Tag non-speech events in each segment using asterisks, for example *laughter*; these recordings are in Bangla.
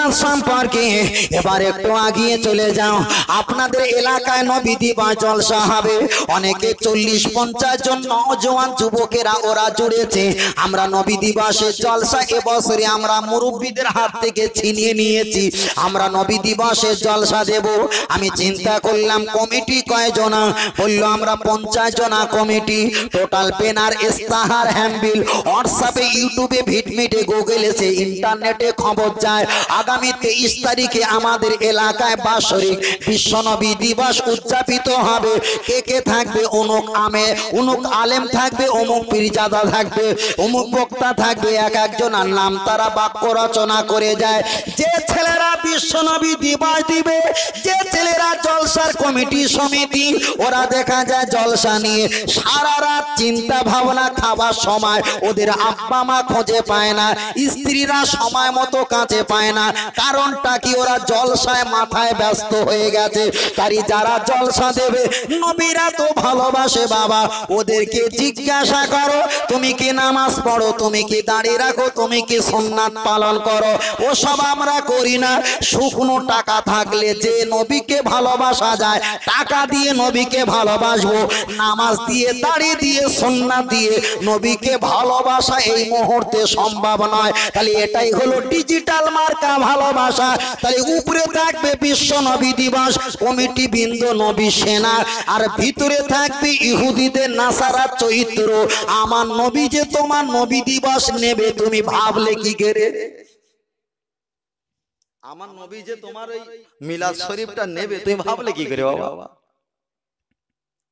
আপনার সম্পর্কে এবার একটু আগিয়ে চলে যাও আপনাদের এলাকায় নবী দিবা জলসা হবে অনেকে চল্লিশ পঞ্চাশ জন নজওয়ান যুবকেরা ওরা জুড়েছে আমরা নবী দিবাসে জলসা এবছরে আমরা মুরব্বীদের হাত থেকে ছিনিয়ে নিয়েছি আমরা নবী দিবসে জলসা দেব আমি চিন্তা করলাম কমিটি কয়জন বললো আমরা পঞ্চাশ জনা কমিটি টোটাল পেনার ইস্তাহার হ্যাম্বিল হোয়াটসঅ্যাপে ইউটিউবে ভিটমিটে গুগলে সে ইন্টারনেটে খবর যায় আগামী তেইশ তারিখে আমাদের এলাকায় বাৎসরিক বিশ্বনবী দিবস উদযাপিত হবে কে কে থাকবে অমুক আমে অমুক আলেম থাকবে অমুক পিরিজাদা থাকবে অমুক বক্তা থাকবে এক একজনের নাম তারা বাক্য রচনা করে যায় যে ছেলেরা বিশ্বনবী দিবস দিবে যে ছেলেরা জলসার কমিটি সমিতি ওরা দেখা যায় জলসা নিয়ে সারা রাত চিন্তা ভাবনা খাবার সময় ওদের আব্বা মা খোঁজে পায় না স্ত্রীরা সময় মতো কাছে পায় না কারণটা কি ওরা জলসায় মাথায় ব্যস্ত হয়ে গেছে তাই যারা জলসা দেবে নবীরা তো ভালোবাসে বাবা ওদেরকে জিজ্ঞাসা করো তুমি কি নামাজ পড়ো তুমি কি দাঁড়িয়ে রাখো তুমি কি সোমনাথ পালন করো ও সব আমরা করি না শুকনো টাকা থাকলে যে নবীকে ভালোবাসা যায় টাকা দিয়ে নবীকে ভালোবাসবো নামাজ দিয়ে দাঁড়িয়ে দিয়ে সন্না দিয়ে নবীকে ভালোবাসা এই মুহূর্তে সম্ভব নয় তাহলে এটাই হলো ডিজিটাল মার্কা ভালোবাসা তাই উপরে থাকবে বিশ্ব নবী দিবস কমিটি বিন্দু নবী সেনা আর ভিতরে থাকবে ইহুদিদের নাসারা চরিত্র আমার নবী যে তোমার নবী দিবস নেবে তুমি ভাবলে কি গেরে আমার নবী যে তোমার ওই মিলাদ শরীফটা নেবে তুমি ভাবলে কি করে বাবা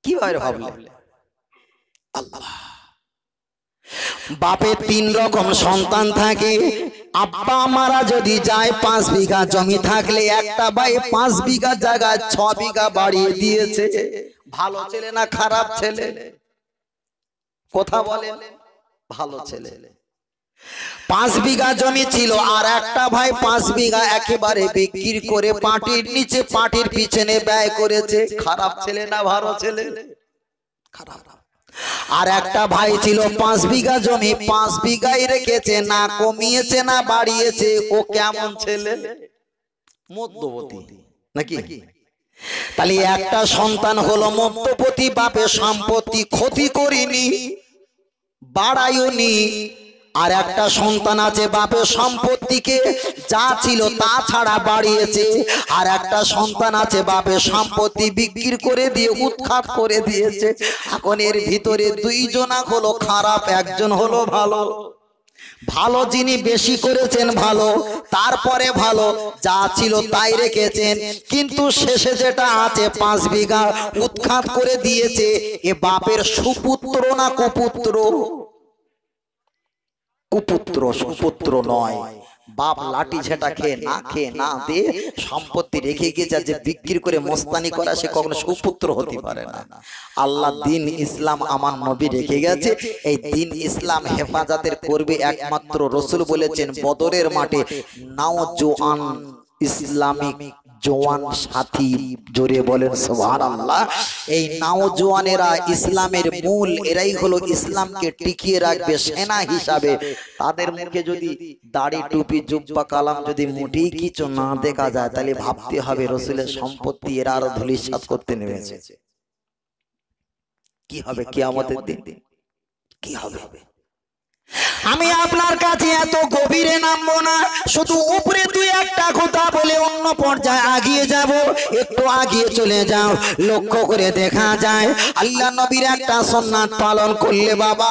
কি ভাবে ভাবলে আল্লাহ বাপের তিন রকম সন্তান থাকে আব্বা আমারা যদি যায় পাঁচ বিঘা জমি থাকলে একটা ভাই পাঁচ বিঘা জায়গায় ছ বিঘা বাড়িয়ে দিয়েছে ভালো ছেলে না খারাপ ছেলে কথা বলে ভালো ছেলে পাঁচ বিঘা জমি ছিল আর একটা ভাই পাঁচ বিঘা একেবারে বিক্রি করে পাটির নিচে পাটির পিছনে ব্যয় করেছে খারাপ ছেলে না ভালো ছেলে খারাপ আর একটা ভাই ছিল পাঁচ বিঘা জমি পাঁচ বিঘাই রেখেছে না কমিয়েছে না বাড়িয়েছে ও কেমন ছেলে মধ্যবতী নাকি তাহলে একটা সন্তান হলো মধ্যপতি বাপে সম্পত্তি ক্ষতি করিনি বাড়ায়নি আর একটা সন্তান আছে বাপের সম্পত্তিকে যা ছিল তা ছাড়া বাড়িয়েছে আর একটা সন্তান আছে বাপের সম্পত্তি বিক্রি করে দিয়ে উৎখাত করে দিয়েছে এখন এর ভিতরে দুইজনা হলো খারাপ একজন হলো ভালো ভালো যিনি বেশি করেছেন ভালো তারপরে ভালো যা ছিল তাই রেখেছেন কিন্তু শেষে যেটা আছে পাঁচ বিঘা উৎখাত করে দিয়েছে এ বাপের সুপুত্র না কুপুত্র কুপুত্র সুপুত্র নয় বাপ লাঠি ঝেটা খেয়ে না খেয়ে না দিয়ে সম্পত্তি রেখে গিয়ে যা যে বিক্রি করে মোস্তানি করা সে কখনো সুপুত্র হতে পারে না আল্লাহ দিন ইসলাম আমার নবী রেখে গেছে এই দিন ইসলাম হেফাজতের করবে একমাত্র রসুল বলেছেন বদরের মাঠে নাও জোয়ান ইসলামিক জোয়ান সাথী জোরে বলেন সোহার আল্লাহ এই নাও জোয়ানেরা ইসলামের মূল এরাই হলো ইসলামকে টিকিয়ে রাখবে সেনা হিসাবে তাদের মুখে যদি দাড়ি টুপি জুব্বা কালাম যদি মোটি কিছু না দেখা যায় তাহলে ভাবতে হবে রসুলের সম্পত্তি এরা আরো ধুলিসাত করতে নেমেছে কি হবে কেয়ামতের দিন কি হবে আমি আপনার কাছে এত গভীরে নামবো না শুধু উপরে দুই একটা কথা বলে অন্য পর্যায়ে আগিয়ে যাব একটু আগিয়ে চলে যাও লক্ষ্য করে দেখা যায় আল্লাহ নবীর একটা সন্ন্যাত পালন করলে বাবা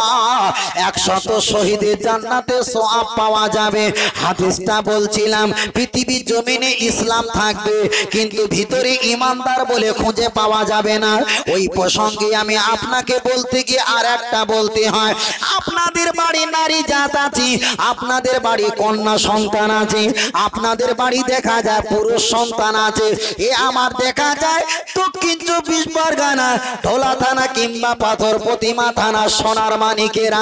একশত শহীদের জান্নাতে সোয়াব পাওয়া যাবে হাদিসটা বলছিলাম পৃথিবীর জমিনে ইসলাম থাকবে কিন্তু ভিতরে ইমানদার বলে খুঁজে পাওয়া যাবে না ওই প্রসঙ্গে আমি আপনাকে বলতে গিয়ে আর একটা বলতে হয় আপনাদের বাড়ি নারী জাত আছি আপনাদের বাড়ি কন্যা সন্তান আছে আপনাদের বাড়ি দেখা যায় পুরুষ সন্তান আছে এ আমার দেখা যায় দক্ষিণ চব্বিশ পরগানা ঢোলা থানা কিংবা পাথর প্রতিমা থানা সোনার মানিকেরা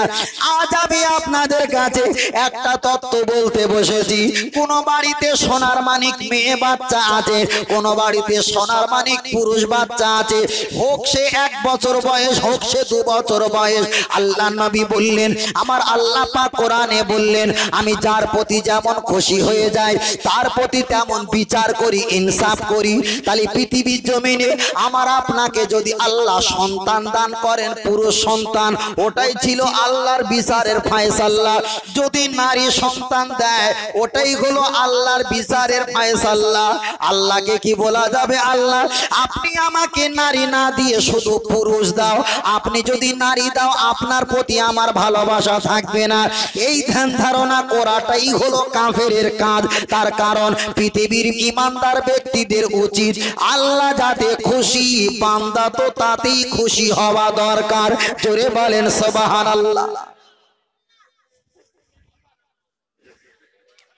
আজ আমি আপনাদের কাছে একটা তত্ত্ব বলতে বসেছি কোন বাড়িতে সোনার মানিক মেয়ে বাচ্চা আছে কোন বাড়িতে সোনার মানিক পুরুষ বাচ্চা আছে হোক সে এক বছর বয়স হোক সে দু বছর বয়স আল্লাহ নবী বললেন আমার আল্লাহ পাক কোরআনে বললেন আমি যার প্রতি যেমন খুশি হয়ে যাই তার প্রতি তেমন বিচার করি ইনসাফ করি তাহলে পৃথিবীর জমিনে আমার আপনাকে যদি আল্লাহ সন্তান দান করেন পুরুষ সন্তান ওটাই ছিল আল্লাহর বিচারের ফায়সাল্লাহ যদি নারী সন্তান দেয় ওটাই হলো আল্লাহর বিচারের ফায়সাল্লাহ আল্লাহকে কি বলা যাবে আল্লাহ আপনি আমাকে নারী না দিয়ে শুধু পুরুষ দাও আপনি যদি নারী দাও আপনার প্রতি আমার ভালোবাসা থাকে থাকবে না এই ধ্যান ধারণা করাটাই হলো কাফের কাজ তার কারণ পৃথিবীর ইমানদার ব্যক্তিদের উচিত আল্লাহ যাতে খুশি বান্দা তো তাতেই খুশি হওয়া দরকার জোরে বলেন সবাহান আল্লাহ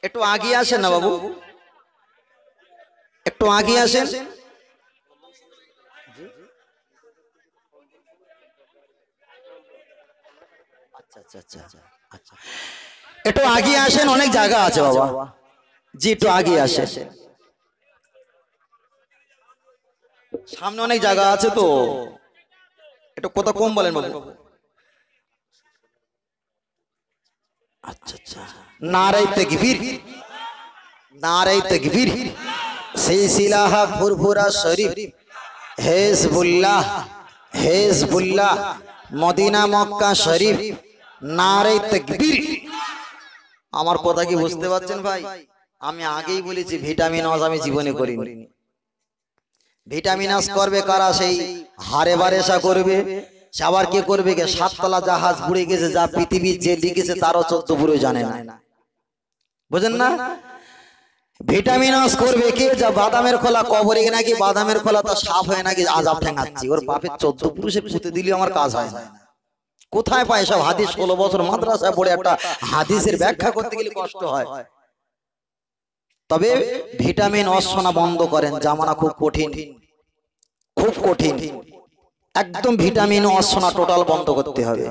একটু আগে আসেন না বাবু একটু আগে আসেন আচ্ছা, আচ্ছা আচ্ছা আচ্ছা একটু আগিয়ে আসেন অনেক জায়গা আছে আচ্ছা, বাবা জি একটু আগিয়ে আসেন সামনে অনেক জায়গা আছে তো একটু কথা কম বলেন বাবু আচ্ছা আচ্ছা নারাই তকবীর নারাই তকবীর সিলসিলাহ Furfura Sharif Hezbollah Hezbollah Medina Mecca শরীফ আমার কথা কি বুঝতে পারছেন ভাই আমি আগেই বলেছি ভিটামিন আস আমি জীবনে করিনি ভিটামিন আস করবে কারা সেই হারে বারেসা করবে সে আবার কে করবে গে সাততলা জাহাজ ঘুরে গেছে যা পৃথিবীর যে লিখেছে তারও চোদ্দ পুরো জানে না বুঝেন না ভিটামিন আস করবে কে যা বাদামের খোলা কবরে নাকি বাদামের খোলা তো সাফ হয় নাকি আজাব ঠেঙাচ্ছি ওর বাপের চোদ্দ পুরুষে পুঁতে দিলে আমার কাজ হয় না কোথায় পায় সব হাদিস ষোলো বছর মাদ্রাসায় পড়ে একটা হাদিসের ব্যাখ্যা করতে গেলে কষ্ট হয় তবে ভিটামিন অশোনা বন্ধ করেন জামানা খুব কঠিন খুব কঠিন একদম ভিটামিন অশোনা টোটাল বন্ধ করতে হবে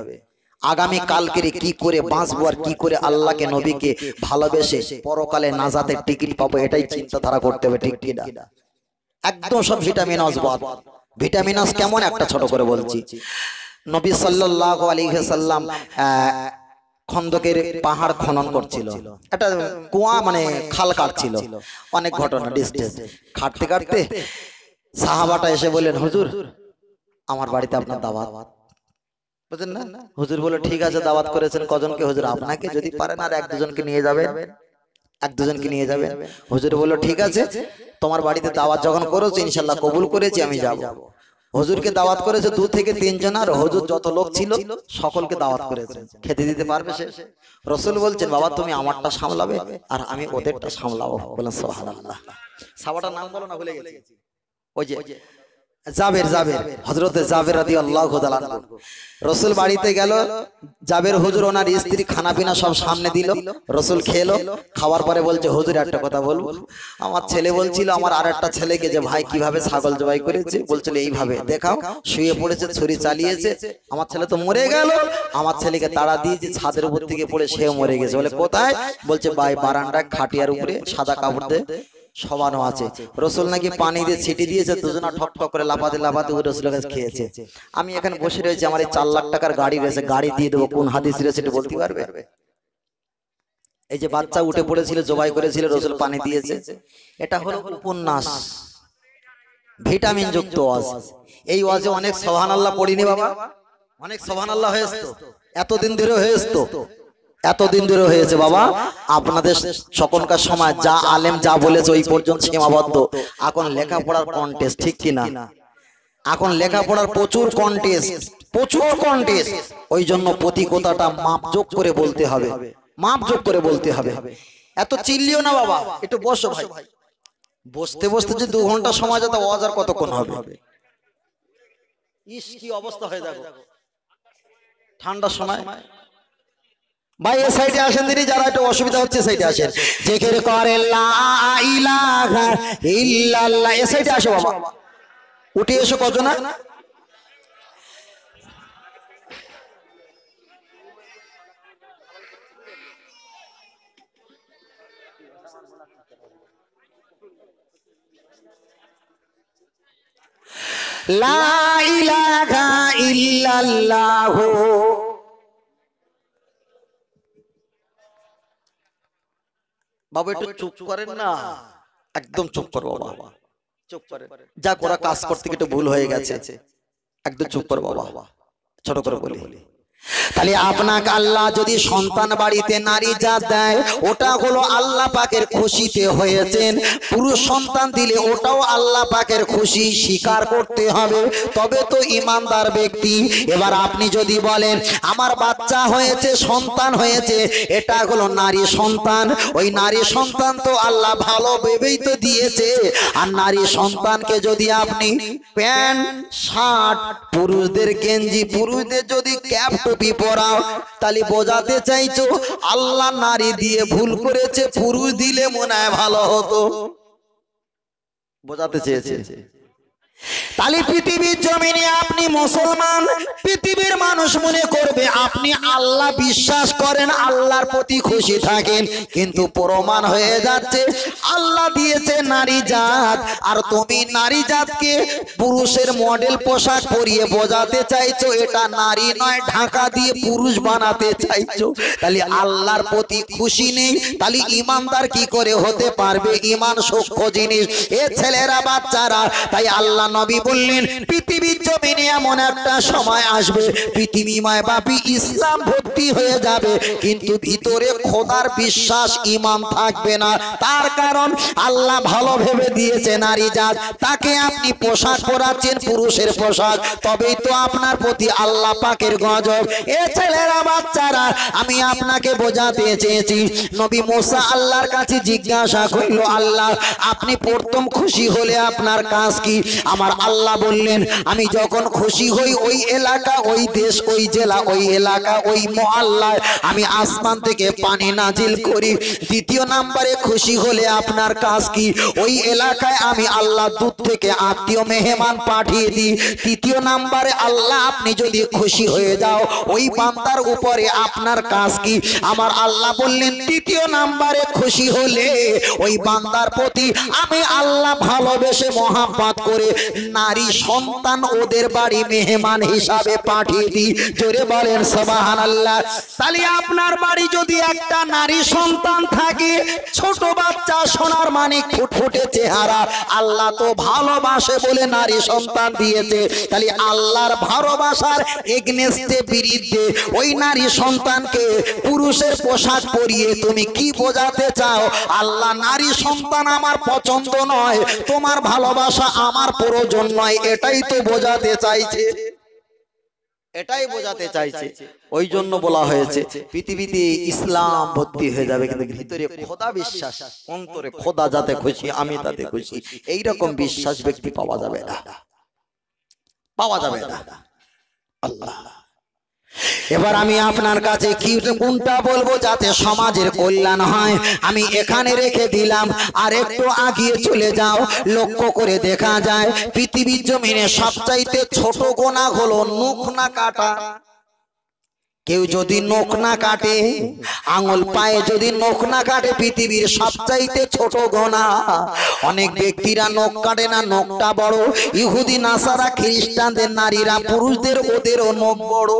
আগামী কালকের কি করে বাঁচবো আর কি করে আল্লাহকে নবীকে ভালোবেসে পরকালে নাজাতে টিকিট পাবো এটাই চিন্তাধারা করতে হবে ঠিক কিনা একদম সব ভিটামিন অসবাদ ভিটামিন অস কেমন একটা ছোট করে বলছি নবী সাল্লাহ সাল্লাম খন্দকের পাহাড় খনন করছিল একটা কুয়া মানে খাল কাটছিল অনেক ঘটনা ডিস্টেন্স কাটতে কাটতে সাহাবাটা এসে বললেন হুজুর আমার বাড়িতে আপনার দাওয়াত বুঝলেন না হুজুর বলে ঠিক আছে দাওয়াত করেছেন কজনকে হুজুর আপনাকে যদি পারেন আর এক দুজনকে নিয়ে যাবেন এক দুজনকে নিয়ে যাবেন হুজুর বললো ঠিক আছে তোমার বাড়িতে দাওয়াত যখন করেছো ইনশাল্লাহ কবুল করেছি আমি যাব হজুরকে দাওয়াত করেছে দু থেকে তিনজন আর হজুর যত লোক ছিল সকলকে দাওয়াত করেছে খেতে দিতে পারবে সে রসুল বলছেন বাবা তুমি আমারটা সামলাবে আর আমি ওদেরটা সামলাবো বলেন সাবাটার নাম বলো না ভুলে গেছি ওই যে জাবের জাবের হজরতে জাবের আদি আল্লাহ রসুল বাড়িতে গেল জাবের হুজুর ওনার স্ত্রী খানা পিনা সব সামনে দিল রসুল খেলো খাওয়ার পরে বলছে হুজুর একটা কথা বলবো আমার ছেলে বলছিল আমার আর একটা ছেলেকে যে ভাই কিভাবে ছাগল জবাই করেছে বলছিল এইভাবে দেখাও শুয়ে পড়েছে ছুরি চালিয়েছে আমার ছেলে তো মরে গেল আমার ছেলেকে তাড়া দিয়েছে ছাদের উপর থেকে পড়ে সেও মরে গেছে বলে কোথায় বলছে ভাই বারান্ডা খাটিয়ার উপরে সাদা কাপড় দেয় সমানো আছে রসুল নাকি পানি দিয়ে ছিটি দিয়েছে দুজনা ঠক ঠক করে লাফাতে লাফাতে ওই রসুলের কাছে খেয়েছে আমি এখানে বসে রয়েছি আমার এই চার লাখ টাকার গাড়ি রয়েছে গাড়ি দিয়ে দেবো কোন হাদিস রয়েছে সেটা বলতে পারবে এই যে বাচ্চা উঠে পড়েছিল জবাই করেছিল রসুল পানি দিয়েছে এটা হলো উপন্যাস ভিটামিন যুক্ত ওয়াজ এই ওয়াজে অনেক সোহান আল্লাহ পড়িনি বাবা অনেক সোহান আল্লাহ হয়েছে এতদিন ধরে হয়েছে এতদিন ধরে হয়েছে বাবা আপনাদের সকলকার সময় যা আলেম যা বলেছে ওই পর্যন্ত সীমাবদ্ধ এখন লেখাপড়ার কন্টেস্ট ঠিক কিনা এখন লেখাপড়ার প্রচুর কন্টেস্ট প্রচুর কন্টেস্ট ওই জন্য প্রতিকতাটা মাপজোক মাপযোগ করে বলতে হবে মাপযোগ করে বলতে হবে এত চিল্লিও না বাবা একটু বসো ভাই বসতে বসতে যে দু ঘন্টা সময় যেত ওয়াজার কতক্ষণ হবে ইস কি অবস্থা হয়ে যাবে ঠান্ডার সময় ভাই এ সাইডে আসেন দিদি যারা একটু অসুবিধা হচ্ছে সাইডে আসেন জেকের করে ইল্লাল্লাহ এ সাইডে আসো বাবা উঠে এসো কত না লা ইলাহা ইল্লাল্লাহু বাবা একটু চুপ করেন না একদম চুপ করো বাবা চুপ করে যা করা কাজ করতে একটু ভুল হয়ে গেছে একদম চুপ করো বাবা ছোট করে বলি তাহলে আপনাকে আল্লাহ যদি সন্তান বাড়িতে নারী যা দেয় ওটা হলো আল্লাহ পাকের খুশিতে হয়েছেন পুরুষ সন্তান দিলে ওটাও আল্লাহ পাকের খুশি স্বীকার করতে হবে তবে তো ইমানদার ব্যক্তি এবার আপনি যদি বলেন আমার বাচ্চা হয়েছে সন্তান হয়েছে এটা হলো নারী সন্তান ওই নারী সন্তান তো আল্লাহ ভালো ভেবেই তো দিয়েছে আর নারী সন্তানকে যদি আপনি প্যান্ট শার্ট পুরুষদের গেঞ্জি পুরুষদের যদি ক্যাপ টুপি পরাও তাহলে বোঝাতে চাইছো আল্লাহ নারী দিয়ে ভুল করেছে পুরুষ দিলে মনে হয় ভালো হতো বোঝাতে চেয়েছে তাহলে পৃথিবীর জমিনে আপনি মুসলমান পৃথিবীর মানুষ মনে করবে আপনি আল্লাহ বিশ্বাস করেন আল্লাহর প্রতি খুশি থাকেন কিন্তু প্রমাণ হয়ে যাচ্ছে আল্লাহ দিয়েছে নারী জাত আর তুমি নারী জাতকে পুরুষের মডেল পোশাক পরিয়ে বোঝাতে চাইছো এটা নারী নয় ঢাকা দিয়ে পুরুষ বানাতে চাইছো তাহলে আল্লাহর প্রতি খুশি নেই তাহলে ইমানদার কি করে হতে পারবে ইমান সূক্ষ্ম জিনিস এ ছেলেরা বাচ্চারা তাই আল্লাহ নবী বললেন পৃথিবীর জমিনে এমন একটা সময় আসবে পৃথিবী মায় বাপি ইসলাম ভর্তি হয়ে যাবে কিন্তু ভিতরে খোদার বিশ্বাস ইমাম থাকবে না তার কারণ আল্লাহ ভালো ভেবে দিয়েছে নারী জাত তাকে আপনি পোশাক পরাচ্ছেন পুরুষের পোশাক তবেই তো আপনার প্রতি আল্লাহ পাকের গজব এ ছেলেরা বাচ্চারা আমি আপনাকে বোঝাতে চেয়েছি নবী মোসা আল্লাহর কাছে জিজ্ঞাসা করল আল্লাহ আপনি প্রথম খুশি হলে আপনার কাজ কি আমার আল্লাহ আল্লাহ বললেন আমি যখন খুশি হই ওই এলাকা ওই দেশ ওই জেলা ওই এলাকা ওই মহল্লায় আমি আসমান থেকে পানি নাজিল করি দ্বিতীয় নাম্বারে খুশি হলে আপনার কাজ কি ওই এলাকায় আমি আল্লাহ দূর থেকে আত্মীয় মেহমান পাঠিয়ে দিই তৃতীয় নাম্বারে আল্লাহ আপনি যদি খুশি হয়ে যাও ওই বান্দার উপরে আপনার কাজ কি আমার আল্লাহ বললেন তৃতীয় নাম্বারে খুশি হলে ওই বান্দার প্রতি আমি আল্লাহ ভালোবেসে মহাপাত করে না নারী সন্তান ওদের বাড়ি মেহমান হিসাবে পাঠিয়ে দিই জোরে বলেন সবাহান আল্লাহ তাহলে আপনার বাড়ি যদি একটা নারী সন্তান থাকে ছোট বাচ্চা সোনার মানে ফুটফুটে চেহারা আল্লাহ তো ভালোবাসে বলে নারী সন্তান দিয়েছে তাহলে আল্লাহর ভালোবাসার এগনেস্টে বিরুদ্ধে ওই নারী সন্তানকে পুরুষের পোশাক পরিয়ে তুমি কি বোঝাতে চাও আল্লাহ নারী সন্তান আমার পছন্দ নয় তোমার ভালোবাসা আমার প্রয়োজন নয় এটাই তো বোঝাতে চাইছে এটাই বোঝাতে চাইছে ওই জন্য বলা হয়েছে পৃথিবীতে ইসলাম ভর্তি হয়ে যাবে কিন্তু ভিতরে খোদা বিশ্বাস অন্তরে খোদা যাতে খুশি আমি তাতে খুশি এইরকম বিশ্বাস ব্যক্তি পাওয়া যাবে না পাওয়া যাবে না আল্লাহ এবার আমি আপনার কাছে কি কোনটা বলবো যাতে সমাজের কল্যাণ হয় আমি এখানে রেখে দিলাম আর একটু আগিয়ে চলে যাও লক্ষ্য করে দেখা যায় পৃথিবীর জমিনে সবচাইতে ছোট গোনা হলো নুখ না কাটা কেউ যদি নখ না কাটে আঙুল পায়ে যদি নখ না কাটে পৃথিবীর সবচাইতে ছোট গোনা অনেক ব্যক্তিরা নখ কাটে না নখটা বড় ইহুদি নাসারা খ্রিস্টানদের নারীরা পুরুষদের ওদেরও নখ বড়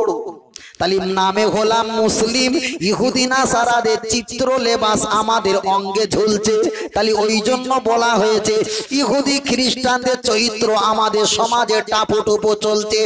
তালিম নামে হলাম মুসলিম ইহুদিনা সারাদের চিত্র লেবাস আমাদের অঙ্গে ঝুলছে তাহলে ওই জন্য বলা হয়েছে ইহুদি খ্রিস্টানদের চরিত্র আমাদের সমাজে টাপোটুপো চলছে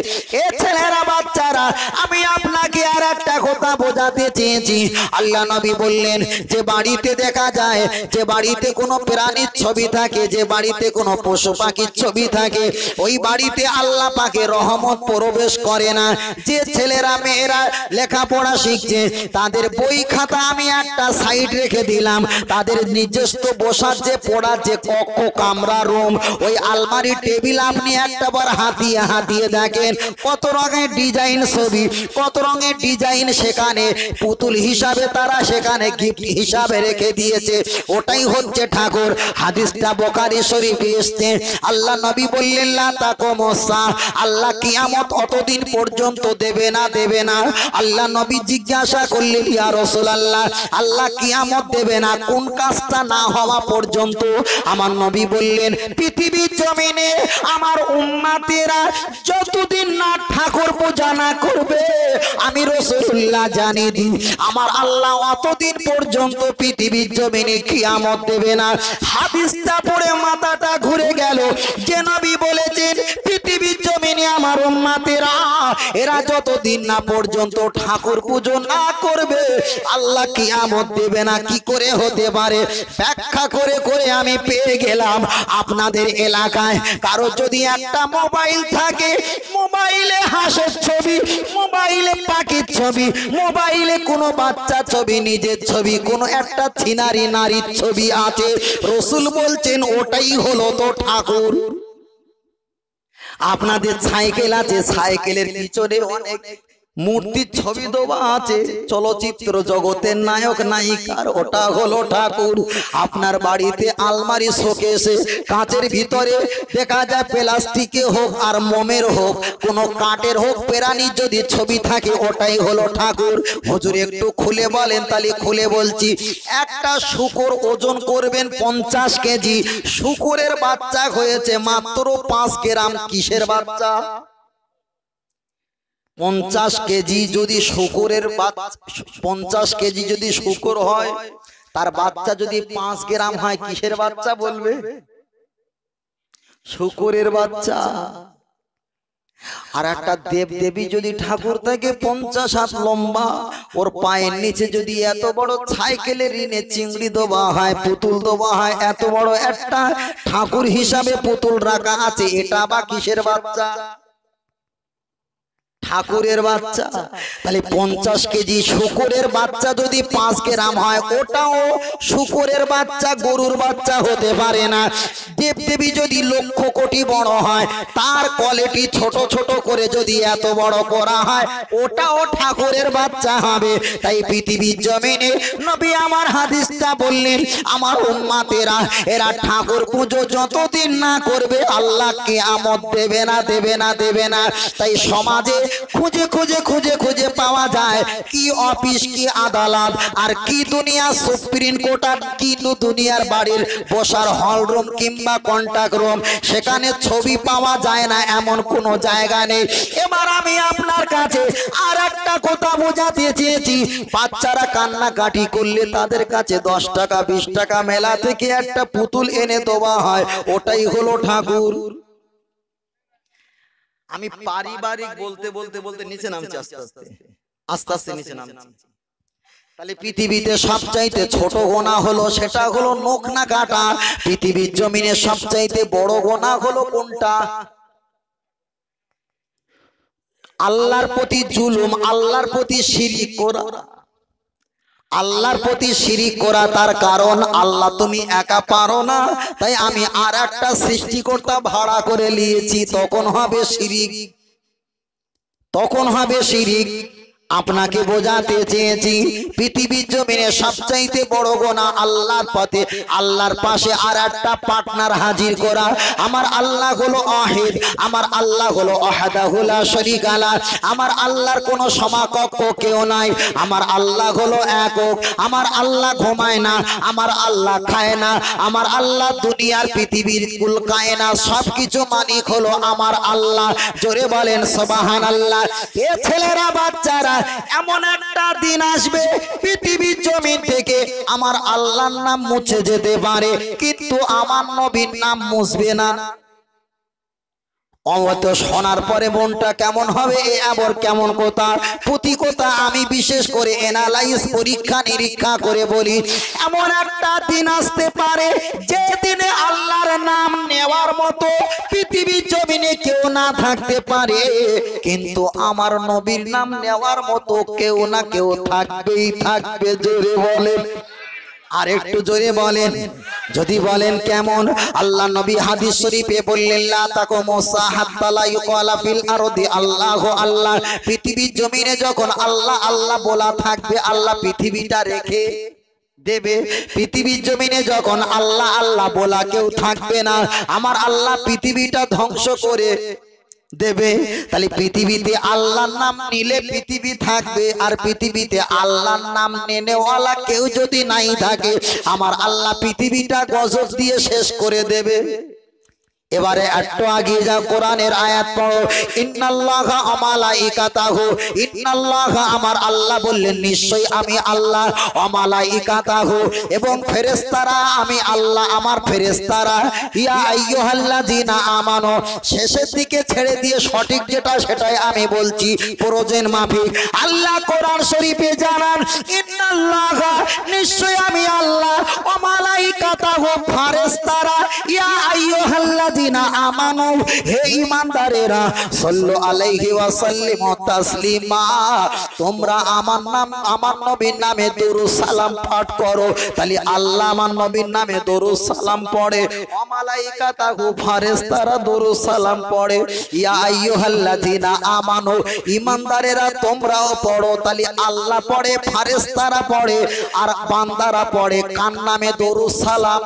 এ ছেলেরা বাচ্চারা আমি আপনাকে আর একটা কথা বোঝাতে চেয়েছি আল্লাহ নবী বললেন যে বাড়িতে দেখা যায় যে বাড়িতে কোনো প্রাণীর ছবি থাকে যে বাড়িতে কোনো পশু পাখির ছবি থাকে ওই বাড়িতে আল্লাহ পাকে রহমত প্রবেশ করে না যে ছেলেরা মেয়েরা লেখাপড়া শিখছে তাদের বই খাতা আমি একটা সাইড রেখে দিলাম তাদের নিজস্ব বসার যে পড়ার যে কক্ষ কামরা রুম ওই আলমারি টেবিল আপনি বার হাতিয়ে হাতিয়ে দেখেন কত রঙের ডিজাইন ছবি কত রঙের ডিজাইন সেখানে পুতুল হিসাবে তারা সেখানে গিফট হিসাবে রেখে দিয়েছে ওটাই হচ্ছে ঠাকুর হাদিসটা বোকারি শরীফে এসছে আল্লাহ নবী বললেন লা তাকমসা আল্লাহ কিয়ামত অতদিন পর্যন্ত দেবে না দেবে না আল্লাহ নবী জিজ্ঞাসা করলেন ইয়া রাসূলুল্লাহ আল্লাহ কিয়ামত দেবে না কোন কাজটা না হওয়া পর্যন্ত আমার নবী বললেন পৃথিবী জমিনে আমার উম্মতেরা যতদিন না ঠাকুর পূজা না করবে আমি রাসূলুল্লাহ জানি দি আমার আল্লাহ অতদিন পর্যন্ত পৃথিবী জমিনে কিয়ামত দেবে না হাদিসটা পড়ে মাথাটা ঘুরে গেল যে নবী বলেছেন পৃথিবী জমিনে আমার উম্মতেরা এরা যতদিন না পর্যন্ত পর্যন্ত ঠাকুর পুজো না করবে আল্লাহ কি আমত দেবে না কি করে হতে পারে ব্যাখ্যা করে করে আমি পেয়ে গেলাম আপনাদের এলাকায় কারো যদি একটা মোবাইল থাকে মোবাইলে হাঁসের ছবি মোবাইলে পাখির ছবি মোবাইলে কোনো বাচ্চা ছবি নিজের ছবি কোনো একটা থিনারি নারীর ছবি আছে রসুল বলছেন ওটাই হলো তো ঠাকুর আপনাদের সাইকেল আছে সাইকেলের পিছনে অনেক মূর্তির ছবি দেওয়া আছে চলচ্চিত্র জগতের নায়ক নায়িকার ওটা হলো ঠাকুর আপনার বাড়িতে আলমারি এসে কাঁচের ভিতরে দেখা যায় প্লাস্টিকে হোক আর মোমের হোক কোনো কাঠের হোক প্রাণীর যদি ছবি থাকে ওটাই হলো ঠাকুর হজুর একটু খুলে বলেন তাহলে খুলে বলছি একটা শুকর ওজন করবেন পঞ্চাশ কেজি শুকুরের বাচ্চা হয়েছে মাত্র পাঁচ গ্রাম কিসের বাচ্চা পঞ্চাশ কেজি যদি শকরের পঞ্চাশ কেজি যদি শকর হয় তার বাচ্চা যদি পাঁচ গ্রাম হয় কিসের বাচ্চা বলবে শকরের বাচ্চা আর একটা দেব দেবী যদি ঠাকুর থাকে পঞ্চাশ হাত লম্বা ওর পায়ের নিচে যদি এত বড় সাইকেলের ঋণে চিংড়ি দোবা হয় পুতুল দোবা হয় এত বড় একটা ঠাকুর হিসাবে পুতুল রাখা আছে এটা বা কিসের বাচ্চা ঠাকুরের বাচ্চা তাহলে পঞ্চাশ কেজি শুকুরের বাচ্চা যদি পাঁচ গ্রাম হয় ওটাও শুকুরের বাচ্চা গরুর বাচ্চা হতে পারে না দেবদেবী যদি লক্ষ কোটি বড় হয় তার কোয়ালিটি ছোট ছোট করে যদি এত বড় করা হয় ওটাও ঠাকুরের বাচ্চা হবে তাই পৃথিবীর জমিনে নবী আমার হাদিসটা বললেন আমার উম্মাতেরা এরা ঠাকুর পুজো যতদিন না করবে আল্লাহ কে আমত দেবে না দেবে না দেবে না তাই সমাজে খুঁজে খুঁজে খুঁজে খুঁজে পাওয়া যায় কি অফিস কি আদালত আর কি দুনিয়া সুপ্রিম কোর্ট আর কি দুনিয়ার বাড়ির বসার হল রুম কিংবা কন্ট্যাক্ট রুম সেখানে ছবি পাওয়া যায় না এমন কোনো জায়গা নেই এবার আমি আপনার কাছে আর একটা কথা বোঝাতে চেয়েছি বাচ্চারা কান্নাকাটি করলে তাদের কাছে দশ টাকা বিশ টাকা মেলা থেকে একটা পুতুল এনে দেওয়া হয় ওটাই হলো ঠাকুর আমি পারিবারিক বলতে বলতে বলতে নিচে নামছি আস্তে আস্তে আস্তে আস্তে নিচে নামছি তাহলে পৃথিবীতে সবচাইতে ছোট গোনা হলো সেটা হলো নখ না কাটা পৃথিবীর জমিনে সবচাইতে বড় গোনা হলো কোনটা আল্লাহর প্রতি জুলুম আল্লাহর প্রতি সিঁড়ি করা আল্লাহর প্রতি সিঁড়ি করা তার কারণ আল্লাহ তুমি একা পারো না তাই আমি আর একটা সৃষ্টিকর্তা ভাড়া করে নিয়েছি তখন হবে সিঁড়ি তখন হবে সিঁড়ি আপনাকে বোঝাতে চেয়েছি পৃথিবীর জমিনে সবচাইতে বড় গোনা আল্লাহর পথে আল্লাহর পাশে আর একটা পার্টনার হাজির করা আমার আল্লাহ হলো অহেদ আমার আল্লাহ হলো শরিক আলা আমার আল্লাহর কোনো সমাকক্ষ কেউ নাই আমার আল্লাহ হলো একক আমার আল্লাহ ঘুমায় না আমার আল্লাহ খায় না আমার আল্লাহ দুনিয়ার পৃথিবীর কুল না সব কিছু মালিক হলো আমার আল্লাহ জোরে বলেন সবাহান আল্লাহ এ ছেলেরা বাচ্চারা এমন একটা দিন আসবে পৃথিবীর জমিন থেকে আমার আল্লাহর নাম মুছে যেতে পারে কিন্তু আমার নবীর নাম মুছবে না অমত শোনার পরে বোনটা কেমন হবে আবার কেমন কথা প্রতি কথা আমি বিশেষ করে এনালাইজ পরীক্ষা নিরীক্ষা করে বলি এমন একটা দিন আসতে পারে যে দিনে আল্লাহর নাম নেওয়ার মতো পৃথিবীর জমিনে কেউ না থাকতে পারে কিন্তু আমার নবীর নাম নেওয়ার মতো কেউ না কেউ থাকবেই থাকবে জোরে বলে আর একটু জোরে বলেন যদি বলেন কেমন আল্লাহ নবী হাদিস শরীফে বললেন লা তাকুমু সাহাবালা ইউকালা ফিল আরদি আল্লাহু আল্লাহ পৃথিবীর জমিনে যখন আল্লাহ আল্লাহ বলা থাকবে আল্লাহ পৃথিবীটা রেখে দেবে পৃথিবীর জমিনে যখন আল্লাহ আল্লাহ বলা কেউ থাকবে না আমার আল্লাহ পৃথিবীটা ধ্বংস করে দেবে তাহলে পৃথিবীতে আল্লাহর নাম নিলে পৃথিবী থাকবে আর পৃথিবীতে আল্লাহর নাম নেনেওয়ালা কেউ যদি নাই থাকে আমার আল্লাহ পৃথিবীটা গজব দিয়ে শেষ করে দেবে এবারে একটু আগে যা কোরআনের আয়াত পড়ো ইন্নাল্লাহ আমালাইকাতাহু ইন্নাল্লাহ আমার আল্লাহ বললেন নিশ্চয়ই আমি আল্লাহ আমালাইকাতাহু এবং ফেরেশতারা আমি আল্লাহ আমার ফেরেশতারা ইয়া আইয়ুহাল্লাযিনা আমানু শেষের দিকে ছেড়ে দিয়ে সঠিক যেটা সেটাই আমি বলছি প্রয়োজন মাফিক আল্লাহ কোরআন শরীফে জানান ইন্নাল্লাহ নিশ্চয়ই আমি আল্লাহ আমালাইকাতাহু ফেরেশতারা ইয়া আইয়ুহাল্লাযিনা আল্লাযিনা আমানু হে আলাইহি তাসলিমা তোমরা আমার নাম আমার নবীর নামে দরুদ সালাম পাঠ করো তাহলে আল্লাহ আমার নবীর নামে দরুদ সালাম পড়ে ও ফারেস্তারা দরুদ সালাম পড়ে ইয়া আইয়ুহাল্লাযিনা তোমরাও পড়ো তাহলে আল্লাহ পড়ে ফারেস্তারা পড়ে আর বান্দারা পড়ে কান নামে দরুদ সালাম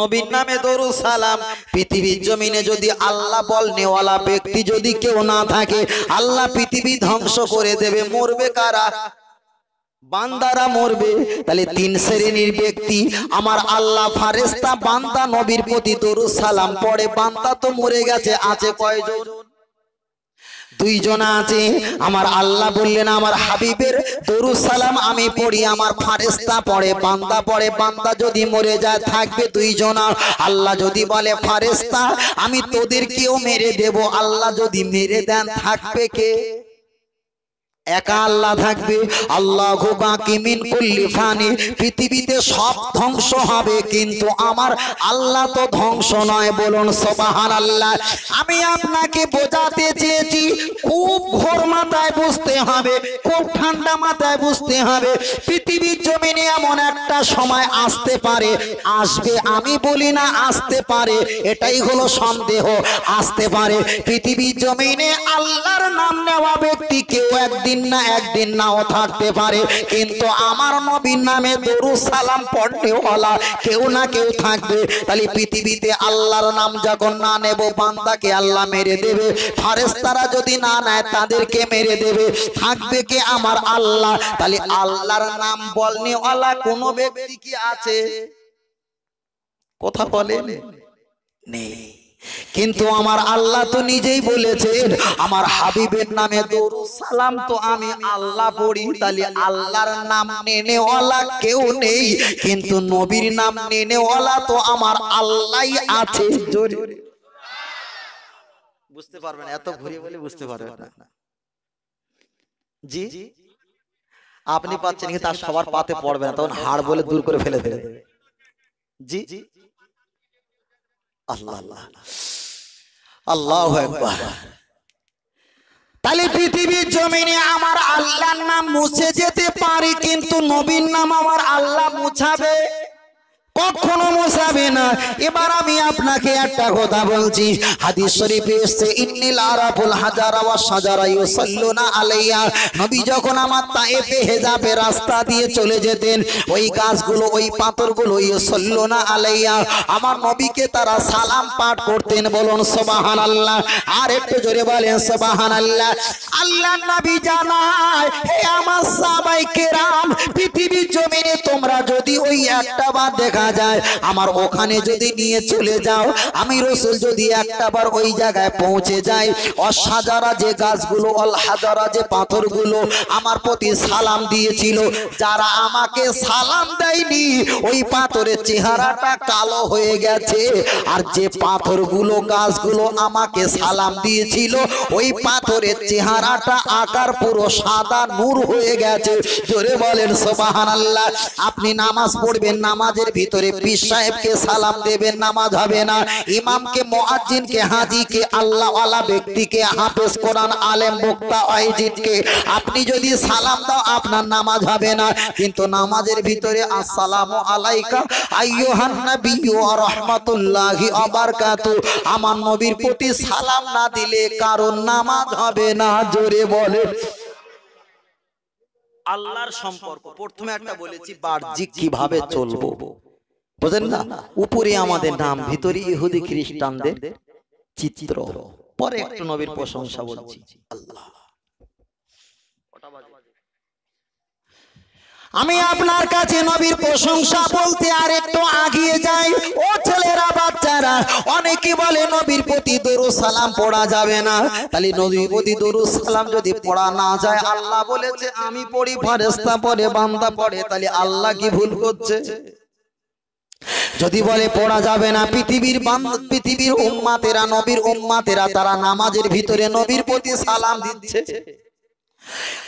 নবীর নামে দরু সালাম পৃথিবীর জমিনে যদি আল্লাহ বল নেওয়ালা ব্যক্তি যদি কেউ না থাকে আল্লাহ পৃথিবী ধ্বংস করে দেবে মরবে কারা বান্দারা মরবে তাহলে তিন শ্রেণীর ব্যক্তি আমার আল্লাহ ফারেস্তা বান্দা নবীর প্রতি দরু সালাম পড়ে বান্দা তো মরে গেছে আছে কয়জন দুইজনা আছে আমার আল্লাহ বললেন আমার হাবিবের তরু সালাম আমি পড়ি আমার ফারেস্তা পড়ে বান্দা পড়ে বান্দা যদি মরে যায় থাকবে দুইজনা আল্লাহ যদি বলে ফারেস্তা আমি তোদেরকেও মেরে দেব আল্লাহ যদি মেরে দেন থাকবে কে একা আল্লাহ থাকবে আল্লাহ ফানি পৃথিবীতে সব ধ্বংস হবে কিন্তু আমার আল্লাহ তো ধ্বংস নয় বলুন সবাহান আল্লাহ আমি আপনাকে বোঝাতে চেয়েছি খুব ঘোর মাথায় বুঝতে হবে খুব ঠান্ডা মাথায় বুঝতে হবে পৃথিবীর জমিনে এমন একটা সময় আসতে পারে আসবে আমি বলি না আসতে পারে এটাই হলো সন্দেহ আসতে পারে পৃথিবীর জমিনে আল্লাহর নাম নেওয়া ব্যক্তি কেউ একদিন দিন না একদিন নাও থাকতে পারে কিন্তু আমার নবীর নামে দরু সালাম পড়নেওয়ালা কেউ না কেউ থাকবে তাহলে পৃথিবীতে আল্লাহর নাম যখন না নেব বান্দাকে আল্লাহ মেরে দেবে ফারেস্তারা যদি না নেয় তাদেরকে মেরে দেবে থাকবে কে আমার আল্লাহ তাহলে আল্লাহর নাম বলনেওয়ালা কোনো ব্যক্তি কি আছে কথা বলে নেই কিন্তু আমার আল্লাহ তো নিজেই বলেছেন আমার হাবিবের নামে দরুদ সালাম তো আমি আল্লাহ পড়ি তাহলে আল্লাহর নাম নেনেওয়ালা কেউ নেই কিন্তু নবীর নাম নেনেওয়ালা তো আমার আল্লাহই আছে জোরে বুঝতে পারবেন এত ঘুরে বলে বুঝতে পারবেন না জি আপনি পাচ্ছেন কি তার সবার পাতে পড়বে না তখন হাড় বলে দূর করে ফেলে দেবে জি জি আল্লাহ আল্লাহ আল্লাহ আল্লাহ একবার তাহলে পৃথিবীর জমিনে আমার আল্লাহর নাম মুছে যেতে পারি কিন্তু নবীর নাম আমার আল্লাহ মুছাবে কখনো মোশাবে না এবার আমি আপনাকে একটা কথা বলছি হাদিস শরীফে এসছে ইন্নিল আরাফুল হাজারা ওয়া সাজারা ইউসাল্লুনা আলাইয়া নবী যখন আমার তায়েফে হেজাবে রাস্তা দিয়ে চলে যেতেন ওই গাছগুলো ওই পাথরগুলো ইউসাল্লুনা আলাইয়া আমার নবীকে তারা সালাম পাঠ করতেন বলুন সুবহানাল্লাহ আর একটু জোরে বলেন সুবহানাল্লাহ আল্লাহ নবী জানায় হে আমার সাহাবায়ে কেরাম পৃথিবীর জমিনে তোমরা যদি ওই একটা বার দেখা না যায় আমার ওখানে যদি নিয়ে চলে যাও আমি রসুল যদি একটাবার ওই জায়গায় পৌঁছে যাই অসাজারা যে গাছগুলো অলহাজারা যে পাথরগুলো আমার প্রতি সালাম দিয়েছিল যারা আমাকে সালাম দেয়নি ওই পাথরের চেহারাটা কালো হয়ে গেছে আর যে পাথরগুলো গাছগুলো আমাকে সালাম দিয়েছিল ওই পাথরের চেহারাটা আকার পুরো সাদা নূর হয়ে গেছে জোরে বলেন সোবাহান আল্লাহ আপনি নামাজ পড়বেন নামাজের ভিতর ভেতরে পীর সাহেবকে সালাম দেবেন নামাজ হবে না ইমামকে মুয়াজ্জিনকে হাজীকে আল্লাহ ওয়ালা ব্যক্তিকে হাফেজ কোরআন আলেম মুক্তা ওয়াইজিনকে আপনি যদি সালাম দাও আপনার নামাজ হবে না কিন্তু নামাজের ভিতরে আসসালামু আলাইকা আইয়ুহান নাবিয়্যু ওয়া রাহমাতুল্লাহি ওয়া বারাকাতু আমার নবীর প্রতি সালাম না দিলে কারণ নামাজ হবে না জোরে বলে আল্লাহর সম্পর্ক প্রথমে একটা বলেছি বাহ্যিক কিভাবে চলবো বোঝেন না উপরে আমাদের নাম ভিতরে ইহুদি খ্রিস্টানদের চিত্র পরে একটু নবীর প্রশংসা বলছি আল্লাহ আমি আপনার কাছে নবীর প্রশংসা বলতে আর একটু আগিয়ে যাই ও ছেলেরা বাচ্চারা অনেকে বলে নবীর প্রতি দরু সালাম পড়া যাবে না তাহলে নবীর প্রতি দরু সালাম যদি পড়া না যায় আল্লাহ বলেছে আমি পড়ি ফারেস্তা পড়ে বান্দা পড়ে তাহলে আল্লাহ কি ভুল করছে যদি বলে পড়া যাবে না পৃথিবীর পৃথিবীর উম্মাতেরা নবীর উম্মাতেরা তারা নামাজের ভিতরে নবীর প্রতি সালাম দিচ্ছে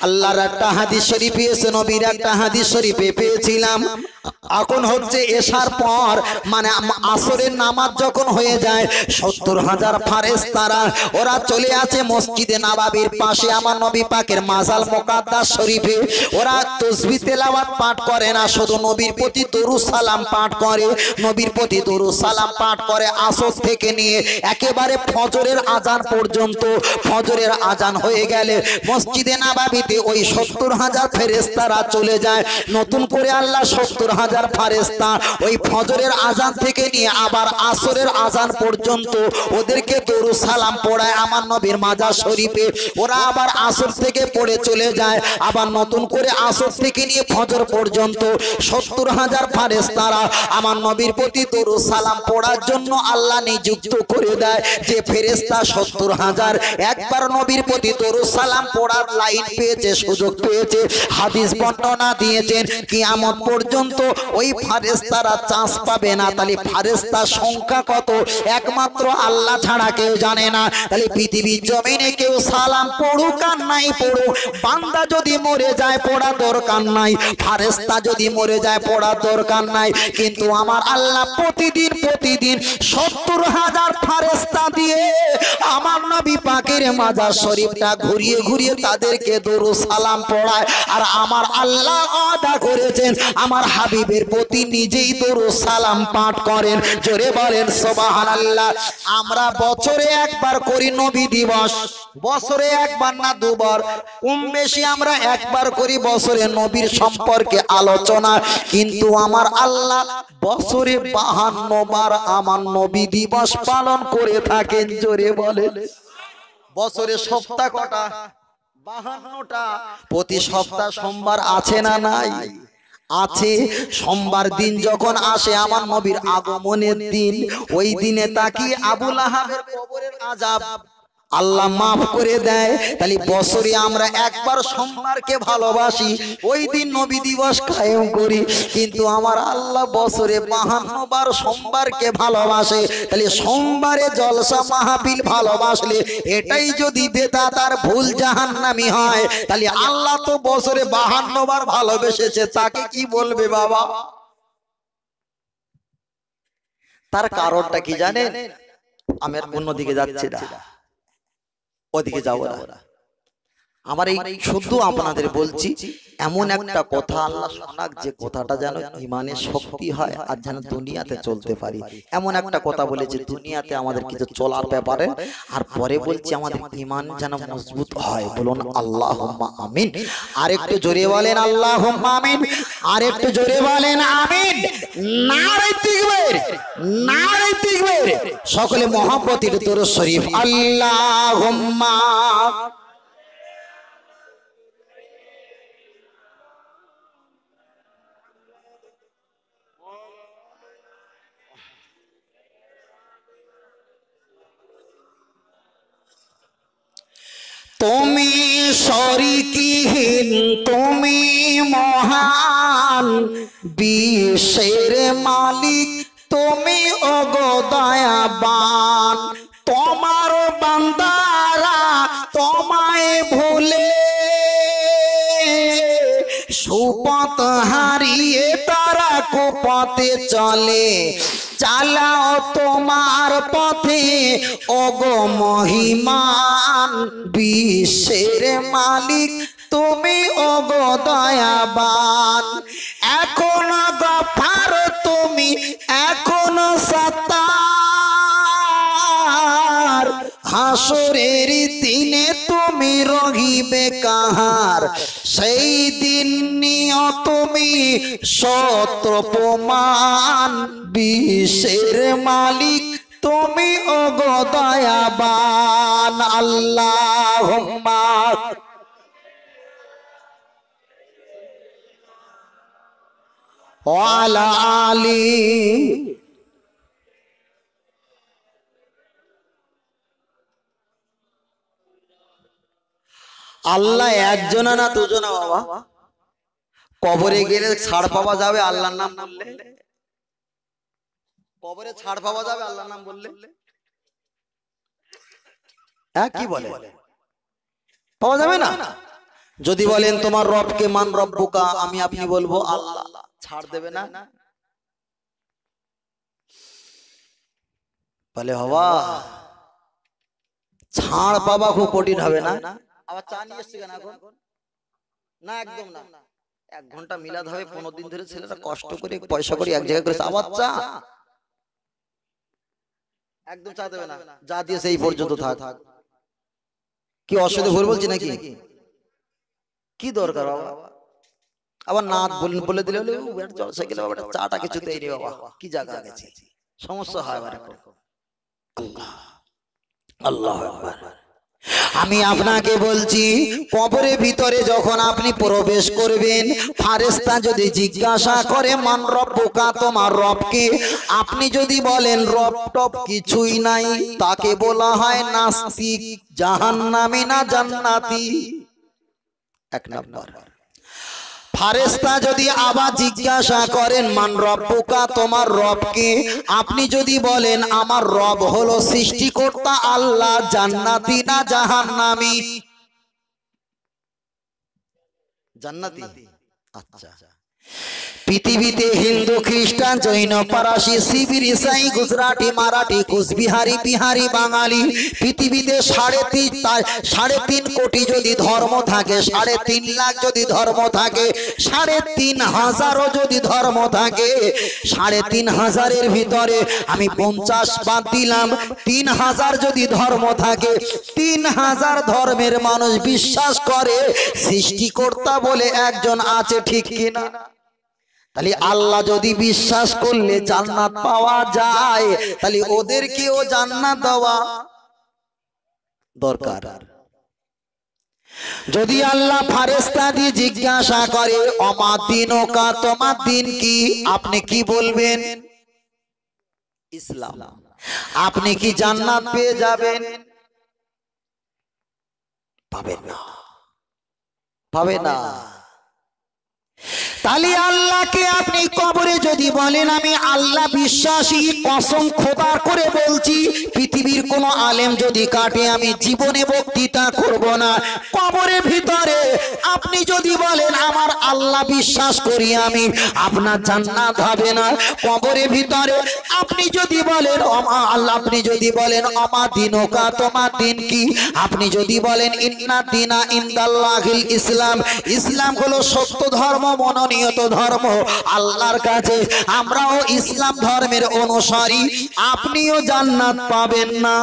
আল্লাহর একটা হাদিস শরীফে এসে নবীর একটা হাদিস শরীফে পেয়েছিলাম এখন হচ্ছে এসার পর মানে আসরের নামাজ যখন হয়ে যায় সত্তর হাজার ফারেস তারা ওরা চলে আছে মসজিদে নাবাবির পাশে আমার নবী পাকের মাজাল মোকাদ্দার শরীফে ওরা তসবি তেলাওয়াত পাঠ করে না শুধু নবীর প্রতি তরু সালাম পাঠ করে নবীর প্রতি তরু সালাম পাঠ করে আসর থেকে নিয়ে একেবারে ফজরের আজান পর্যন্ত ফজরের আজান হয়ে গেলে মসজিদে নাবাবিতে ওই সত্তর হাজার ফেরেস্তারা চলে যায় নতুন করে আল্লাহ সত্তর হাজার ফারেস্তা ওই ফজরের আজান থেকে নিয়ে আবার আসরের আজান পর্যন্ত ওদেরকে দরু সালাম পড়ায় আমার নবীর মাজার শরীফে ওরা আবার আসর থেকে পড়ে চলে যায় আবার নতুন করে আসর থেকে নিয়ে ফজর পর্যন্ত সত্তর হাজার ফারেস্তারা আমার নবীর প্রতি দরু সালাম পড়ার জন্য আল্লাহ নিযুক্ত করে দেয় যে ফেরেস্তা সত্তর হাজার একবার নবীর প্রতি দরু সালাম পড়ার লাইন পেয়েছে সুযোগ পেয়েছে হাদিস বর্ণনা দিয়েছেন কিয়ামত পর্যন্ত ওই ফারেস্তারা চান্স পাবে না তাহলে ফারেস্তার সংখ্যা কত একমাত্র আল্লাহ ছাড়া কেউ জানে না তাহলে পৃথিবীর জমিনে কেউ সালাম পড়ুক আর নাই পড়ুক বান্দা যদি মরে যায় পড়া দরকার নাই ফারেস্তা যদি মরে যায় পড়া দরকার নাই কিন্তু আমার আল্লাহ প্রতিদিন প্রতিদিন সত্তর হাজার ফারেস্তা দিয়ে আমার নবী পাকের মাজার শরীফটা ঘুরিয়ে ঘুরিয়ে তাদেরকে দরু সালাম পড়ায় আর আমার আল্লাহ আদা করেছেন আমার হাত হাবিবের প্রতি নিজেই তোর সালাম পাঠ করেন জোরে বলেন সোবাহান আল্লাহ আমরা বছরে একবার করি নবী দিবস বছরে একবার না দুবার কম বেশি আমরা একবার করি বছরে নবীর সম্পর্কে আলোচনা কিন্তু আমার আল্লাহ বছরে বাহান্ন বার আমার নবী দিবস পালন করে থাকেন জোরে বলেন বছরে সপ্তাহ কটা বাহান্নটা প্রতি সপ্তাহ সোমবার আছে না নাই আছে সোমবার দিন যখন আসে আমার নবীর আগমনের দিন ওই দিনে তাকি আবুল আহাবের কবরের আজাব আল্লাহ মাফ করে দেয় তাহলে বছরে আমরা একবার সোমবারকে ভালোবাসি ওই দিন নবী দিবস কায়েম করি কিন্তু আমার আল্লাহ বছরে বাহান্নবার সোমবারকে ভালোবাসে তাহলে সোমবারে জলসা মাহাবিল ভালোবাসলে এটাই যদি বেদা তার ভুল জাহান্নামি হয় তাহলে আল্লাহ তো বছরে বাহান্নবার ভালোবেসেছে তাকে কি বলবে বাবা তার কারণটা কি জানেন আমি অন্যদিকে যাচ্ছি না और दिखे जाओ আমার এই শুধু আপনাদের বলছি এমন একটা কথা আল্লাহ শোনাক যে কথাটা যেন ইমানে শক্তি হয় আর যেন দুনিয়াতে চলতে পারি এমন একটা কথা বলেছে দুনিয়াতে আমাদের কিছু চলার ব্যাপারে আর পরে বলছি আমাদের ইমান যেন মজবুত হয় বলুন আল্লাহ আমিন আর একটু জোরে বলেন আল্লাহ আমিন আর একটু জোরে বলেন আমিন সকলে মহাপতির তোর শরীফ আল্লাহ তুমি সরিকিহীন তুমি মহান বিশ্বের মালিক তুমি অগদয়াবান তোমার বান্দারা তোমায় ভুলে সুপথ হারিয়ে তা যারা কুপথে চলে চালাও তোমার পথে ওগো মহিমান বিশ্বের মালিক তুমি ওগো দয়াবান এখন গফার তুমি এখন সত্তা হাসরের দিনে তুমি রহিবে কাহার সেই দিন নিয় তুমি সত্রপমান বিশের মালিক তুমি অগদয়াবান আল্লাহ আলা আলী আল্লাহ একজনা না দুজনা বাবা কবরে গেলে ছাড় পাওয়া যাবে আল্লাহর নাম বললে কবরে ছাড় পাওয়া যাবে আল্লাহর নাম বললে হ্যাঁ কি হ্যাঁ, বলে পাওয়া যাবে না যদি বলেন তোমার রবকে মান রব্বুকা আমি আপনি বলবো আল্লাহ ছাড় দেবে না বলে হওয়া ছাড় পাওয়া খুব কঠিন হবে না আবার চা নিয়ে এসছে কেন এখন না একদম না এক ঘন্টা মিলাদ হবে পনেরো দিন ধরে ছেলেরা কষ্ট করে পয়সা করে এক জায়গায় করেছে আবার চা একদম চা দেবে না যা দিয়েছে এই পর্যন্ত থাক কি অসুবিধা ভোর বলছি নাকি কি দরকার বাবা আবার না বলে দিলে সাইকেল বাবা চাটা কিছু দেয় রে বাবা কি জায়গা গেছে সমস্যা হয় আবার আল্লাহ আল্লাহ আমি আপনাকে বলছি কবরের ভিতরে যখন আপনি প্রবেশ করবেন ফারেস্তা যদি জিজ্ঞাসা করে মান রব বোকা তোমার রবকে আপনি যদি বলেন রব টপ কিছুই নাই তাকে বলা হয় নাস্তিক জাহান্নামী না জান্নাতি এক নম্বর ফারেস্তা যদি আবার জিজ্ঞাসা করেন মান পোকা তোমার রবকে আপনি যদি বলেন আমার রব হলো সৃষ্টিকর্তা আল্লাহ জান্নাতি না জাহান্নামি জান্নাতি আচ্ছা পৃথিবীতে হিন্দু খ্রিস্টান জৈন পারাসি শিবির ইসাই গুজরাটি মারাঠি কুচবিহারি বিহারি বাঙালি পৃথিবীতে সাড়ে তিন সাড়ে তিন কোটি যদি ধর্ম থাকে সাড়ে তিন লাখ যদি ধর্ম থাকে সাড়ে তিন হাজারও যদি ধর্ম থাকে সাড়ে তিন হাজারের ভিতরে আমি পঞ্চাশ বাদ দিলাম তিন হাজার যদি ধর্ম থাকে তিন হাজার ধর্মের মানুষ বিশ্বাস করে সৃষ্টিকর্তা বলে একজন আছে ঠিক কিনা তাহলে আল্লাহ যদি বিশ্বাস করলে জান্নাত পাওয়া যায় তাহলে ওদেরকেও জান্নাত দেওয়া দরকার যদি আল্লাহ ফারেস্তা দিয়ে জিজ্ঞাসা করে ও কা তোমার দিন কি আপনি কি বলবেন ইসলাম আপনি কি জান্নাত পেয়ে যাবেন পাবেন না পাবে না খালি আল্লাহকে আপনি কবরে যদি বলেন আমি আল্লাহ বিশ্বাসী কসম খোদার করে বলছি পৃথিবীর কোনো আলেম যদি কাটে আমি জীবনে বক্তৃতা করব না কবরের ভিতরে আপনি যদি বলেন আমার আল্লাহ বিশ্বাস করি আমি আপনার জান্নাত হবে না কবরের ভিতরে আপনি যদি বলেন আল্লাহ আপনি যদি বলেন আমার দিনকা তোমার দিন কি আপনি যদি বলেন ইন্না দিনা ইন্দাল্লাহিল ইসলাম ইসলাম হলো সত্য ধর্ম মনোনীত প্রতিনিয়ত ধর্ম আল্লাহর কাছে আমরাও ইসলাম ধর্মের অনুসারী আপনিও জান্নাত পাবেন না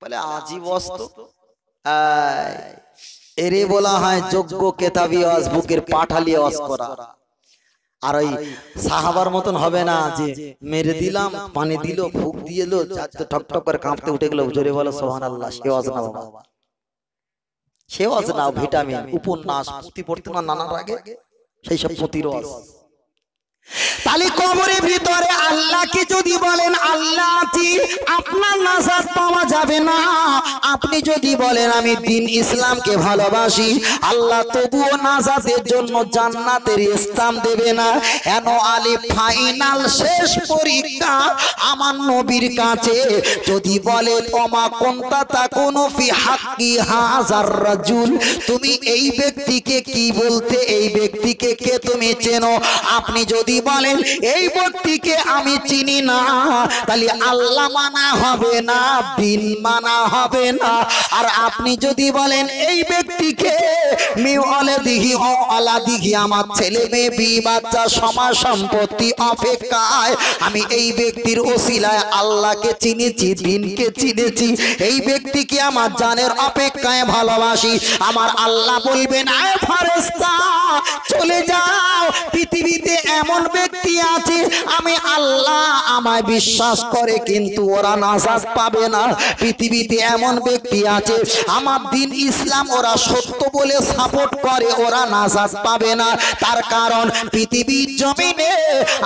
বলে আজীব এরে বলা হয় যোগ্য কেতাবি অস বুকের পাঠালি অস করা আর ওই সাহাবার মতন হবে না যে মেরে দিলাম পানি দিল ফুক দিয়ে লো ঠক ঠক করে কাঁপতে উঠে গেল জোরে বলো সোহান আল্লাহ সে অস না বাবা সেও আছে না ভিটামিন উপন্যাস পুঁতি পড়তে না নানার আগে সেই সব পুঁতিরও আছে তাহলে কবরের ভিতরে আল্লাহকে যদি বলেন আল্লাহ আছি আপনার নাজাত পাওয়া যাবে না আপনি যদি বলেন আমি দিন ইসলামকে ভালোবাসি আল্লাহ তবুও নাসাজের জন্য জান্নাতের ইসলাম দেবে না এন আলী ফাইনাল শেষ পরীক্ষা আমার নবীর কাছে যদি বলে তোমা কোনটা তা কোনো ফি হাক্কি হাজার রাজুল তুমি এই ব্যক্তিকে কি বলতে এই ব্যক্তিকে কে তুমি চেনো আপনি যদি যদি বলেন এই ব্যক্তিকে আমি চিনি না তাহলে আল্লাহ মানা হবে না দিন মানা হবে না আর আপনি যদি বলেন এই ব্যক্তিকে মিওয়ালে দিঘি ও দিঘি আমার ছেলে মেয়ে বাচ্চা সমাজ সম্পত্তি অপেক্ষায় আমি এই ব্যক্তির ওসিলায় আল্লাহকে চিনেছি চিনেছি এই ব্যক্তিকে আমার জানের অপেক্ষায় ভালোবাসি আমার আল্লাহ বলবেন আয় ফারেস্তা চলে যাও পৃথিবীতে এমন এমন ব্যক্তি আছে আমি আল্লাহ আমায় বিশ্বাস করে কিন্তু ওরা নাজাদ পাবে না পৃথিবীতে এমন ব্যক্তি আছে আমার দিন ইসলাম ওরা সত্য বলে সাপোর্ট করে ওরা নাজাদ পাবে না তার কারণ পৃথিবীর জমিনে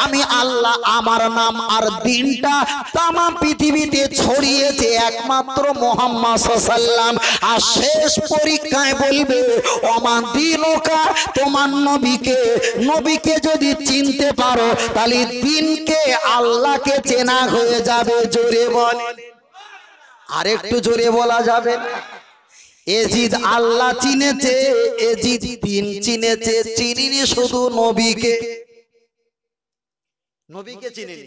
আমি আল্লাহ আমার নাম আর দিনটা তামাম পৃথিবীতে ছড়িয়েছে একমাত্র মোহাম্মদ সাল্লাম আর শেষ পরীক্ষায় বলবে অমান দিন তোমার নবীকে নবীকে যদি চিনতে দিতে পারো তাহলে দিনকে আল্লাহকে চেনা হয়ে যাবে জোরে আর একটু জোরে বলা যাবে এজিদ আল্লাহ চিনেছে এজিদ দিন চিনেছে চিনিনি শুধু নবীকে নবীকে চিনিনি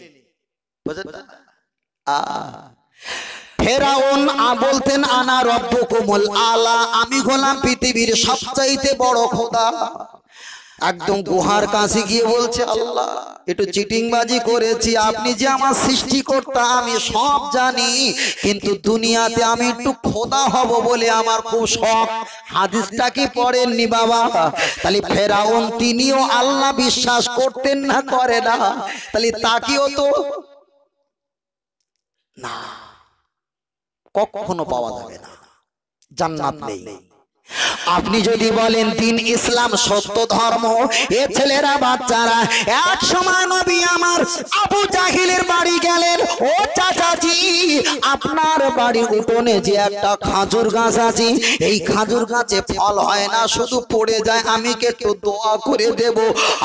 ফেরাউন বলতেন আনা রব্য কোমল আলা আমি হলাম পৃথিবীর সবচাইতে বড় খোদা একদম গুহার কাছে গিয়ে বলছে আল্লাহ একটু চিটিংবাজি করেছি আপনি যে আমার সৃষ্টিকর্তা আমি সব জানি কিন্তু দুনিয়াতে আমি একটু খোদা হব বলে আমার খুব শখ হাদিসটা কি পড়েননি বাবা তাহলে ফেরাউন তিনিও আল্লাহ বিশ্বাস করতেন না করে না তাহলে তাকেও তো না কখনো পাওয়া যাবে না জান্নাত নেই আপনি যদি বলেন দিন ইসলাম সত্য ধর্ম এ ছেলেরা বাচ্চারা এক সময় নবী আমার আবু জাহিলের বাড়ি গেলেন ও চাচাজি আপনার বাড়ি উঠোনে যে একটা খাজুর গাছ আছে এই খাজুর গাছে ফল হয় না শুধু পড়ে যায় আমি কেউ দোয়া করে দেব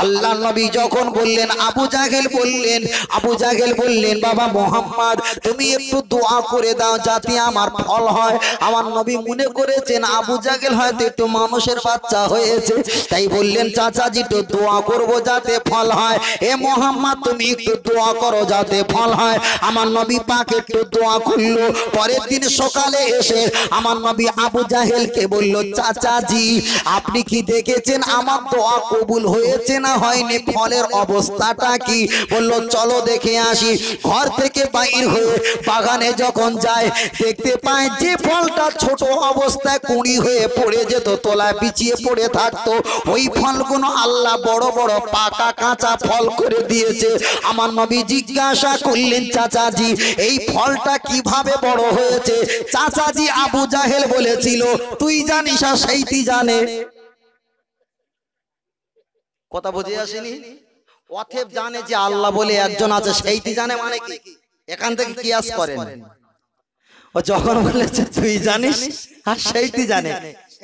আল্লাহ নবী যখন বললেন আবু জাহেল বললেন আবু জাহেল বললেন বাবা মোহাম্মদ তুমি একটু দোয়া করে দাও যাতে আমার ফল হয় আমার নবী মনে করেছেন আবু জাগেল হয়তো একটু মানুষের বাচ্চা হয়েছে তাই বললেন চাচাজি তো দোয়া করবো যাতে ফল হয় এ মোহাম্মদ তুমি একটু দোয়া করো যাতে ফল হয় আমার নবী পাক একটু দোয়া করলো পরের দিন সকালে এসে আমার নবী আবু জাহেলকে বলল চাচাজি আপনি কি দেখেছেন আমার দোয়া কবুল হয়েছে না হয়নি ফলের অবস্থাটা কি বলল চলো দেখে আসি ঘর থেকে বাইর হয়ে বাগানে যখন যায় দেখতে পায় যে ফলটা ছোট অবস্থায় কুড়ি হয়ে পড়ে যেত তোলায় পিছিয়ে পড়ে থাকতো ওই ফলগুলো আল্লাহ বড় বড় পাকা কাঁচা ফল করে দিয়েছে আমার নবী জিজ্ঞাসা করলেন চাচাজি এই ফলটা কিভাবে বড় হয়েছে চাচাজি আবু জাহেল বলেছিল তুই জানিস আর তুই জানে কথা বুঝে আসেনি অথেব জানে যে আল্লাহ বলে একজন আছে সেই তুই জানে মানে কি এখান থেকে কিয়াস করেন ও যখন বলেছে তুই জানিস আর সেই তুই জানে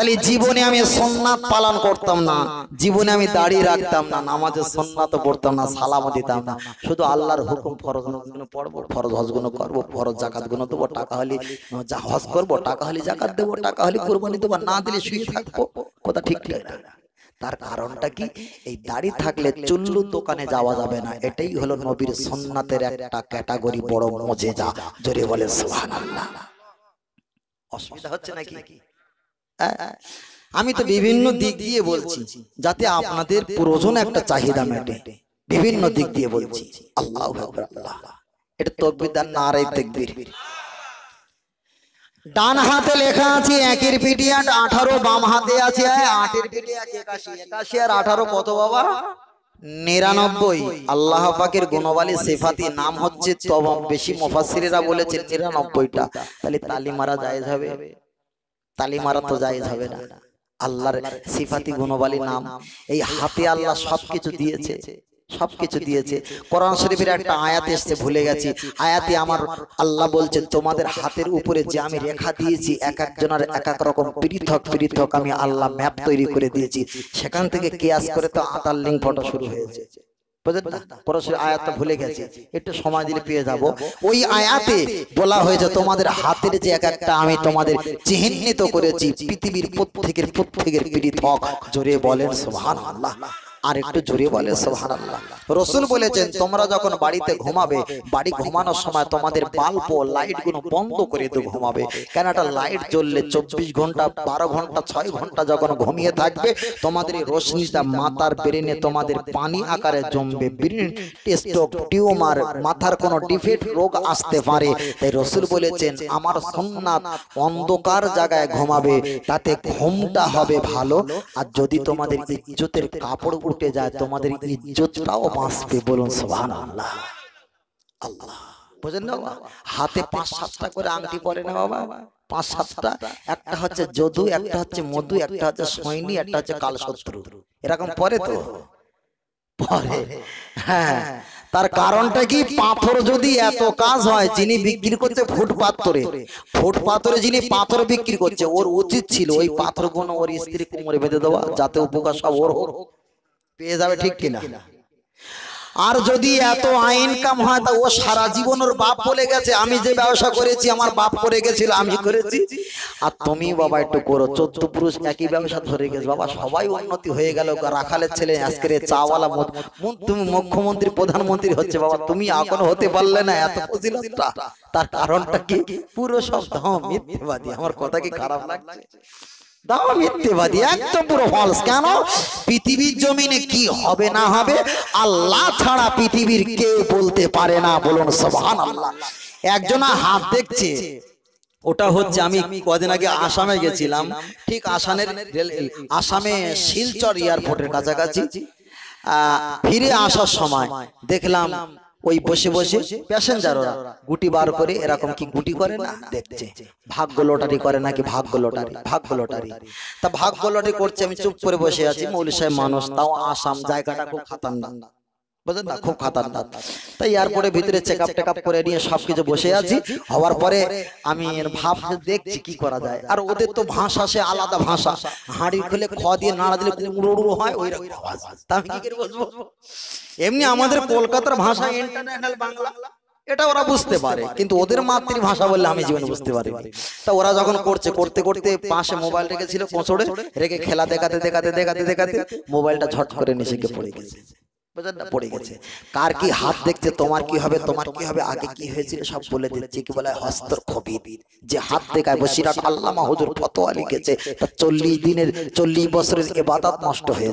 তাহলে জীবনে আমি সন্ন্যাত পালন করতাম না জীবনে আমি দাঁড়িয়ে রাখতাম না নামাজের সন্ন্যাত পড়তাম না সালাম দিতাম না শুধু আল্লাহর হুকুম ফরজ গুলো পড়বো ফরজ হজগুলো করবো ফরজ জাকাত গুলো দেবো টাকা হলে যা হজ করবো টাকা হলে জাকাত দেবো টাকা হলে কোরবানি দেবো না দিলে শুয়ে থাকবো কথা ঠিক ঠিক না তার কারণটা কি এই দাড়ি থাকলে চুল্লু দোকানে যাওয়া যাবে না এটাই হলো নবীর সন্ন্যাতের একটা ক্যাটাগরি বড় মজে যা জোরে বলে সুবহানাল্লাহ অসুবিধা হচ্ছে নাকি আমি তো বিভিন্ন দিক দিয়ে বলছি যাতে আপনাদের প্রয়োজন একটা চাহিদা মেটে বিভিন্ন দিক দিয়ে বলছি আল্লাহ এটা তকবির ডান হাতে লেখা আছে একের আঠারো বাম হাতে আছে আটের একাশি একাশি আর আঠারো কত বাবা নিরানব্বই আল্লাহ পাকের গুণবালী সেফাতি নাম হচ্ছে তব বেশি মুফাসিরেরা বলেছে নিরানব্বইটা তাহলে তালিমারা যায় যাবে তালি মারা তো যাই হবে না আল্লাহর সিফাতি গুণবালী নাম এই হাতে আল্লাহ সবকিছু দিয়েছে সবকিছু দিয়েছে কোরআন শরীফের একটা আয়াত এসছে ভুলে গেছি আয়াতে আমার আল্লাহ বলছেন তোমাদের হাতের উপরে যে আমি রেখা দিয়েছি এক একজনের এক এক রকম পৃথক পৃথক আমি আল্লাহ ম্যাপ তৈরি করে দিয়েছি সেখান থেকে কেয়াস করে তো আটার লিঙ্ক ফটো শুরু হয়েছে পরশুর ভুলে গেছি একটু সময় দিলে পেয়ে ওই আয়াতে বলা হয়েছে তোমাদের হাতের যে আমি তোমাদের চিহ্নিত করেছি পৃথিবীর প্রত্যেকের প্রত্যেকের পৃথক জোরে বলেন আল্লাহ আর একটু জোরে বলে সোহানাল্লাহ রসুল বলেছেন তোমরা যখন বাড়িতে ঘুমাবে বাড়ি ঘুমানোর সময় তোমাদের বাল্প লাইট গুলো বন্ধ করে দিয়ে ঘুমাবে কেন একটা লাইট জ্বললে চব্বিশ ঘন্টা বারো ঘন্টা ছয় ঘন্টা যখন ঘুমিয়ে থাকবে তোমাদের এই রশ্মিটা মাথার ব্রেনে তোমাদের পানি আকারে জমবে ব্রেন স্ট্রোক টিউমার মাথার কোনো ডিফেক্ট রোগ আসতে পারে তাই রসুল বলেছেন আমার সোমনাথ অন্ধকার জায়গায় ঘুমাবে তাতে ঘুমটা হবে ভালো আর যদি তোমাদের ইজ্জতের কাপড় উঠে যায় তোমাদের ইজ্জতটাও বাঁচবে বলুন সোহান আল্লাহ আল্লাহ বুঝেন না বাবা হাতে পাঁচ সাতটা করে আংটি পরে না বাবা পাঁচ সাতটা একটা হচ্ছে যদু একটা হচ্ছে মধু একটা হচ্ছে সৈনী একটা হচ্ছে কালশত্রু এরকম পরে তো পরে হ্যাঁ, হ্যাঁ। তার কারণটা কি পাথর যদি এত কাজ হয় যিনি বিক্রি করছে ফুট পাথরে ফুট পাথরে যিনি পাথর বিক্রি করছে ওর উচিত ছিল ওই পাথর গুণ ওর স্ত্রী কোমরে বেঁধে দেওয়া যাতে উপকার সব ওর হোক পেয়ে যাবে ঠিক কিনা আর যদি এত আইন কাম হয় তা ও সারা জীবনের বাপ বলে গেছে আমি যে ব্যবসা করেছি আমার বাপ করে গেছিল আমি করেছি আর তুমি বাবা একটু করো চোদ্দ পুরুষ একই ব্যবসা ধরে গেছে বাবা সবাই উন্নতি হয়ে গেল রাখালের ছেলে আজকের চাওয়ালা তুমি মুখ্যমন্ত্রী প্রধানমন্ত্রী হচ্ছে বাবা তুমি এখনো হতে পারলে না এত ফজিলতটা তার কারণটা কি পুরো সব মিথ্যেবাদী আমার কথা কি খারাপ লাগছে দাওয়া মিথ্যেবাদী একদম পুরো ফলস কেন পৃথিবীর জমিনে কি হবে না হবে আল্লাহ ছাড়া পৃথিবীর কেউ বলতে পারে না বলুন সবহান আল্লাহ একজনা হাত দেখছে ওটা হচ্ছে আমি কদিন আগে আসামে গেছিলাম ঠিক আসামের আসামে শিলচর এয়ারপোর্টের কাছাকাছি ফিরে আসার সময় দেখলাম ওই বসে বসে প্যাসেঞ্জাররা গুটি বার করে এরকম কি গুটি করে না দেখছে ভাগ্য লটারি করে নাকি ভাগ্য লটারি ভাগ্য লটারি তা ভাগ্য লটারি করছে আমি চুপ করে বসে আছি মৌলী সাহেব মানুষ তাও আসাম জায়গাটা খুব না বোঝেন না খুব খাতারনাক তাই এরপরে ভিতরে চেক আপ টেকআপ করে নিয়ে সব বসে আছি হওয়ার পরে আমি এর ভাব দেখছি কি করা যায় আর ওদের তো ভাষা সে আলাদা ভাষা হাঁড়ি খুলে দিয়ে নাড়া দিলে হয় ওই রকম এমনি আমাদের কলকাতার ভাষা ইন্টারন্যাশনাল বাংলা এটা ওরা বুঝতে পারে কিন্তু ওদের মাতৃভাষা বললে আমি জীবনে বুঝতে পারি তা ওরা যখন করছে করতে করতে পাশে মোবাইল রেখেছিল কোঁচড়ে রেখে খেলা দেখাতে দেখাতে দেখাতে দেখাতে মোবাইলটা ঝট করে নিচে পড়ে গেছে বোঝেন চল্লিশ দিনের চল্লিশ নষ্ট হয়ে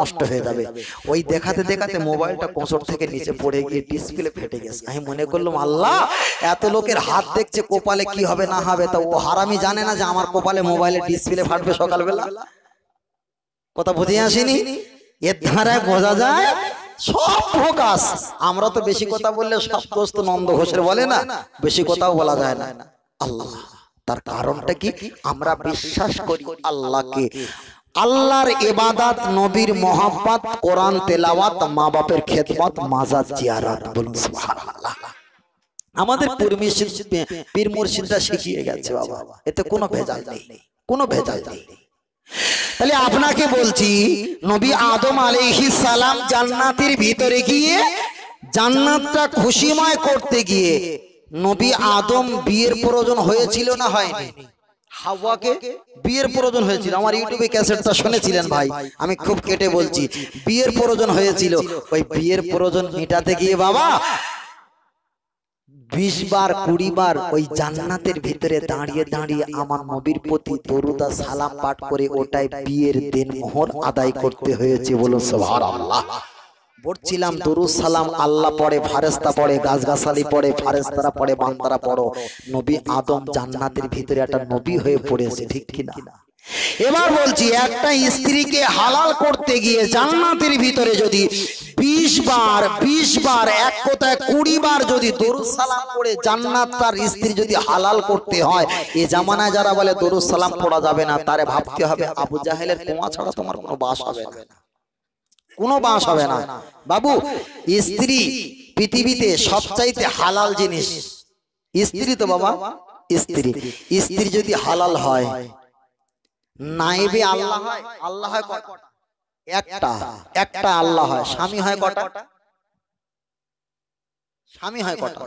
নষ্ট যাবে ওই দেখাতে দেখাতে মোবাইলটা কোঁচড় থেকে নিচে পড়ে গিয়ে ডিসপ্লে ফেটে গেছে আমি মনে করলাম আল্লাহ এত লোকের হাত দেখছে কোপালে কি হবে না হবে তা ও হারামি জানে না যে আমার কোপালে মোবাইলে ডিসপ্লে ফাটবে সকালবেলা কথা বুঝিয়ে আসেনি এর ধারায় বোঝা যায় সব আমরা তো বেশি কথা বললে সব দোস্ত নন্দ ঘোষের বলে না বেশি কথাও বলা যায় না আল্লাহ তার কারণটা কি আমরা বিশ্বাস করি আল্লাহকে আল্লাহর এবাদাত নবীর কোরআন তেলাওয়াত মা বাপের খেদমত মাজার জিয়ারাত বলুন আমাদের পীর শিখিয়ে গেছে বাবা এতে কোনো ভেজাল নেই কোনো ভেজাল নেই তাহলে আপনাকে বলছি নবী আদম আলহি সালাম জান্নাতের ভিতরে গিয়ে জান্নাতটা খুশিময় করতে গিয়ে নবী আদম বিয়ের প্রয়োজন হয়েছিল না হয়নি হাওয়াকে বিয়ের প্রয়োজন হয়েছিল আমার ইউটিউবে ক্যাসেটটা শুনেছিলেন ভাই আমি খুব কেটে বলছি বিয়ের প্রয়োজন হয়েছিল ওই বিয়ের প্রয়োজন মেটাতে গিয়ে বাবা বিশ বার কুড়ি বার ওই জান্নাতের ভিতরে দাঁড়িয়ে দাঁড়িয়ে আমার নবীর প্রতি দরুদা সালাম পাঠ করে ওটাই বিয়ের দিন মোহর আদায় করতে হয়েছে বলুন সভার আল্লাহ পড়ছিলাম দরুদ সালাম আল্লাহ পড়ে ফারেস্তা পড়ে গাছ গাছালি পড়ে ফারেস্তারা পড়ে বান্তারা পড়ো নবী আদম জান্নাতের ভিতরে একটা নবী হয়ে পড়েছে ঠিক কিনা এবার বলছি একটা স্ত্রীকে হালাল করতে গিয়ে জান্নাতের ভিতরে যদি বিশ বার বিশ বার এক কোথায় কুড়ি বার যদি সালাম পড়ে জান্নাত তার স্ত্রী যদি হালাল করতে হয় এ জামানায় যারা বলে সালাম পড়া যাবে না তারে ভাবতে হবে আবু জাহেলের কোমা ছাড়া তোমার কোনো বাস হবে না কোনো বাস হবে না বাবু স্ত্রী পৃথিবীতে সবচাইতে হালাল জিনিস স্ত্রী তো বাবা স্ত্রী স্ত্রী যদি হালাল হয় নাইবে আল্লাহ হয় আল্লাহ হয় একটা একটা আল্লাহ হয় স্বামী হয় কটা স্বামী হয় কটা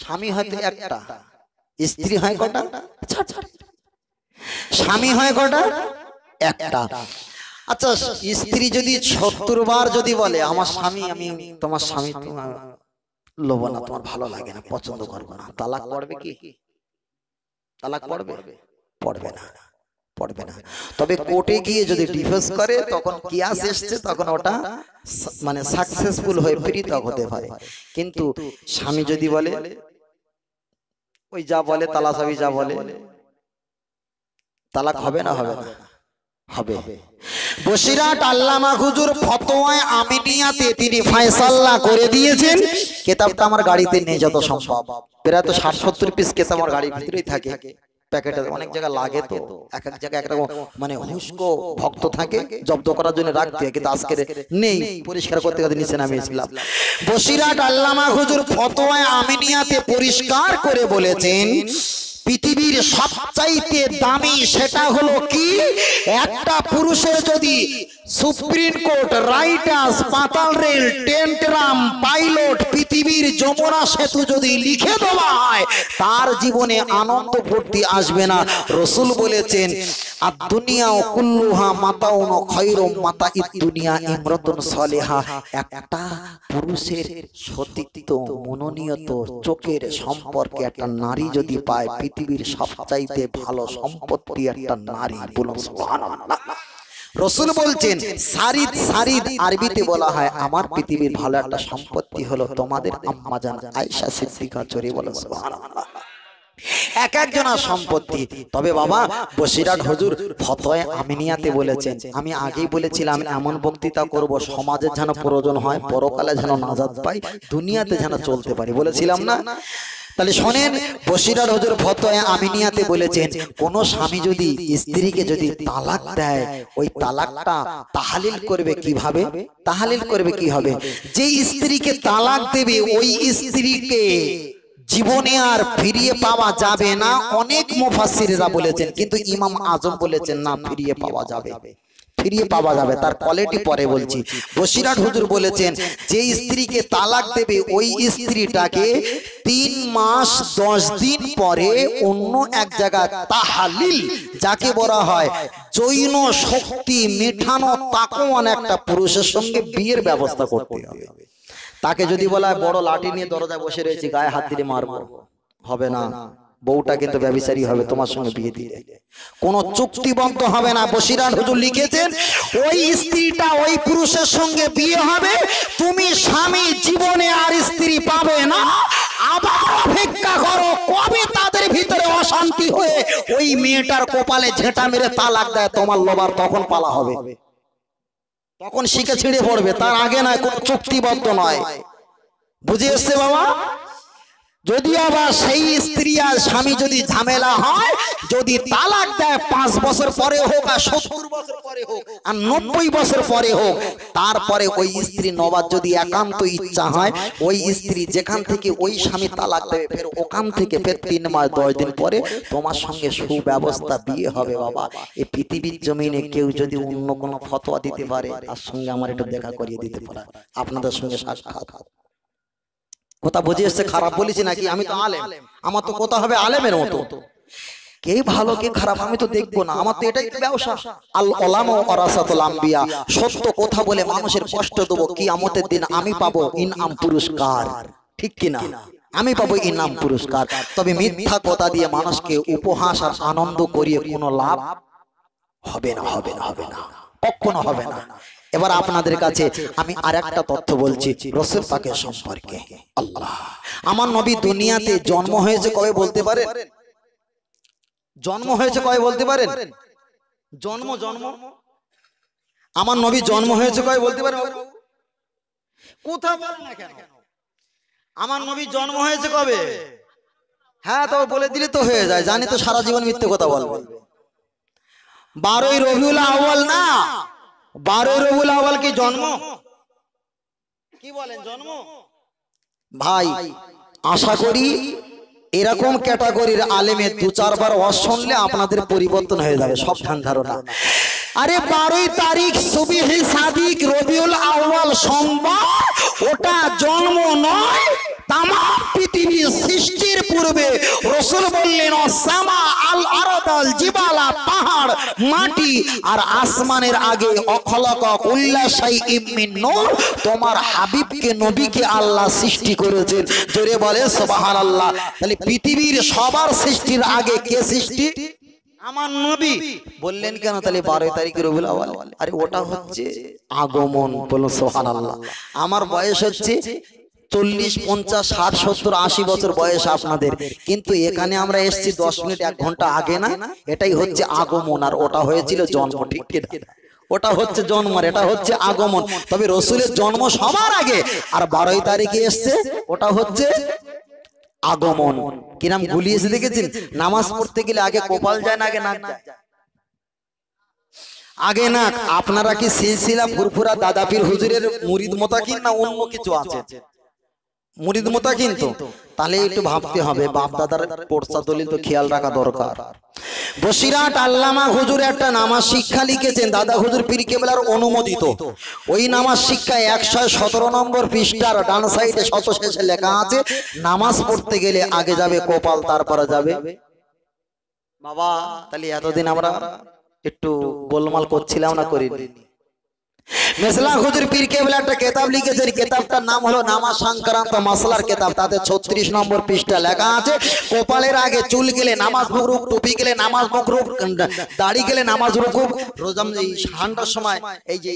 স্বামী হয় একটা স্ত্রী হয় কটা আচ্ছা, আচ্ছা। স্বামী হয় কটা একটা আচ্ছা, আচ্ছা স্ত্রী যদি সত্তর বার যদি বলে আমার স্বামী আমি তোমার স্বামী তোমার লোব না তোমার ভালো লাগে না পছন্দ করবো না তালাক করবে কি তালাক করবে পড়বে না পড়বে না তবে কোর্টে গিয়ে যদি ডিফেন্স করে তখন কিয়াস এসছে তখন ওটা মানে সাকসেসফুল হয়ে পৃথক হতে পারে কিন্তু স্বামী যদি বলে ওই যা বলে তালাসাবি যা বলে তালাক হবে না হবে না হবে বসিরাট আল্লামা হুজুর ফতোয়ায় আমিনিয়াতে তিনি ফায়সাল্লা করে দিয়েছেন কেতাবটা আমার গাড়িতে নিয়ে যত সম্ভব প্রায় তো ষাট সত্তর পিস কেতাব আমার গাড়ির ভিতরেই থাকে প্যাকেটে অনেক জায়গায় লাগে তো এক এক জায়গায় মানে ভক্ত থাকে জব্দ করার জন্য রাখতে কিন্তু নেই পরিষ্কার করতে নিচে নামিয়েছিলাম বসিরাট আল্লামা হুজুর ফতোয়ায় আমিনিয়াতে পরিষ্কার করে বলেছেন পৃথিবীর সবচাইতে দামি সেটা হলো কি একটা পুরুষের যদি সুপ্রিম কোর্ট রাইটার্স পাতাল রেল টেন্টরাম পাইলট পৃথিবীর যমুনা সেতু যদি লিখে দেওয়া হয় তার জীবনে আনন্দ ভর্তি আসবে না রসুল বলেছেন আর দুনিয়া কুল্লুহা মাতা দুনিয়া ইমরতন সলেহা একটা পুরুষের সতীত্ব মনোনীয়ত চোখের সম্পর্কে একটা নারী যদি পায় পৃথিবীর সবচাইতে ভালো সম্পত্তি একটা নারী বলুন রসুল বলছেন সারিদ সারিদ আরবিতে বলা হয় আমার পৃথিবীর ভালো একটা সম্পত্তি হলো তোমাদের আম্মা জান আয়েশা সিদ্দিকা চরি বলে সুবহানাল্লাহ এক একজনের সম্পত্তি তবে বাবা বসিরাট হজুর ফতোয় আমিনিয়াতে বলেছেন আমি আগেই বলেছিলাম এমন বক্তৃতা করব সমাজের যেন প্রয়োজন হয় পরকালে যেন নাজাদ পাই দুনিয়াতে যেন চলতে পারি বলেছিলাম না তাহলে শোনেন বসিরার হজুর ফতোয় আমিনিয়াতে বলেছেন কোন স্বামী যদি স্ত্রীকে যদি তালাক দেয় ওই তালাকটা তাহালিল করবে কিভাবে তাহালিল করবে কি হবে যে স্ত্রীকে তালাক দেবে ওই স্ত্রীকে জীবনে আর ফিরিয়ে পাওয়া যাবে না অনেক মুফাসসিররা বলেছেন কিন্তু ইমাম আজম বলেছেন না ফিরিয়ে পাওয়া যাবে ফিরিয়ে পাওয়া যাবে তার কোয়ালিটি পরে বলছি বসিরাট হুজুর বলেছেন যে স্ত্রীকে তালাক দেবে ওই স্ত্রীটাকে তিন মাস দশ দিন পরে অন্য এক জায়গা তাহালিল যাকে বলা হয় জৈন শক্তি মেঠানো তাকওয়ান একটা পুরুষের সঙ্গে বিয়ের ব্যবস্থা করতে হবে তাকে যদি বলা হয় বড় লাঠি নিয়ে দরজায় বসে রয়েছে গায়ে হাত দিয়ে মারব হবে না বউটা কিন্তু ব্যবচারী হবে তোমার সঙ্গে বিয়ে দিলে কোনো চুক্তিবদ্ধ হবে না বসিরান হুজুর লিখেছেন ওই স্ত্রীটা ওই পুরুষের সঙ্গে বিয়ে হবে তুমি স্বামী জীবনে আর স্ত্রী পাবে না আবার করো কবে তাদের ভিতরে অশান্তি হয়ে ওই মেয়েটার কপালে ঝেঁটা তোমার তখন পালা হবে তখন শিখে ছিঁড়ে পড়বে তার আগে নয় চুক্তিবদ্ধ নয় বুঝে এসছে বাবা যদি আবার সেই স্ত্রী আর স্বামী যদি ঝামেলা হয় যদি তালাক দেয় পাঁচ বছর পরে হোক আর সত্তর বছর পরে হোক আর নব্বই বছর পরে হোক তারপরে ওই স্ত্রী নবার যদি একান্ত ইচ্ছা হয় ওই স্ত্রী যেখান থেকে ওই স্বামী তালাক দেবে ফের ওখান থেকে ফের তিন মাস দশ দিন পরে তোমার সঙ্গে সুব্যবস্থা বিয়ে হবে বাবা এই পৃথিবীর জমিনে কেউ যদি অন্য কোনো ফতোয়া দিতে পারে তার সঙ্গে আমার একটু দেখা করিয়ে দিতে পারে আপনাদের সঙ্গে সাক্ষাৎ কথা বুঝে এসছে খারাপ বলেছি নাকি আমি তো আলেম আমার তো কথা হবে আলেমের মতো কে ভালো কে খারাপ আমি তো দেখবো না আমার তো এটাই ব্যবসা সত্য কথা বলে মানুষের কষ্ট দেবো কি দিন আমি পাবো ইনাম পুরস্কার ঠিক কিনা আমি পাবো ইনাম পুরস্কার তবে মিথ্যা কথা দিয়ে মানুষকে উপহাস আর আনন্দ করিয়ে কোনো লাভ হবে না হবে না হবে না কখনো হবে না এবার আপনাদের কাছে আমি আর একটা তথ্য বলছি রসুল পাকের সম্পর্কে আল্লাহ আমার নবী দুনিয়াতে জন্ম হয়েছে কবে বলতে পারেন জন্ম হয়েছে কবে বলতে পারেন জন্ম জন্ম আমার নবী জন্ম হয়েছে কবে বলতে পারেন কোথা বলেন না কেন আমার নবী জন্ম হয়েছে কবে হ্যাঁ তবে হ্যাঁ, বলে দিলে তো হয়ে যায় জানি তো সারা জীবন মিথ্যে কথা বলবেন বারোই রবিউল আউয়াল না বারো রবুল আওয়াল কি জন্ম কি বলেন জন্ম ভাই আশা করি এরকম ক্যাটাগরির আলেমে দু চারবার অস শুনলে আপনাদের পরিবর্তন হয়ে যাবে সব ধান ধারণা আরে বারোই তারিখ সুবিহি সাদিক রবিউল আউয়াল সোমবার ওটা জন্ম নয় তামাম পৃথিবী সৃষ্টির পূর্বে রসুল বললেন সামা জিবালা পাহাড় মাটি আর আসমানের আগে অখলক উল্লাসাই ইমিন নূর তোমার হাবিবকে নবীকে আল্লাহ সৃষ্টি করেছেন জোরে বলে সোবাহান আল্লাহ তাহলে পৃথিবীর সবার সৃষ্টির আগে কে সৃষ্টি আমার নবী বললেন কেন তাহলে বারোই তারিখে রবিউল আওয়াল আরে ওটা হচ্ছে আগমন বলুন সুবহানাল্লাহ আমার বয়স হচ্ছে চল্লিশ পঞ্চাশ ষাট সত্তর আশি বছর বয়স আপনাদের কিন্তু এখানে আমরা এসছি দশ মিনিট এক ঘন্টা আগে না এটাই হচ্ছে আগমন আর ওটা হয়েছিল জন্ম ঠিক ওটা হচ্ছে জন্ম আর এটা হচ্ছে আগমন তবে রসুলের জন্ম সবার আগে আর বারোই তারিখে এসছে ওটা হচ্ছে আগমন কিরাম গুলিয়েছে দেখেছেন নামাজ পড়তে গেলে আগে কপাল যায় না আগে নাক আগে না আপনারা কি সিলসিলা ফুরফুরা দাদাপীর হুজুরের মুরিদ মতাকিন না অন্য কিছু আছে মুরিদ মোতা কিন্তু তাহলে একটু ভাবতে হবে বাপ দাদার পোর্সা দলিল তো খেয়াল রাখা দরকার বসিরাট আল্লামা হুজুর একটা নামাজ শিক্ষা লিখেছেন দাদা হুজুর পীর কেবলার অনুমোদিত ওই নামাজ শিক্ষায় একশো সতেরো নম্বর পৃষ্ঠার ডান সাইডে শত শেষে লেখা আছে নামাজ পড়তে গেলে আগে যাবে কপাল তারপরে যাবে বাবা তাহলে এতদিন আমরা একটু গোলমাল করছিলাম না করিনি মেসলা হুজুর পীর কেবলা একটা কেতাব লিখেছেন কেতাবটার নাম হলো নামা সংক্রান্ত মাসলার কেতাব তাতে ছত্রিশ নম্বর পৃষ্ঠা লেখা আছে কপালের আগে চুল গেলে নামাজ মুখরুক টুপি গেলে নামাজ মুখরুক দাড়ি গেলে নামাজ রুকুক রোজাম এই ঠান্ডার সময় এই যে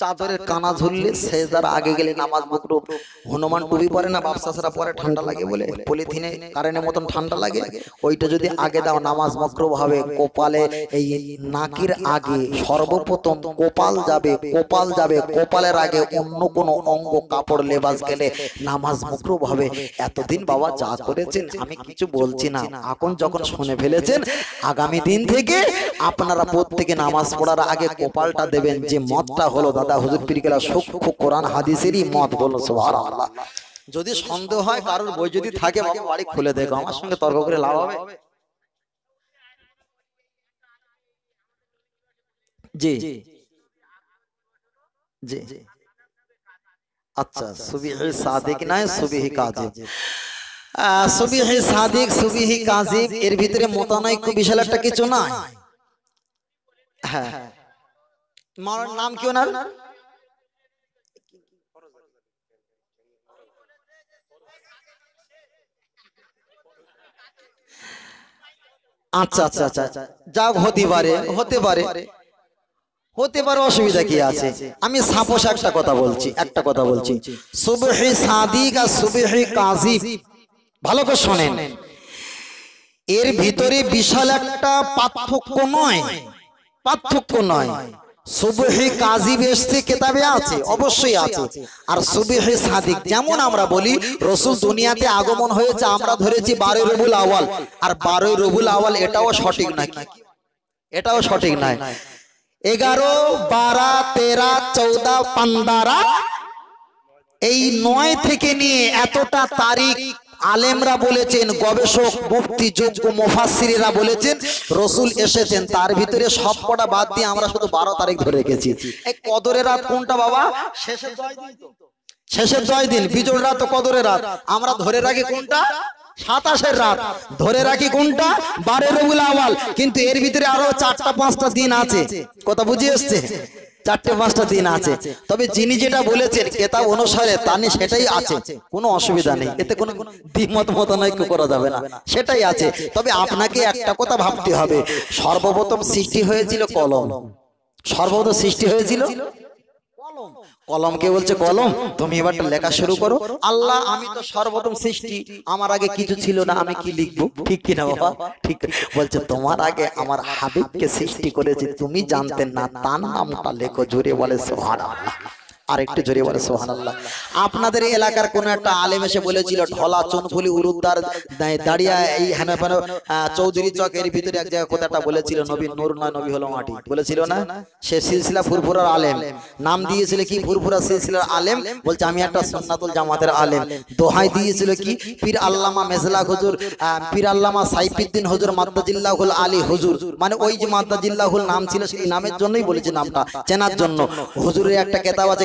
চাদরের কানা ঝুললে যার আগে গেলে নামাজ মকরুব হনুমান টুপি পরে না সারা পরে ঠান্ডা লাগে বলে পলিথিনে কারেন্টের মতন ঠান্ডা লাগে ওইটা যদি আগে দাও নামাজ মকরুব হবে কোপালে এই নাকির আগে সর্বপ্রথম কোপাল যাবে কোপাল যাবে কোপালের আগে অন্য কোনো অঙ্গ কাপড় লেবাস গেলে নামাজ মকরুব হবে এতদিন বাবা যা করেছেন আমি কিছু বলছি না এখন যখন শুনে ফেলেছেন আগামী দিন থেকে আপনারা প্রত্যেকে নামাজ পড়ার আগে কোপালটা দেবেন যে মতটা হলো দাদা হুজুর পীরকেলা সূক্ষ্ম কোরআন হাদিসেরই মত বলুন সুবহানাল্লাহ যদি সন্দেহ হয় কারোর বই যদি থাকে আমাকে বাড়ি খুলে দেখো আমার সঙ্গে তর্ক করে লাভ হবে জি জি আচ্ছা সুবিহি সাদিক নয় সুবিহি কাজী সুবিহি সাদিক সুবিহি কাজী এর ভিতরে মতানৈক্য বিশাল একটা কিছু নয় হ্যাঁ মাওলানার নাম কি ওনার আচ্ছা আচ্ছা আচ্ছা আচ্ছা যাক হতে পারে হতে পারে হতে পারে অসুবিধা কি আছে আমি সাপোস একটা কথা বলছি একটা কথা বলছি সুবহি সাদিক আর সুবহি কাজী ভালো করে শোনেন এর ভিতরে বিশাল একটা পার্থক্য নয় পার্থক্য নয় সুবহি কাজী বেশতে কেতাবে আছে অবশ্যই আছে আর সুবহি সাদিক যেমন আমরা বলি রসুল দুনিয়াতে আগমন হয়েছে আমরা ধরেছি বারোই রবুল আওয়াল আর বারোই রবুল আওয়াল এটাও সঠিক নাকি এটাও সঠিক নয় এগারো বারা তেরা চৌদা পান্দারা এই নয় থেকে নিয়ে এতটা তারিখ আলেমরা বলেছেন গবেষক মুক্তি যোগ্য মোফাসিরা বলেছেন রসুল এসেছেন তার ভিতরে সব কটা বাদ দিয়ে আমরা শুধু বারো তারিখ ধরে রেখেছি এই কদরের রাত কোনটা বাবা শেষের জয় দিন শেষের জয় দিন বিজোর রাত কদরের রাত আমরা ধরে রাখি কোনটা সাতাশের রাত ধরে রাখি কোনটা বারে রঙুল আওয়াল কিন্তু এর ভিতরে আরো চারটা পাঁচটা দিন আছে কথা বুঝে এসছে চারটে পাঁচটা দিন আছে তবে যিনি যেটা বলেছেন কেতাব অনুসারে তানি সেটাই আছে কোনো অসুবিধা নেই এতে কোনো দ্বিমত মতানৈক্য করা যাবে না সেটাই আছে তবে আপনাকে একটা কথা ভাবতে হবে সর্বপ্রথম সৃষ্টি হয়েছিল কলম সর্বপ্রথম সৃষ্টি হয়েছিল কলম কলমকে বলছে কলম তুমি এবার লেখা শুরু করো আল্লাহ আমি তো সর্বপ্রথম সৃষ্টি আমার আগে কিছু ছিল না আমি কি লিখবো ঠিক কিনা বাবা ঠিক বলছে তোমার আগে আমার হাবিবকে সৃষ্টি করেছে তুমি জানতেন না তার নামটা লেখো জোরে বলে সোহার আল্লাহ আরেকটু জোরে বলে সোহানাল্লাহ আপনাদের এলাকার কোন একটা আলেম এসে বলেছিল ঢলা চনফুলি উরুদ্দার দাঁড়িয়া এই হেনা চৌধুরী চকের ভিতরে এক জায়গায় কথাটা বলেছিল নবী নূর নয় নবী হলো মাটি বলেছিল না সে সিলসিলা ফুরফুরার আলেম নাম দিয়েছিল কি ফুরফুরা সিলসিলার আলেম বলছে আমি একটা সন্নাতুল জামাতের আলেম দোহাই দিয়েছিল কি পীর আল্লামা মেজলা হুজুর পীর আল্লামা সাইফিদ্দিন হুজুর হুল আলী হুজুর মানে ওই যে হুল নাম ছিল সেই নামের জন্যই বলেছে নামটা চেনার জন্য হুজুরের একটা কেতাব আছে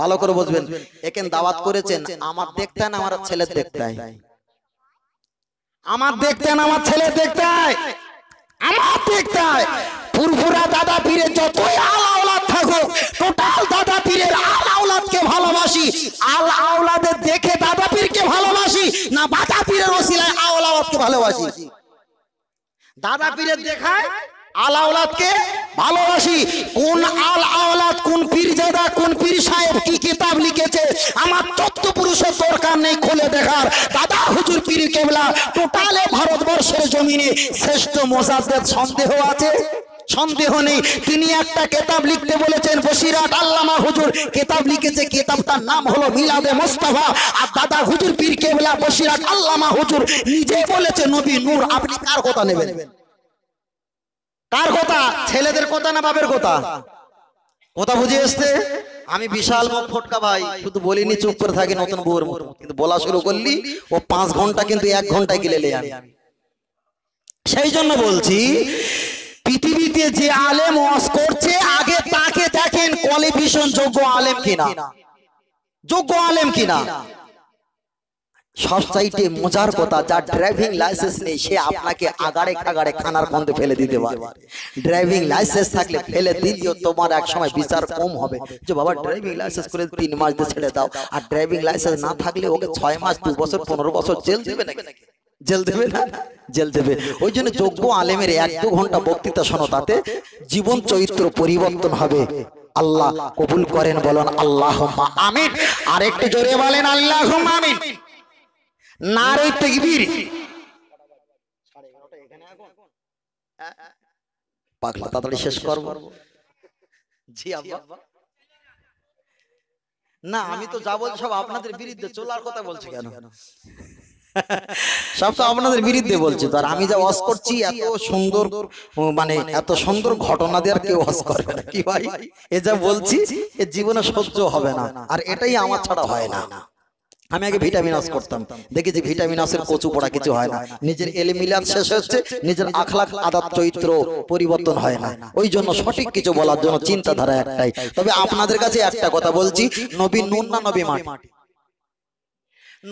ভালো করে বুঝবেন একেন দাওয়াত করেছেন আমার দেখতেন আমার ছেলে দেখতাই আমার দেখতেন আমার ছেলে দেখতাই আমার দেখতাই পুরপুরা দাদা পীরে যতই আল আওলাদ থাকুক টোটাল দাদা পীরের আল আওলাদকে ভালোবাসি আল আওলাদের দেখে দাদা পীরকে ভালোবাসি না বাদা পীরের ওসিলায় আওলাওয়াতকে ভালোবাসি দাদা পীরের দেখায় আল আওলাদকে ভালোবাসি কোন আল আওলাদ কোন পীরজাদা কোন পীর সাহেব কি কিতাব লিখেছে আমার তত্ত্ব দরকার নেই খুলে দেখার দাদা হুজুর পীর কেবলা টোটালে ভারতবর্ষের জমিনে শ্রেষ্ঠ মোসাদের সন্দেহ আছে সন্দেহ নেই তিনি একটা কেতাব লিখতে বলেছেন বসিরাট আল্লামা হুজুর কেতাব লিখেছে কেতাবটার নাম হলো মিলাদে মোস্তফা আর দাদা হুজুর পীর কেবলা বসিরাট আল্লামা হুজুর নিজে বলেছে নবী নূর আপনি কার কথা নেবেন কার কথা ছেলেদের কথা না বাপের কথা কথা বুঝে এসছে আমি বিশাল মুখ ফটকা ভাই শুধু বলিনি চুপ করে থাকি নতুন বউর কিন্তু বলা শুরু করলি ও পাঁচ ঘন্টা কিন্তু এক ঘন্টায় গেলে আমি সেই জন্য বলছি পৃথিবীতে যে আলেম ওয়াজ করছে আগে তাকে দেখেন কোয়ালিফিকেশন যোগ্য আলেম কিনা যোগ্য আলেম কিনা সবচাইতে মজার কথা যার ড্রাইভিং লাইসেন্স নেই সে আপনাকে আগাড়ে খাগারে খানার গন্ধে ফেলে দিতে পারে ড্রাইভিং লাইসেন্স থাকলে ফেলে দিলেও তোমার এক সময় বিচার কম হবে যে বাবা ড্রাইভিং লাইসেন্স করে তিন মাস দিয়ে ছেড়ে দাও আর ড্রাইভিং লাইসেন্স না থাকলে ওকে ছয় মাস দু বছর পনেরো বছর জেল দেবে নাকি জেল দেবে না জেল দেবে ওই জন্য যোগ্য আলেমের এক দু ঘন্টা বক্তৃতা শোনো তাতে জীবন চরিত্র পরিবর্তন হবে আল্লাহ কবুল করেন বলেন আল্লাহ আমিন আর একটু জোরে বলেন আল্লাহ আমিন তাড়াতাড়ি শেষ করব জি না আমি তো যা বলছি সব আপনাদের বিরুদ্ধে চলার কথা বলছি কেন *laughs* সব তো আপনাদের বিরুদ্ধে বলছি তো আর আমি যা ওয়াজ করছি এত সুন্দর মানে, মানে এত সুন্দর ঘটনা দিয়ে আর কেউ ওয়াজ করে কি ভাই এ যা বলছি এ জীবনে সহ্য হবে না আর এটাই আমার ছাড়া হয় না আমি আগে ভিটামিন আস করতাম দেখেছি ভিটামিন আসের কচু পড়া কিছু হয় না নিজের এলিমিলাত শেষ হচ্ছে নিজের আখলাখ আদাত চরিত্র পরিবর্তন হয় না ওই জন্য সঠিক কিছু বলার জন্য চিন্তাধারা একটাই তবে আপনাদের কাছে একটা কথা বলছি নবী নুন না নবী মাটি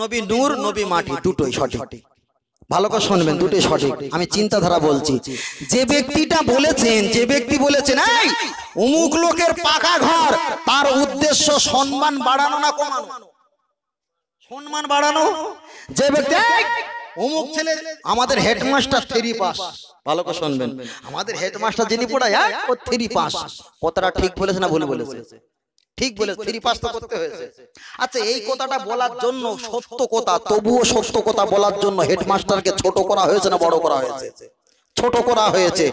নবী নূর নবী মাটি দুটোই সঠিক ভালো করে শুনবেন দুটোই সঠিক আমি চিন্তাধারা বলছি যে ব্যক্তিটা বলেছেন যে ব্যক্তি বলেছেন এই লোকের পাকা ঘর তার উদ্দেশ্য সম্মান বাড়ানো না কমানো সম্মান বাড়ানো যে ব্যক্তি অমুক ছেলে আমাদের হেডমাস্টার থ্রি পাস ভালো করে শুনবেন আমাদের হেডমাস্টার যিনি পড়ায় ও থ্রি পাস কথাটা ঠিক বলেছে না ভুল বলেছে ঠিক বলে থ্রি পাস তো করতে হয়েছে আচ্ছা এই কথাটা বলার জন্য সত্য কথা তবুও সত্য কথা বলার জন্য হেডমাস্টারকে ছোট করা হয়েছে না বড় করা হয়েছে ছোট করা হয়েছে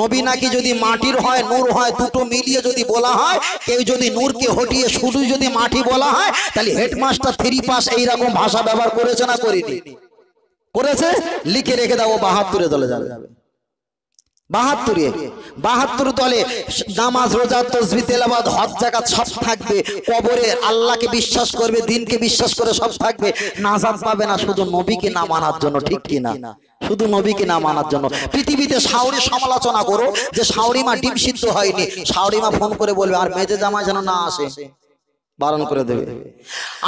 নবী নাকি যদি মাটির হয় নূর হয় দুটো মিলিয়ে যদি বলা হয় কেউ যদি নূরকে হটিয়ে শুধু যদি মাটি বলা হয় তাহলে হেডমাস্টার থ্রি পাস এইরকম ভাষা ব্যবহার করেছে না করিনি করেছে লিখে রেখে দাও বাহাত্তরে দলে যাবে বাহাত্তরে বাহাত্তর দলে নামাজ রোজা তসবি তেলাবাদ হজ জাকাত সব থাকবে কবরে আল্লাহকে বিশ্বাস করবে দিনকে বিশ্বাস করে সব থাকবে নাজাদ পাবে না শুধু নবীকে না মানার জন্য ঠিক কিনা শুধু নবীকে না মানার জন্য পৃথিবীতে সাউরি সমালোচনা করো যে সাউরিমা ডিম সিদ্ধ হয়নি সাউরিমা ফোন করে বলবে আর মেজে জামা যেন না আসে বারণ করে দেবে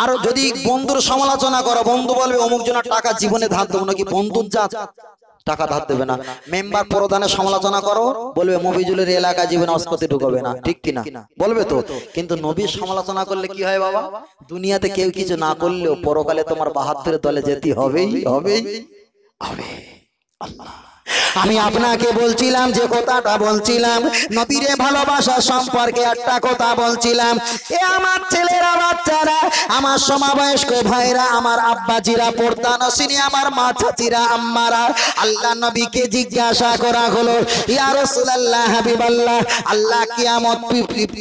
আর যদি বন্ধুর সমালোচনা করো বন্ধু বলবে অমুক জনের টাকা জীবনে ধার দেবো নাকি বন্ধুর যা টাকা ধার দেবে না মেম্বার প্রধানের সমালোচনা করো বলবে মবিজুলের এলাকা জীবনে অস্পতি ঢুকবে না ঠিক কিনা বলবে তো কিন্তু নবীর সমালোচনা করলে কি হয় বাবা দুনিয়াতে কেউ কিছু না করলেও পরকালে তোমার বাহাত্তরের দলে যেতে হবেই হবেই Abi, Allah. আমি আপনাকে বলছিলাম যে কথাটা বলছিলাম নবীরে ভালোবাসা সম্পর্কে একটা কথা বলছিলাম এ আমার ছেলেরা বাচ্চারা আমার সমাবয়স্ক ভাইরা আমার আব্বাজিরা পর্দানসিনী আমার মা চাচিরা আম্মারা আল্লাহ নবীকে জিজ্ঞাসা করা হলো ইয়া রাসূলুল্লাহ হাবিবাল্লাহ আল্লাহ কিয়ামত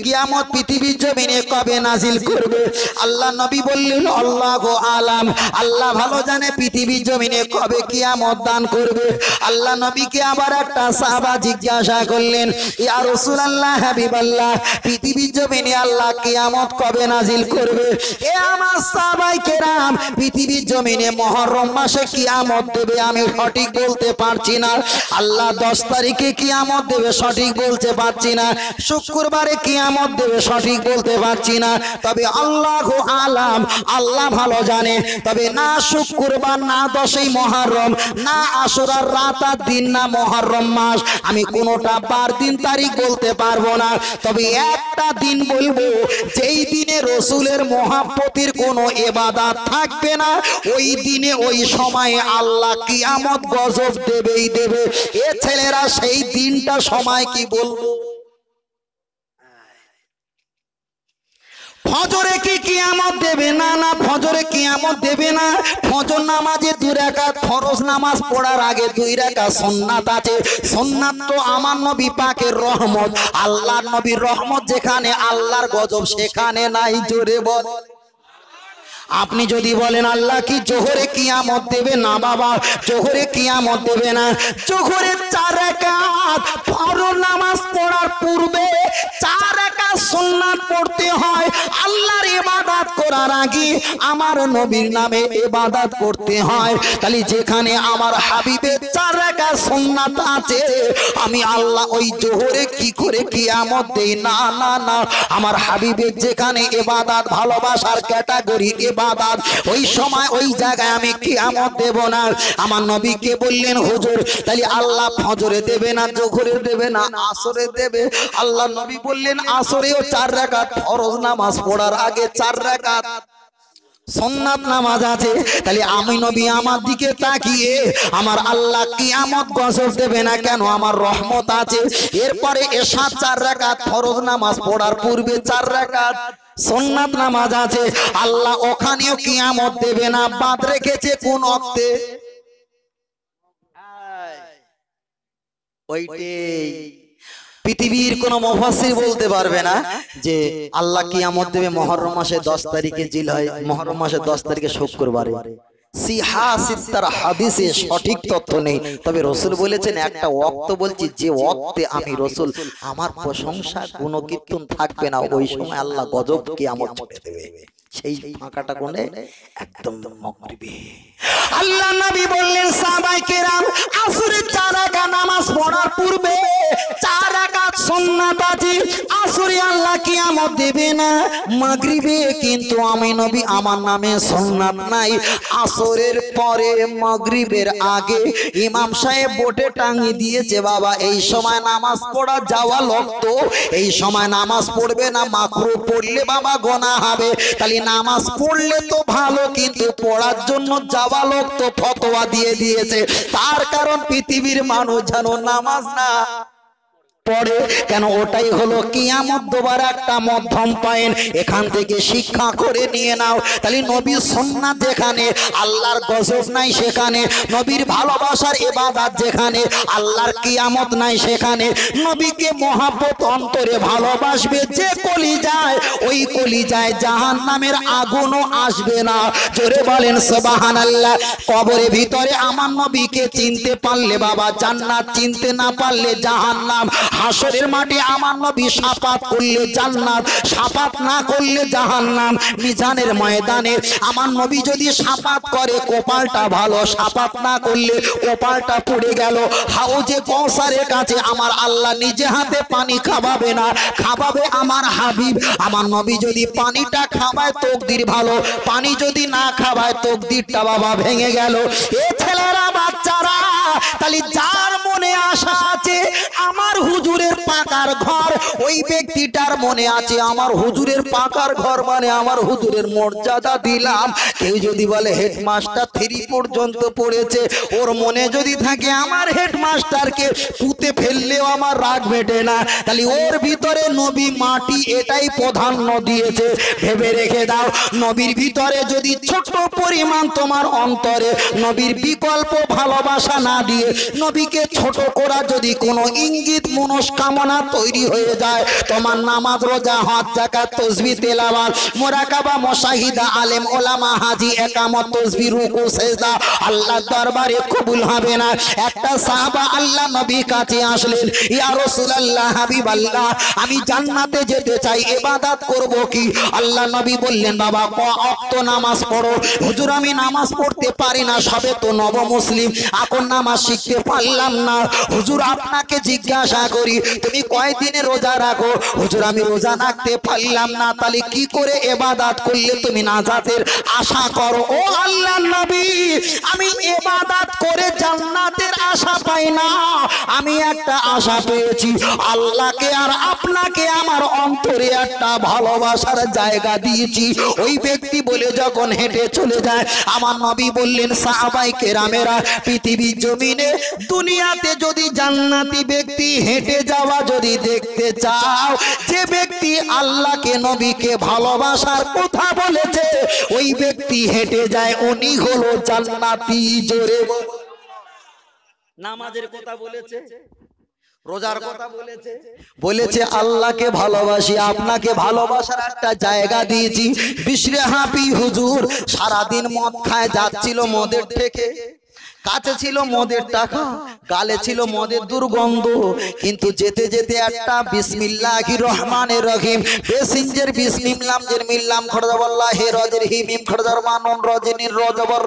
কিয়ামত পৃথিবীর জমিনে কবে নাজিল করবে আল্লাহ নবী বললেন আল্লাহু আলাম আল্লাহ ভালো জানে পৃথিবীর জমিনে কবে কিয়ামত দান করবে আল্লাহ নবীকে আবার একটা সাহাবা জিজ্ঞাসা করলেন ইয়া রাসূলুল্লাহ হাবিবাল্লাহ পৃথিবীর জমিনে আল্লাহ কিয়ামত কবে নাজিল করবে এ আমার সাহাবাই کرام পৃথিবীর জমিনে মুহররম মাসে কিয়ামত দেবে আমি সঠিক বলতে পারছি না আল্লাহ 10 তারিখে কিয়ামত দেবে সঠিক বলতে পারছি না শুক্রবারে কিয়ামত দেবে সঠিক বলতে পারছি না তবে আল্লাহু আলাম আল্লাহ ভালো জানে তবে না শুক্রবার না 10ই মুহররম না আশুরার রাত আর দিন না মহরম মাস আমি কোনোটা বার দিন তারিখ বলতে পারবো না তবে একটা দিন বলবো যেই দিনে রসুলের মহাপতির কোনো এবাদা থাকবে না ওই দিনে ওই সময়ে আল্লাহ কিয়ামত গজব দেবেই দেবে এ ছেলেরা সেই দিনটা সময় কি বলবো ফজরে কি কিয়ামত দেবে না না ফজরে কিয়ামত দেবে না ফজর নামাজে দুই রাকাত ফরজ নামাজ পড়ার আগে দুই রাকাত সুন্নাত আছে সুন্নাত তো আমার নবী পাকের রহমত আল্লাহর নবীর রহমত যেখানে আল্লাহর গজব সেখানে নাই জোরে বল আপনি যদি বলেন আল্লাহ কি জোহরে কিয়ামত দেবে না বাবা জোহরে কিয়ামত দেবে না জোহরে চার একা ফরজ নামাজ পড়ার পূর্বে চার একা সুন্নাত পড়তে হয় আল্লাহর ইবাদত করার আগে আমার নবীর নামে ইবাদত করতে হয় তাহলে যেখানে আমার হাবিবের চার রাকাত সুন্নাত আছে আমি আল্লাহ ওই জোহরে কি করে কিয়ামত দেই না না না আমার হাবিবের যেখানে ইবাদত ভালোবাসার ক্যাটাগরি ইবাদত ওই সময় ওই জায়গায় আমি কিয়ামত দেব না আমার নবীকে বললেন হুজুর তাহলে আল্লাহ ফজরে দেবে না জোহরে দেবে না আসরে দেবে আল্লাহ নবী বললেন আসরে করেও চার রাকাত ফরজ নামাজ পড়ার আগে চার রাকাত সন্ন্যাত নামাজ আছে তাহলে আমি নবী আমার দিকে তাকিয়ে আমার আল্লাহ কিয়ামত গজব দেবে না কেন আমার রহমত আছে এরপরে এসা চার রাকাত ফরজ নামাজ পড়ার পূর্বে চার রাকাত সন্ন্যাত নামাজ আছে আল্লাহ ওখানেও কিয়ামত দেবে না বাদ রেখেছে কোন অর্থে ওইটাই পৃথিবীর কোন মফাসির বলতে পারবে না যে আল্লাহ কি আমত দেবে মহরম মাসে দশ তারিখে জিল হয় মহরম মাসে দশ তারিখে শুক্রবারে সিহাসিত্তার হাদিসে সঠিক তথ্য নেই তবে রসুল বলেছেন একটা ওক্ত বলছি যে ওক্তে আমি রসুল আমার প্রশংসা গুণকীর্তন থাকবে না ওই সময় আল্লাহ গজব কি আমার দেবে সেই ফাঁকাটা কোনে একদম মগরিবে আল্লাহ নবী বললেন আসরের চার নামাজ পড়ার পূর্বে চার আছে আসরে আল্লাহ দেবে না মাগরিবে কিন্তু আমি নবী আমার নামে সুন্নাত নাই আসরের পরে মাগরিবের আগে ইমাম সাহেব বোটে টাঙিয়ে দিয়েছে বাবা এই সময় নামাজ পড়া যাওয়া লক্ত এই সময় নামাজ পড়বে না মাকড়ো পড়লে বাবা গোনা হবে তাহলে নামাজ পড়লে তো ভালো কিন্তু পড়ার জন্য যাওয়া লোক তো ফতোয়া দিয়ে দিয়েছে তার কারণ পৃথিবীর মানুষ যেন নামাজ না পড়ে কেন ওটাই হলো কিয়ামত দোবার একটা মধ্যম পায়েন এখান থেকে শিক্ষা করে নিয়ে নাও তাহলে নবীর সন্ন্যাস যেখানে আল্লাহর গজব নাই সেখানে নবীর ভালোবাসার এবাদাত যেখানে আল্লাহর কিয়ামত নাই সেখানে নবীকে মহাব্বত অন্তরে ভালোবাসবে যে কলি যায় ওই কলি যায় জাহান নামের আগুনও আসবে না জোরে বলেন সোবাহান আল্লাহ কবরের ভিতরে আমার নবীকে চিনতে পারলে বাবা জান্নাত চিনতে না পারলে জাহান নাম হাসরের মাঠে আমার নবী সাপাত করলে জান্নাত সাপাত না করলে জাহান্নাম মিজানের ময়দানে আমার নবী যদি সাপাত করে কপালটা ভালো সাপাত না করলে কপালটা পড়ে গেল হাউজে কৌসারের কাছে আমার আল্লাহ নিজে হাতে পানি খাবাবে না খাবাবে আমার হাবিব আমার নবী যদি পানিটা খাবায় তকদির ভালো পানি যদি না খাবায় তকদিরটা বাবা ভেঙে গেল এ ছেলেরা বাচ্চারা তাহলে যার মনে আশা আছে আমার হুজুর হুজুরের পাকার ঘর ওই ব্যক্তিটার মনে আছে আমার হুজুরের পাকার ঘর মানে আমার হুজুরের মর্যাদা দিলাম কেউ যদি বলে হেডমাস্টার থ্রি পর্যন্ত পড়েছে ওর মনে যদি থাকে আমার হেডমাস্টারকে পুঁতে ফেললেও আমার রাগ মেটে না তাহলে ওর ভিতরে নবী মাটি এটাই প্রধান্য দিয়েছে ভেবে রেখে দাও নবীর ভিতরে যদি ছোট পরিমাণ তোমার অন্তরে নবীর বিকল্প ভালোবাসা না দিয়ে নবীকে ছোট করা যদি কোনো ইঙ্গিত মনে মনস্কামনা তৈরি হয়ে যায় তোমার নামাজ রোজা হাত জাকাত তসবি তেলাওয়াত মুরাকাবা মুশাহিদা আলেম ওলামা হাজী একামত তসবি রুকু সেজদা আল্লাহর দরবারে কবুল হবে না একটা সাহাবা আল্লাহ নবী কাছে আসলেন ইয়া রাসূলুল্লাহ হাবিবাল্লাহ আমি জান্নাতে যেতে চাই ইবাদত করব কি আল্লাহ নবী বললেন বাবা ওয়াক্ত নামাজ পড়ো হুজুর আমি নামাজ পড়তে পারি না সবে তো নবমুসলিম এখন নামাজ শিখতে পারলাম না হুজুর আপনাকে জিজ্ঞাসা করি করি তুমি কয়দিনে রোজা রাখো হুজুর আমি রোজা রাখতে পারলাম না তাহলে কি করে এবাদাত করলে তুমি নাজাতের আশা করো ও আল্লাহ নবী আমি এবাদাত করে জান্নাতের আশা পাই না আমি একটা আশা পেয়েছি আল্লাহকে আর আপনাকে আমার অন্তরে একটা ভালোবাসার জায়গা দিয়েছি ওই ব্যক্তি বলে যখন হেঁটে চলে যায় আমার নবী বললেন সাহাবাই কেরামেরা পৃথিবীর জমিনে দুনিয়াতে যদি জান্নাতি ব্যক্তি হেঁটে হেঁটে যাওয়া যদি দেখতে চাও যে ব্যক্তি আল্লাহকে নবীকে ভালোবাসার কথা বলেছে ওই ব্যক্তি হেঁটে যায় উনি হলো জান্নাতি জোরে নামাজের কথা বলেছে রোজার কথা বলেছে বলেছে আল্লাহকে ভালোবাসি আপনাকে ভালোবাসার একটা জায়গা দিয়েছি বিশ্রে হাঁপি হুজুর সারাদিন মদ খায় যাচ্ছিল মদের থেকে কাছে ছিল মদের টাকা গালে ছিল মদের দুর্গন্ধ কিন্তু যেতে যেতে একটা বিসমিল্লাহি রহমানের রহিম বেসিঞ্জের বিসমিল্লাহ জের মিল্লাম খড়জাবল্লাহ হে রজের হিমিম খড়জার মানন রজনীর রজবর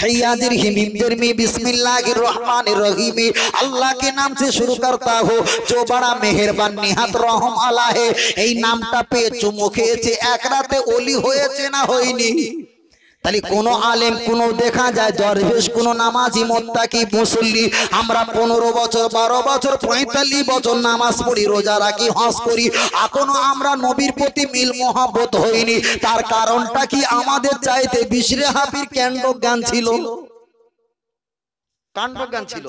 হেয়াজির হিমিম জের মি বিসমিল্লাহি রহমানের রহিম আল্লাহ কে নাম সে শুরু করতা হো জো বড়া মেহেরবান নিহাত রহম আলা হে এই নামটা পেয়ে চুমু খেয়েছে এক রাতে ওলি হয়েছে না হয়নি তাহলে কোনো আলেম কোনো দেখা যায় দরবেশ কোনো নামাজি মোত্তাকি মুসল্লি আমরা পনেরো বছর বারো বছর পঁয়তাল্লিশ বছর নামাজ পড়ি রোজা রাখি হস করি এখনো আমরা নবীর প্রতি মিল মহাবত হইনি তার কারণটা কি আমাদের চাইতে বিশ্রে হাফির কেন্দ্র জ্ঞান ছিল কাণ্ড জ্ঞান ছিল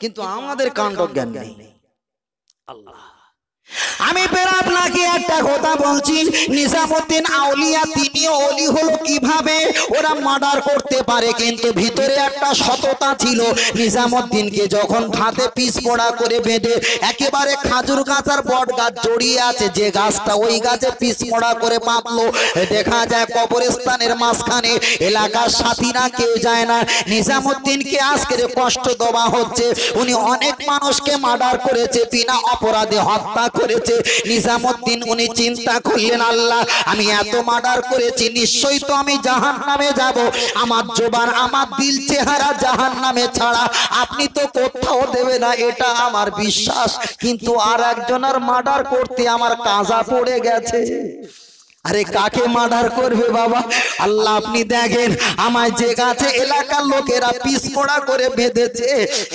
কিন্তু আমাদের কাণ্ড জ্ঞান নেই আল্লাহ আমি ফের আপনাকে একটা কথা বলছি নিজামুদ্দিন আউলিয়া তিনি অলি হলো কিভাবে ওরা মার্ডার করতে পারে কিন্তু ভিতরে একটা সততা ছিল নিজামুদ্দিনকে যখন হাতে পিস পড়া করে বেঁধে একেবারে খাজুর গাছার বট গাছ জড়িয়ে আছে যে গাছটা ওই গাছে পিস পড়া করে বাঁধলো দেখা যায় কবরস্থানের মাঝখানে এলাকার সাথীরা কেউ যায় না নিজামুদ্দিনকে আজকের কষ্ট দেওয়া হচ্ছে উনি অনেক মানুষকে মার্ডার করেছে বিনা অপরাধে হত্যা করেছে নিজামুদ্দিন উনি চিন্তা করলেন আল্লাহ আমি এত মার্ডার করেছি নিশ্চয়ই তো আমি জাহান নামে যাব আমার জোবার আমার দিল চেহারা জাহান নামে ছাড়া আপনি তো কোথাও দেবে না এটা আমার বিশ্বাস কিন্তু আর একজনের মার্ডার করতে আমার কাজা পড়ে গেছে আরে কাকে মার্ডার করবে বাবা আল্লাহ আপনি দেখেন আমার যে গাছে এলাকার লোকেরা পিস করে বেঁধেছে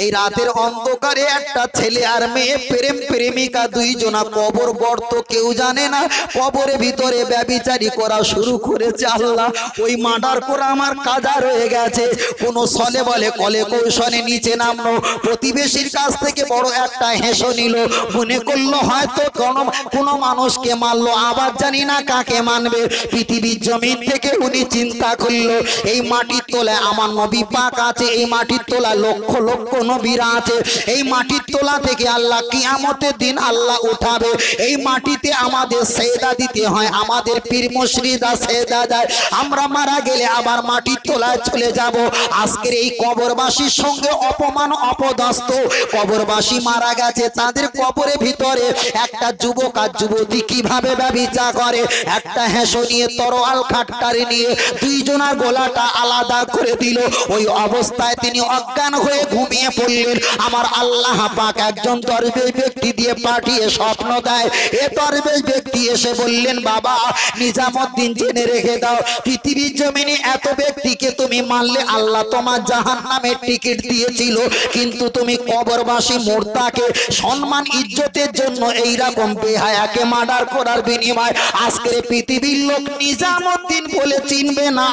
এই রাতের অন্ধকারে একটা ছেলে আর মেয়ে প্রেম প্রেমিকা দুইজনা কবর গর্ত কেউ জানে না কবরে ভিতরে ব্যবিচারি করা শুরু করেছে আল্লাহ ওই মার্ডার করে আমার কাজা রয়ে গেছে কোনো সলে বলে কলে কৌশলে নিচে নামলো প্রতিবেশীর কাছ থেকে বড় একটা হেসো নিল মনে করলো হয়তো কোনো কোনো মানুষকে মারলো আবার জানি না কাকে মানবে পৃথিবীর জমিন থেকে উনি চিন্তা করলো এই মাটির তোলায় আমার নবী পাক আছে এই মাটির তোলা লক্ষ লক্ষ নবীরা আছে এই মাটির তোলা থেকে আল্লাহ কিয়ামতের দিন আল্লাহ উঠাবে এই মাটিতে আমাদের সেদা দিতে হয় আমাদের পীর মুশরিদা সেদা দেয় আমরা মারা গেলে আবার মাটির তোলায় চলে যাব আজকের এই কবরবাসীর সঙ্গে অপমান অপদস্ত কবরবাসী মারা গেছে তাদের কবরের ভিতরে একটা যুবক আর যুবতী কিভাবে ব্যবচার করে এক একটা হেঁসো নিয়ে তরোয়াল খাটকারে নিয়ে দুইজনার গোলাটা আলাদা করে দিল ওই অবস্থায় তিনি অজ্ঞান হয়ে ঘুমিয়ে পড়লেন আমার আল্লাহ পাক একজন তরবেই ব্যক্তি দিয়ে পাঠিয়ে স্বপ্ন দেয় এ তরবেই ব্যক্তি এসে বললেন বাবা নিজামুদ্দিন জেনে রেখে দাও পৃথিবীর জমিনে এত ব্যক্তিকে তুমি মানলে আল্লাহ তোমার জাহান নামের টিকিট দিয়েছিল কিন্তু তুমি কবরবাসী মোর্তাকে সম্মান ইজ্জতের জন্য এইরকম বেহায়াকে মার্ডার করার বিনিময় আজকের পৃথিবীর লোক নিজামুদ্দিন বলে চিনবে না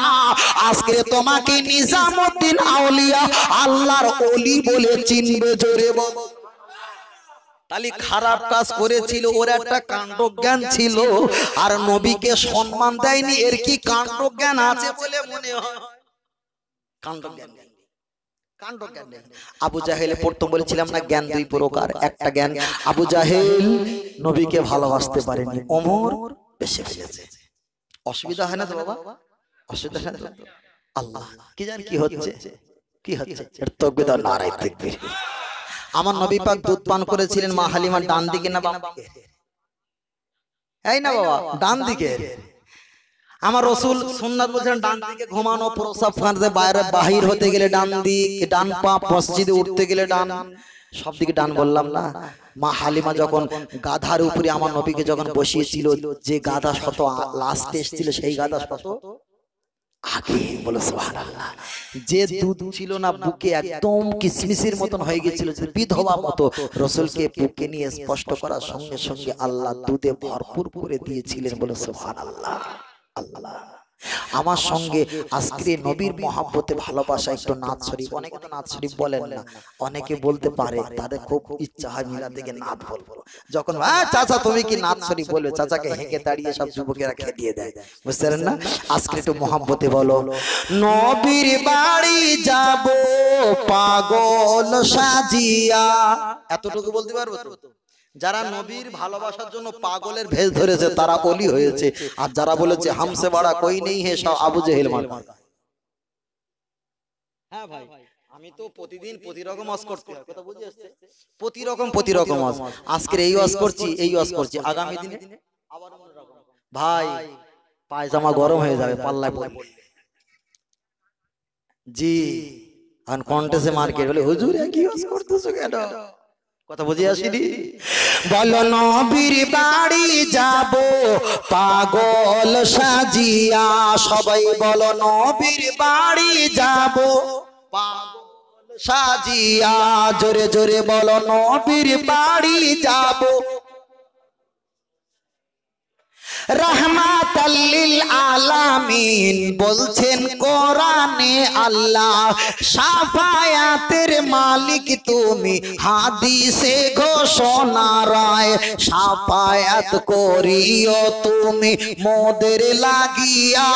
আজকে তোমাকে নিজামুদ্দিন আউলিয়া আল্লাহর অলি বলে চিনবে জোরে বল খারাপ কাজ করেছিল ওর একটা কাণ্ড জ্ঞান ছিল আর নবীকে সম্মান দেয়নি এর কি কাণ্ড জ্ঞান আছে বলে মনে হয় কাণ্ড জ্ঞান আবু জাহেল প্রথম বলেছিলাম না জ্ঞান দুই প্রকার একটা জ্ঞান আবু জাহেল নবীকে ভালোবাসতে পারেনি অমর বেশি হয়ে গেছে অসুবিধা হয় না তো বাবা অসুবিধা হয় না আল্লাহ কি জান কি হচ্ছে কি হচ্ছে আমার নবী পাক দুধ পান করেছিলেন মা হালিমার ডান দিকে না বাম এই না বাবা ডান দিকে আমার রসুল সুন্নাত বলছেন ডান দিকে ঘুমানো প্রসাব বাইরে বাহির হতে গেলে ডান দিক ডান পা মসজিদে উঠতে গেলে ডান সব দিকে ডান বললাম না মা হালিমা যখন গাধার উপরে আমার নবীকে যখন বসিয়েছিল যে গাধা শত লাস্ট এসেছিল সেই গাধা শত আগে বলো সুবহানাল্লাহ যে দুধ ছিল না বুকে একদম কিসমিসের মতন হয়ে গিয়েছিল বিধবা মতো রসুলকে বুকে নিয়ে স্পষ্ট করার সঙ্গে সঙ্গে আল্লাহ দুধে ভরপুর করে দিয়েছিলেন বলো সুবহানাল্লাহ আল্লাহ আমার সঙ্গে আজকে নবীর মহাব্বতে ভালোবাসা একটু নাচ শরীফ অনেকে তো নাচ শরীফ বলেন না অনেকে বলতে পারে তাদের খুব ইচ্ছা হয় মিলা থেকে নাচ বলবো যখন চাচা তুমি কি নাচ শরীফ বলবে চাচাকে হেঁকে দাঁড়িয়ে সব যুবকেরা খেয়ে দিয়ে দেয় বুঝতে পারেন না আজকে একটু মহাব্বতে বলো নবীর বাড়ি যাব পাগল সাজিয়া এতটুকু বলতে পারবো যারা নবীর ভালোবাসার জন্য পাগলের ভেজ ধরেছে তারা অলি হয়েছে আর যারা বলেছে হামসে বাড়া কই নেই হে সব আবু জেহেল মান হ্যাঁ, হ্যাঁ ভাই আমি তো প্রতিদিন প্রতিরকম রকম আজকের এই করছি এই করছি আগামী দিনে ভাই পায়জামা গরম হয়ে যাবে জি কন্টেসে মার্কেট হুজুর কি করতেছো কেন কথা বুঝে আসিনি বল নবীর বাড়ি যাব পাগল সাজিয়া সবাই বল নবীর বাড়ি যাব পাগল সাজিয়া জোরে জোরে বল নবীর বাড়ি যাব রাহমাতাল্লিল আলামিন বলছেন কোরআনে আল্লাহ সাফায়াতের মালিক তুমি হাদিসে ঘোষণা রায় সাফায়াত করিও তুমি মোদের লাগিয়া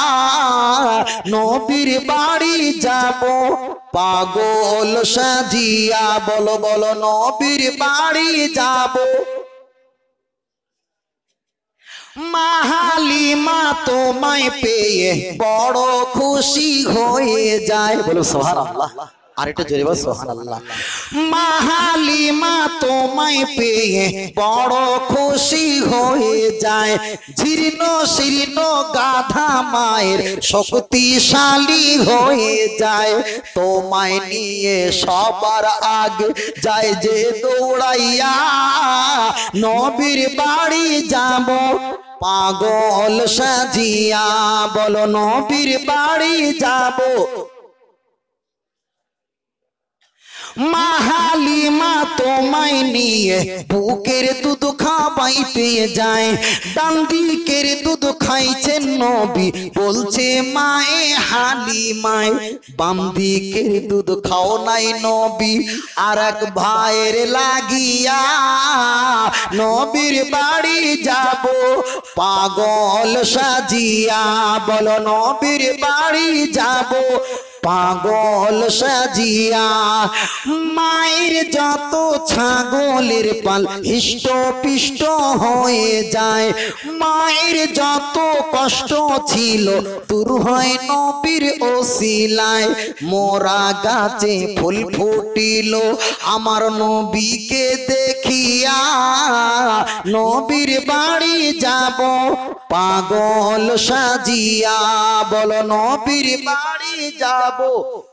নবীর বাড়ি যাব পাগল সাজিয়া বলো বলো নবীর বাড়ি যাব মাহালিমা তোমায় পেয়ে বড় খুশি হয়ে যায় বলো সোহার আল্লাহ আর জোরে বল সুবহানাল্লাহ মাহালিমা তোমায় পেয়ে বড় খুশি হয়ে যায় জীর্ণ শীর্ণ গাধা মায়ের শক্তিশালী হয়ে যায় তোমায় নিয়ে সবার আগে যায় যে দৌড়াইয়া নবীর বাড়ি যাব পাগল সাজিয়া বলো নবীর বাড়ি যাব মাহালিমা তোমায় নিয়ে বুকের দুধ খাবাইতে পেয়ে যায় ডান দিকের দুধ খাইছেন নবী বলছে মায়ে হালিমায় বাম দিকের দুধ খাও নাই নবী আর এক ভাইয়ের লাগিয়া নবীর বাড়ি যাব পাগল সাজিয়া বলো নবীর বাড়ি যাব পাগল সাজিয়া মায়ের যত ছাগলের পাল হিষ্ট পিষ্ট হয়ে যায় মায়ের যত কষ্ট ছিল তুর হয় নবীর ওসিলায় মোরা গাছে ফুল ফুটিল আমার নবীকে দেখিয়া নবীর বাড়ি যাব পাগল সাজিয়া বল নবীর বাড়ি যাব বাজাবো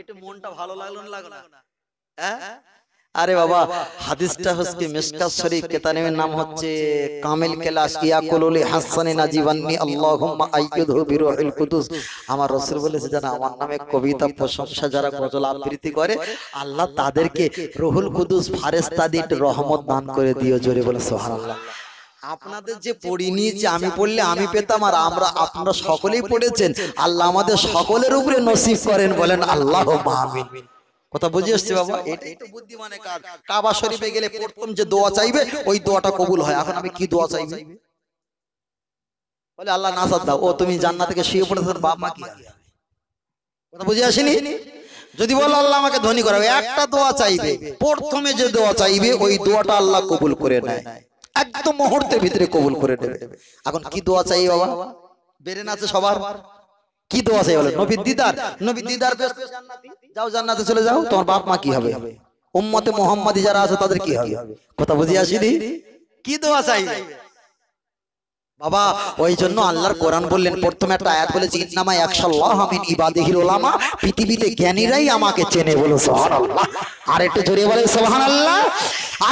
একটু মনটা ভালো লাগলো না লাগলো না হ্যাঁ? হ্যাঁ? আরে বাবা হাদিসটা হচ্ছে মিসকাত শরীফ কেতানিমের নাম হচ্ছে কামিল কেলাস ইয়াকুলুলি হাসানি নাজিবান্নি আল্লাহুম্মা আইয়ুদহু বিরুহিল কুদুস আমার রাসূল বলেছে যারা আমার নামে কবিতা প্রশংসা যারা গজল আবৃত্তি করে আল্লাহ তাদেরকে রুহুল কুদুস ফারেস্তা রহমত দান করে দিও জোরে বলে সুবহানাল্লাহ আপনাদের যে পড়ি নিয়েছি আমি পড়লে আমি পেতাম আর আমরা আপনারা সকলেই পড়েছেন আল্লাহ আমাদের সকলের উপরে নসিব করেন বলেন আল্লাহ মাহমিন কথা বুঝে আসছে বাবা এটাই তো বুদ্ধিমানের কাজ কাবা শরীফে গেলে প্রথম যে দোয়া চাইবে ওই দোয়াটা কবুল হয় এখন আমি কি দোয়া চাইবে বলে আল্লাহ নাসাদ দাও ও তুমি জান্নাত থেকে শুয়ে পড়েছো বাপ মা কি কথা বুঝে আসেনি যদি বলো আল্লাহ আমাকে ধনী করাবে একটা দোয়া চাইবে প্রথমে যে দোয়া চাইবে ওই দোয়াটা আল্লাহ কবুল করে নেয় একদম মুহূর্তের ভিতরে কবুল করে নেবে এখন কি দোয়া চাই বাবা বেড়ে আছে সবার কি দোয়া চাই বলে নবী দিদার নবী দিদার যাও জান্নাতে চলে যাও তোমার বাপ মা কি হবে উম্মতে মোহাম্মদী যারা আছে তাদের কি হবে কথা বুঝিয়ে আসিনি কি দোয়া চাই বাবা ওই জন্য আল্লাহর কোরআন বললেন প্রথমে একটা আয়াত বলেছে ইন্নামা একশাল্লাহ আমিন ইবাদিহির ওলামা পৃথিবীতে জ্ঞানীরাই আমাকে চেনে বলো সোহান আল্লাহ আর একটু জোরে বলে সোহান আল্লাহ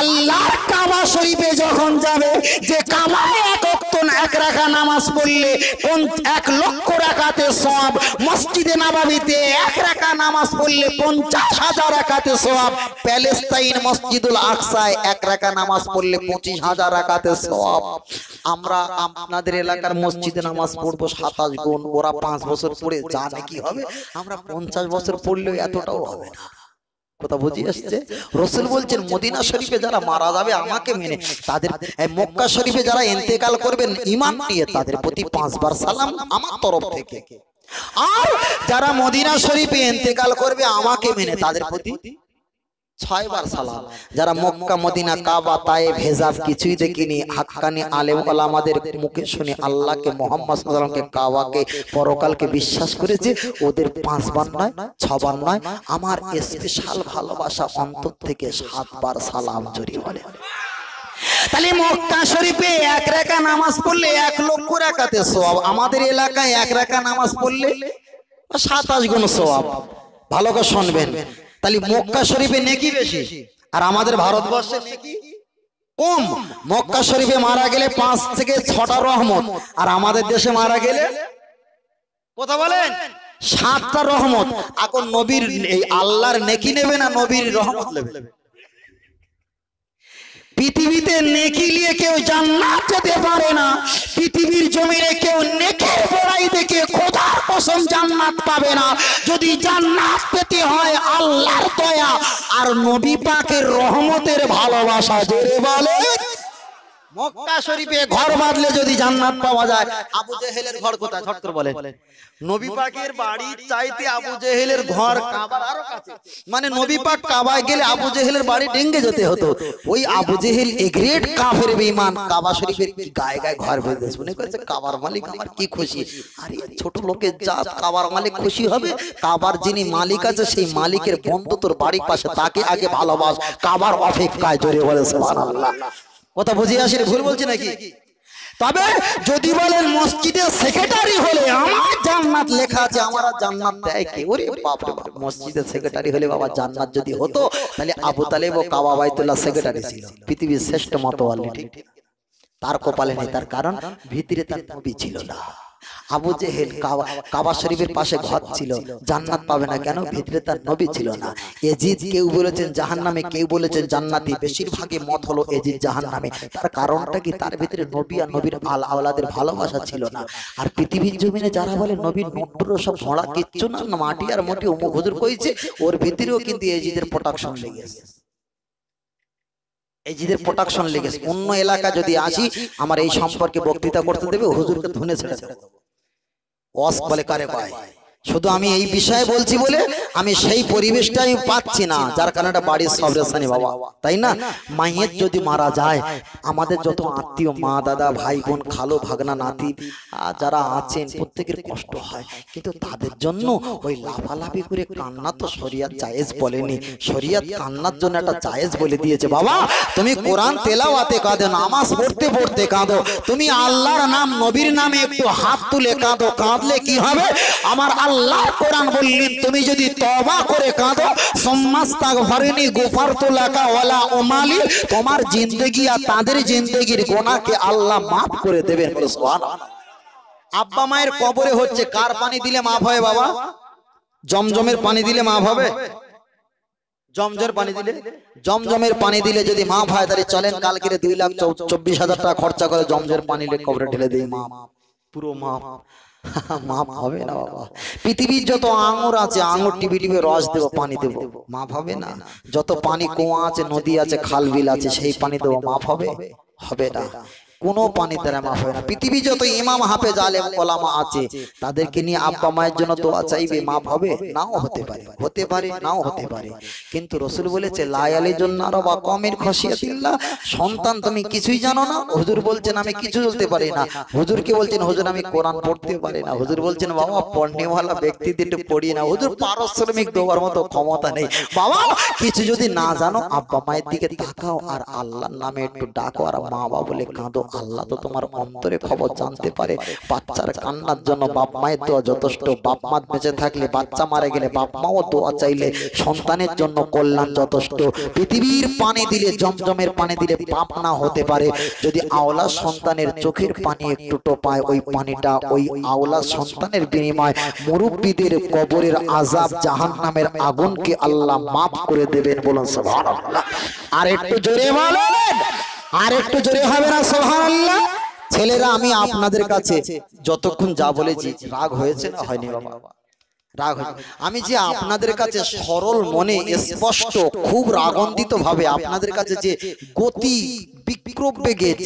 আল্লাহর কাবা শরীফে যখন যাবে যে কামায় এক অক্তন এক রাখা নামাজ পড়লে কোন এক লক্ষ রাখাতে সব মসজিদে নাবাবিতে এক রাখা নামাজ পড়লে পঞ্চাশ হাজার রাখাতে সব প্যালেস্তাইন মসজিদুল আকসায় এক রাখা নামাজ পড়লে পঁচিশ হাজার রাখাতে সব আমরা আপনাদের এলাকার মসজিদে নামাজ পড়বো সাতাশ গুণ ওরা পাঁচ বছর পড়ে যা নাকি হবে আমরা পঞ্চাশ বছর পড়লেও এতটাও হবে না কথা বুঝি আসছে রসুল বলছেন মদিনা শরীফে যারা মারা যাবে আমাকে মেনে তাদের মক্কা শরীফে যারা এতেকাল করবেন ইমান নিয়ে তাদের প্রতি পাঁচবার সালাম আমার তরফ থেকে আর যারা মদিনা শরীফে এতেকাল করবে আমাকে মেনে তাদের প্রতি পরকালকে বিশ্বাস করেছে ওদের পাঁচবার নয় ছবার নয় আমার স্পেশাল ভালোবাসা অন্তর থেকে সাতবার সালাম জড়ি বলে তাহলে মক্কা শরীফে এক রেখা নামাজ পড়লে এক লক্ষ রেখাতে সব আমাদের এলাকায় এক রেখা নামাজ পড়লে সাতাশ গুণ সব ভালো করে শুনবেন তাহলে মক্কা শরীফে নেকি বেশি আর আমাদের ভারতবর্ষে নেকি কম মক্কা শরীফে মারা গেলে পাঁচ থেকে ছটা রহমত আর আমাদের দেশে মারা গেলে কথা বলেন সাতটা রহমত এখন নবীর এই আল্লাহর নেকি নেবে না নবীর রহমত নেবে পৃথিবীতে নেকি নিয়ে কেউ জান্নাত যেতে পারে না পৃথিবীর জমিনে কেউ নেকের বড়াই থেকে খোদার কসম জান্নাত পাবে না যদি জান্নাত পেতে হয় আল্লাহর দয়া আর নবী পাকের রহমতের ভালোবাসা জোরে বলে মক্কা শরীফে ঘর বাঁধলে যদি জান্নাত পাওয়া যায় আবু জেহেলের ঘর কোথায় ঝট করে বলে নবী পাকের বাড়ি চাইতে আবু জেহেলের ঘর কাবার আরো কাছে মানে, মানে নবী পাক কাবায় গেলে আবু জেহেলের বাড়ি ডেঙ্গে যেতে হতো ওই আবু জেহেল এ গ্রেট কাফের বেঈমান কাবা শরীফের কি গায়ে গায়ে ঘর বেঁধে মনে করছে কাবার মালিক আমার কি খুশি আরে ছোট লোকের জাত কাবার মালিক খুশি হবে কাবার যিনি মালিক আছে সেই মালিকের বন্ধু তোর বাড়ির পাশে তাকে আগে ভালোবাস কাবার অপেক্ষায় জোরে বলে সুবহানাল্লাহ কথা বুঝিয়ে আসেন ভুল বলছি নাকি তবে যদি বলেন মসজিদের সেক্রেটারি হলে আমার জান্নাত লেখা আছে আমার জান্নাত দেয় কে ওরে বাবা মসজিদের সেক্রেটারি হলে বাবা জান্নাত যদি হতো তাহলে আবু তালেব ও কাবা বাইতুল্লাহ সেক্রেটারি ছিল পৃথিবীর শ্রেষ্ঠ মতওয়ালি ঠিক তার কপালে নেই তার কারণ ভিতরে তার নবী ছিল না আবু জেহেল কাবা শরীফের পাশে ঘর ছিল জান্নাত পাবে না কেন ভিতরে তার নবী ছিল না এজিদ কেউ বলেছেন জাহান নামে কেউ বলেছেন জান্নাতি বেশিরভাগই মত হলো এজিদ জাহান নামে তার কারণটা কি তার ভিতরে নবী আর নবীর আল আওলাদের ভালোবাসা ছিল না আর পৃথিবীর জমিনে যারা বলে নবীর নোটর সব ভরা কিচ্ছু না মাটি আর মোটি অমুক হুজুর কইছে ওর ভিতরেও কিন্তু এজিদের প্রোটাকশন লেগে গেছে এজিদের প্রোটাকশন লেগেছে অন্য এলাকা যদি আসি আমার এই সম্পর্কে বক্তৃতা করতে দেবে হুজুরকে ধুনে ছেড়ে দেবো वास बलकारे बाई শুধু আমি এই বিষয়ে বলছি বলে আমি সেই পরিবেশটা আমি পাচ্ছি না যার কারণে একটা বাড়ির সবরেশানি বাবা তাই না মাইয়ের যদি মারা যায় আমাদের যত আত্মীয় মা দাদা ভাই বোন খালো ভাগনা নাতি যারা আছেন প্রত্যেকের কষ্ট হয় কিন্তু তাদের জন্য ওই লাফালাফি করে কান্না তো শরিয়াত জায়েজ বলেনি শরিয়াত কান্নার জন্য একটা জায়েজ বলে দিয়েছে বাবা তুমি কোরআন তেলাওয়াতে কাঁদো নামাজ পড়তে পড়তে কাঁদো তুমি আল্লাহর নাম নবীর নামে একটু হাত তুলে কাঁদো কাঁদলে কি হবে আমার আল্লাহ আল্লাহ কোরআন বললেন তুমি যদি তবা করে কাঁদো সম্মাস্তাক ভরেনি গোফার তো লেখা ওলা ওমালি তোমার জিন্দগি আর তাদের জিন্দগির গোনাকে আল্লাহ মাফ করে দেবেন আব্বা মায়ের কবরে হচ্ছে কার পানি দিলে মাফ হয় বাবা জমজমের পানি দিলে মাফ হবে জমজমের পানি দিলে জমজমের পানি দিলে যদি মাফ হয় তাহলে চলেন কালকে দুই লাখ চব্বিশ হাজার টাকা খরচা করে জমজমের পানি কবরে ঢেলে দিই মা পুরো মা *laughs* মা হবে না বাবা পৃথিবীর যত আঙুর আছে আঙুর টিপে টিপে রস দেবো পানি দেবো মাপ হবে না যত পানি কুয়া আছে নদী আছে খাল বিল আছে সেই পানি দেবো মাপ হবে হবে না কোনো তারা মাফ হয় না পৃথিবী যত ইমাম হাফে জালে ওলামা আছে তাদেরকে নিয়ে আব্বা মায়ের জন্য দোয়া চাইবে মা হবে নাও হতে পারে হতে পারে নাও হতে পারে কিন্তু রসুল বলেছে লায়ালি জন্য আরো বা কমের খসিয়াতিল্লা সন্তান তুমি কিছুই জানো না হুজুর বলছেন আমি কিছু চলতে পারি না হুজুরকে বলছেন হুজুর আমি কোরআন পড়তে পারি না হুজুর বলছেন বাবা পড়নেওয়ালা ব্যক্তিদের একটু পড়িয়ে না হুজুর পারশ্রমিক দেওয়ার মতো ক্ষমতা নেই বাবা কিছু যদি না জানো আব্বা মায়ের দিকে তাকাও আর আল্লাহর নামে একটু ডাকো আর মা বাবা বলে কাঁদো আল্লাহ তো তোমার অন্তরে খবর জানতে পারে বাচ্চার কান্নার জন্য বাপ মায়ের দোয়া যথেষ্ট বাপ মা বেঁচে থাকলে বাচ্চা মারা গেলে বাপ মাও দোয়া চাইলে সন্তানের জন্য কল্যাণ যথেষ্ট পৃথিবীর পানি দিলে জমজমের পানি দিলে পাপ না হতে পারে যদি আওলা সন্তানের চোখের পানি একটু টোপায় ওই পানিটা ওই আওলা সন্তানের বিনিময় মুরব্বীদের কবরের আজাব জাহান নামের আগুনকে আল্লাহ মাফ করে দেবেন বলুন আর একটু জোরে বলেন আর একটু জোরে হবে না সোহানাল্লাহ ছেলেরা আমি আপনাদের কাছে যতক্ষণ যা বলেছি রাগ হয়েছে না হয়নি বাবা রাগ আমি যে আপনাদের কাছে সরল মনে স্পষ্ট খুব রাগন্দিত ভাবে আপনাদের কাছে যে গতি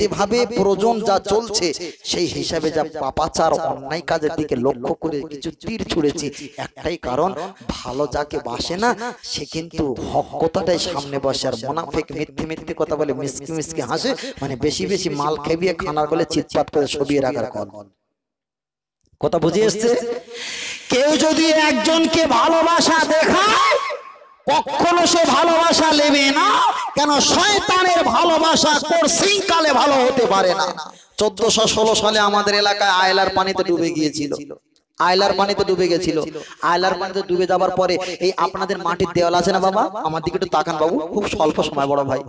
যেভাবে প্রজন যা চলছে সেই হিসাবে যা পাপাচার অন্যায় কাজের দিকে লক্ষ্য করে কিছু তীর ছুড়েছি একটাই কারণ ভালো যাকে বাসে না সে কিন্তু হক কথাটাই সামনে বসে আর মোনাফেক মিথ্যে মিথ্যে কথা বলে মিসকি মিসকি হাসে মানে, মানে বেশি বেশি মাল খেবিয়ে খানার গলে চিৎপাত করে সবিয়ে রাখার কর কথা বুঝে এসছে কেউ যদি একজনকে ভালোবাসা দেখায় কখনো সে ভালোবাসা নেবে না কেন শয়তানের ভালোবাসা কোর্সিংকালে ভালো হতে পারে না চোদ্দশো ষোলো সালে আমাদের এলাকায় আয়লার পানিতে ডুবে গিয়েছিল আয়লার পানিতে ডুবে গেছিল আয়লার পানিতে ডুবে যাবার পরে এই আপনাদের মাটির দেওয়াল আছে না বাবা আমার দিকে একটু তাকান বাবু খুব স্বল্প সময় বড় ভাই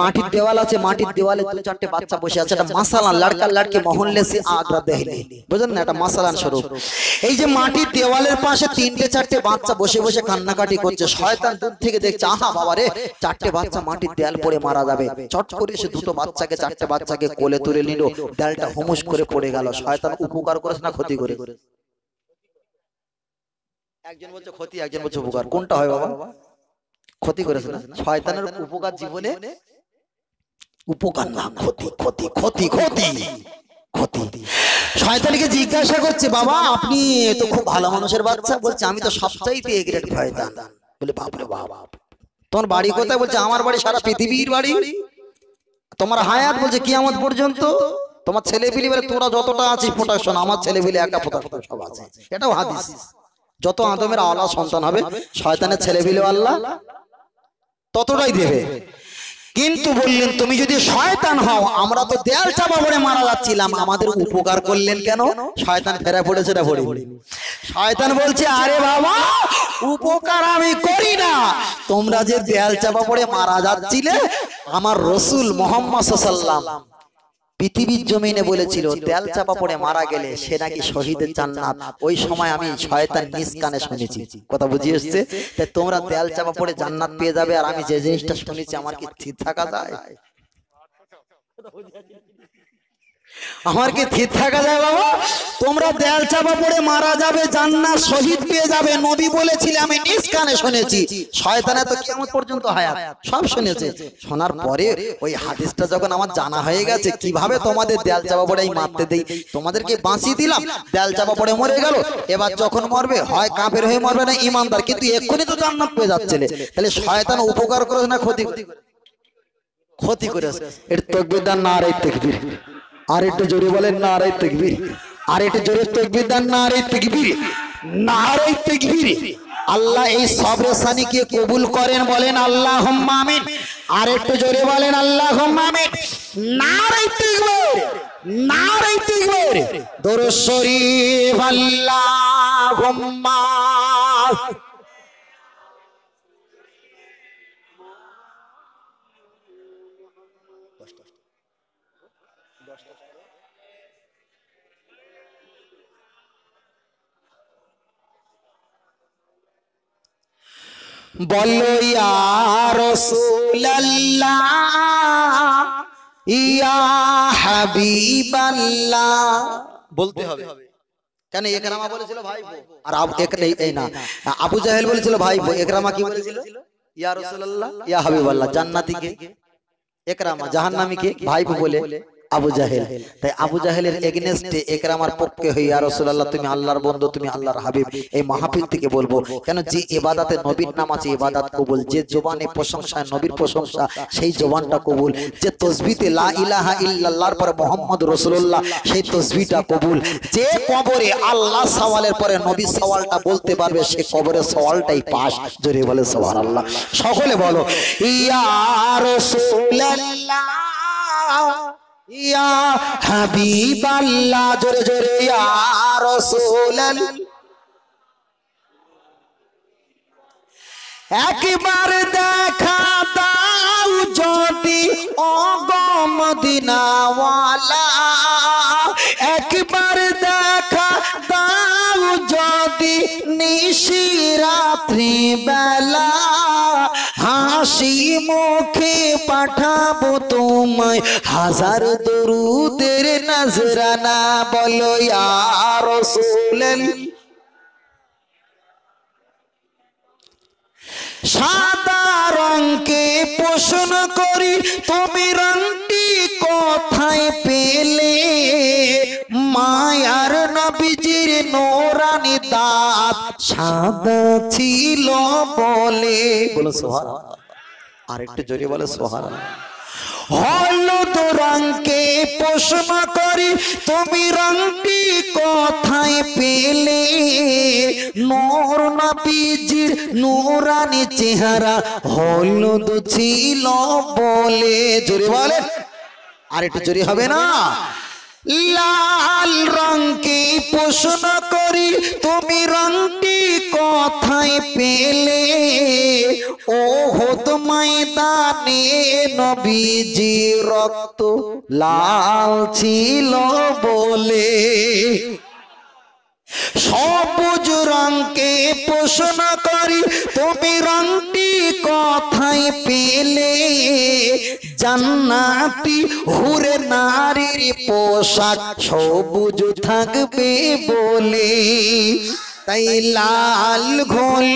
মাটির দেওয়াল আছে মাটির দেওয়ালে দু চারটে বাচ্চা বসে আছে একটা মাসালান লড়কা লড়কে মোহনলে সে আগ্রা দেহলে বুঝলেন না একটা মাসালান স্বরূপ এই যে মাটির দেওয়ালের পাশে তিনটে চারটে বাচ্চা বসে বসে কান্নাকাটি করছে শয়তান দূর থেকে দেখছে আহা বাবা রে চারটে বাচ্চা মাটির দেয়াল পড়ে মারা যাবে চট করে সে দুটো বাচ্চাকে চারটে বাচ্চাকে কোলে তুলে নিল দেয়ালটা হুমুস করে পড়ে গেল শয়তান উপকার করেছে না ক্ষতি করে একজন বলছে ক্ষতি একজন বলছে উপকার কোনটা হয় বাবা ক্ষতি করেছে না শয়তানের উপকার জীবনে উপকার না ক্ষতি ক্ষতি ক্ষতি ক্ষতি ক্ষতি শয়তানকে জিজ্ঞাসা করছে বাবা আপনি তো খুব ভালো মানুষের বাচ্চা বলছে আমি তো সবচাইতে পেয়ে গ্রেড শয়তান বলে বাপ রে বাপ তোমার বাড়ি কোথায় বলছে আমার বাড়ি সারা পৃথিবীর বাড়ি তোমার হায়াত বলছে কিয়ামত পর্যন্ত তোমার ছেলে পিলি বলে তোরা যতটা আছিস প্রোটেকশন আমার ছেলে পিলি একটা প্রোটেকশন সব আছে এটাও হাদিস যত আদমের আলা সন্তান হবে শয়তানের ছেলে বিলে আল্লাহ ততটাই দেবে কিন্তু বললেন তুমি যদি শয়তান হও আমরা তো দেয়াল চাপা পড়ে মারা যাচ্ছিলাম আমাদের উপকার করলেন কেন শয়তান ফেরা পড়ে সেটা পড়ে শয়তান বলছে আরে বাবা উপকার আমি করি না তোমরা যে দেয়াল চাপা পড়ে মারা যাচ্ছিলে আমার রসুল মোহাম্মদ সাল্লাম পৃথিবীর জমিনে বলেছিল তেল চাপা পড়ে মারা গেলে সে নাকি শহীদের জান্নাত ওই সময় আমি শয়তান নিজ কানে শুনেছি কথা বুঝিয়ে এসছে তাই তোমরা তেল চাপা পড়ে জান্নাত পেয়ে যাবে আর আমি যে জিনিসটা শুনেছি আমার কি ঠিক থাকা যায় আমার কি থির থাকা যায় বাবা তোমরা দেয়াল চাপা পড়ে মারা যাবে জান্নাত শহীদ পেয়ে যাবে নবী বলেছিলে আমি নিজ কানে শুনেছি শয়তানে তো কেমন পর্যন্ত হায়াত সব শুনেছে শোনার পরে ওই হাদিসটা যখন আমার জানা হয়ে গেছে কিভাবে তোমাদের দেয়াল চাপা পড়ে এই মারতে দেই তোমাদেরকে বাঁচিয়ে দিলাম দেয়াল চাপা পড়ে মরে গেল এবার যখন মরবে হয় কাপের হয়ে মরবে না ইমানদার কিন্তু এক্ষুনি তো জান্নাত পেয়ে যাচ্ছে তাহলে শয়তান উপকার করে না ক্ষতি ক্ষতি করেছে এর তকবিদার না আর এই তকবির আর একটু জোরে বলেন না আরে তেকবির আর একটু জোরে তেকবির দেন না আরে তেকবির না আরে তেকবির আল্লাহ এই সব রেসানিকে কবুল করেন বলেন আল্লাহ আমিন আর একটু জোরে বলেন আল্লাহ আমিন না রে তেকবির না রে তেকবির দরুদ শরীফ আল্লাহ বলল ইয়া রাসূলুল্লাহ ইয়া হাবিবাল্লাহ বলতে হবে কারণ একরামা বলেছিল ভাই ابو আর এক নেই এই না আবু জাহেল বলেছিল ভাই একরামা কি বলেছিল ইয়া রাসূলুল্লাহ ইয়া হাবিবাল্লাহ জান্নাতীকে একরামা জাহান্নামীকে ভাই বলে আবু জাহেল তাই আবু জাহেলের একরামার পক্ষে হই রাসূলুল্লাহ তুমি আল্লাহর বন্ধু তুমি আল্লাহর হাবিব এই মাহফিল থেকে বলবো কেন যে ইবাদতে নবীর নাম আছে ইবাদত কবুল যে জবানে প্রশংসা নবীর প্রশংসা সেই জবানটা কবুল যে লা ইলাহা ইল্লাল্লাহর পরে রাসূলুল্লাহ সেই কবুল যে কবরে আল্লাহ সওয়ালের পরে নবী সওয়ালটা বলতে পারবে সেই কবরের সওয়ালটাই পাস জোরে বলে সুবহানাল্লাহ সকলে বলো ইয়া রাসূলুল্লাহ ইয়া হাবিবাল্লাহ জোরে জোরে ইয়া রাসূলাল্লাহ একবার দেখা দাও যদি অগমদিনাওয়ালা একবার দেখা দাও যদি নিশি রাত্রি বেলা মুখে পাঠাবো তোমায় হাজার দরুদের নজরানা বলো আর সাদা রঙকে পোষণ করি তুমি রঙটি কথায় পেলে মায়ার নবীজির নোরানি দাঁত সাদা ছিল বলে বলো সোহার আর জোরে বলে সোহান রঙকে প্রশ্ন করি তুমি রঙটি কথায় পেলে নোর পিজির নোরানি চেহারা হলুদ ছিল বলে জোরে বলে আর একটু জোরে হবে না লাল রঙকে প্রশ্ন করি তুমি রঙটি কথাই পেলে ও হত ময়দানে নবীজি রক্ত লাল ছিল বলে সবুজ রঙকে পোষণ করি তুমি রঙটি কথাই পেলে জান্নাতি হুরে নারীর পোশাক সবুজ থাকবে বলে তাই লাল ঘোল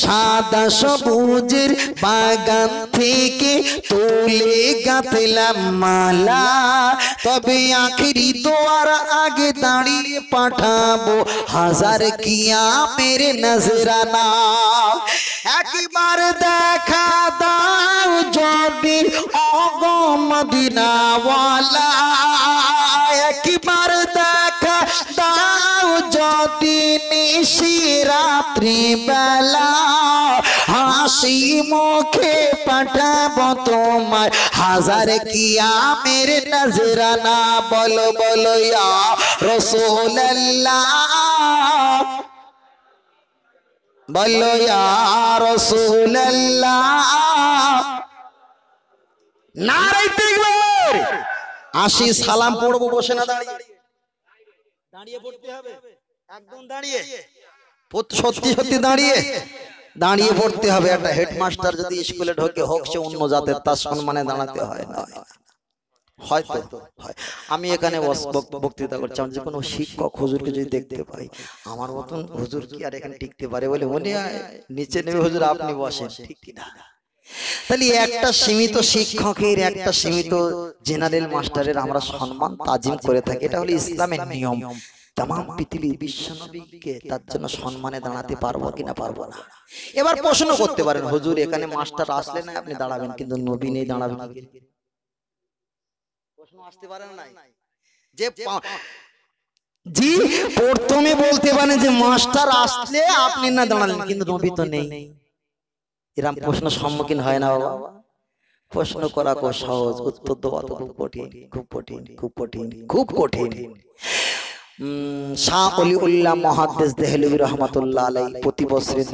সাদা সবুজের বাগান থেকে তুলে গাঁথলাম মালা তবে আখেরি দোয়ার আগে দাঁড়িয়ে পাঠাবো হাজার কিয়া মেরে নজরানা একবার দেখা দাও যদি অগম দিনাওয়ালা একবার রাত্রি বেলা হাসি মুখে পাঠাব তোমার হাজার কি আমের নজরানা বলো বলো ইয়া রসুল্লাহ বলো ইয়া রসুল্লাহ আসি সালাম পড়বো বসে না দাঁড়িয়ে দাঁড়িয়ে পড়তে হবে একদম দাঁড়িয়ে সত্যি সত্যি দাঁড়িয়ে দাঁড়িয়ে পড়তে হবে একটা হেডমাস্টার যদি স্কুলে ঢোকে হোক সে অন্য জাতের তার সম্মানে দাঁড়াতে হয় না হয়তো আমি এখানে বক্তৃতা করছি আমার যে কোনো শিক্ষক হুজুরকে যদি দেখতে পাই আমার মতন হুজুর কি আর এখানে টিকতে পারে বলে মনে হয় নিচে নেমে হুজুর আপনি বসেন তাহলে একটা সীমিত শিক্ষকের একটা সীমিত জেনারেল মাস্টারের আমরা সম্মান তাজিম করে থাকি এটা হলো ইসলামের নিয়ম তাম পৃথিবীর বিশ্বনবীকে তার জন্য সম্মানে দাঁড়াতে পারবো কিনা পারবো না এবার প্রশ্ন করতে পারেন হুজুর এখানে মাস্টার আসলে না আপনি দাঁড়াবেন কিন্তু নবী নেই দাঁড়াবেন প্রশ্ন আসতে পারে না যে জি প্রথমে বলতে পারেন যে মাস্টার আসলে আপনি না দাঁড়ালেন কিন্তু নবী তো নেই এরকম প্রশ্ন সম্মুখীন হয় না বাবা প্রশ্ন করা কো সহজ উত্তর দেওয়া তো খুব কঠিন খুব কঠিন খুব কঠিন খুব কঠিন শাহ প্রতি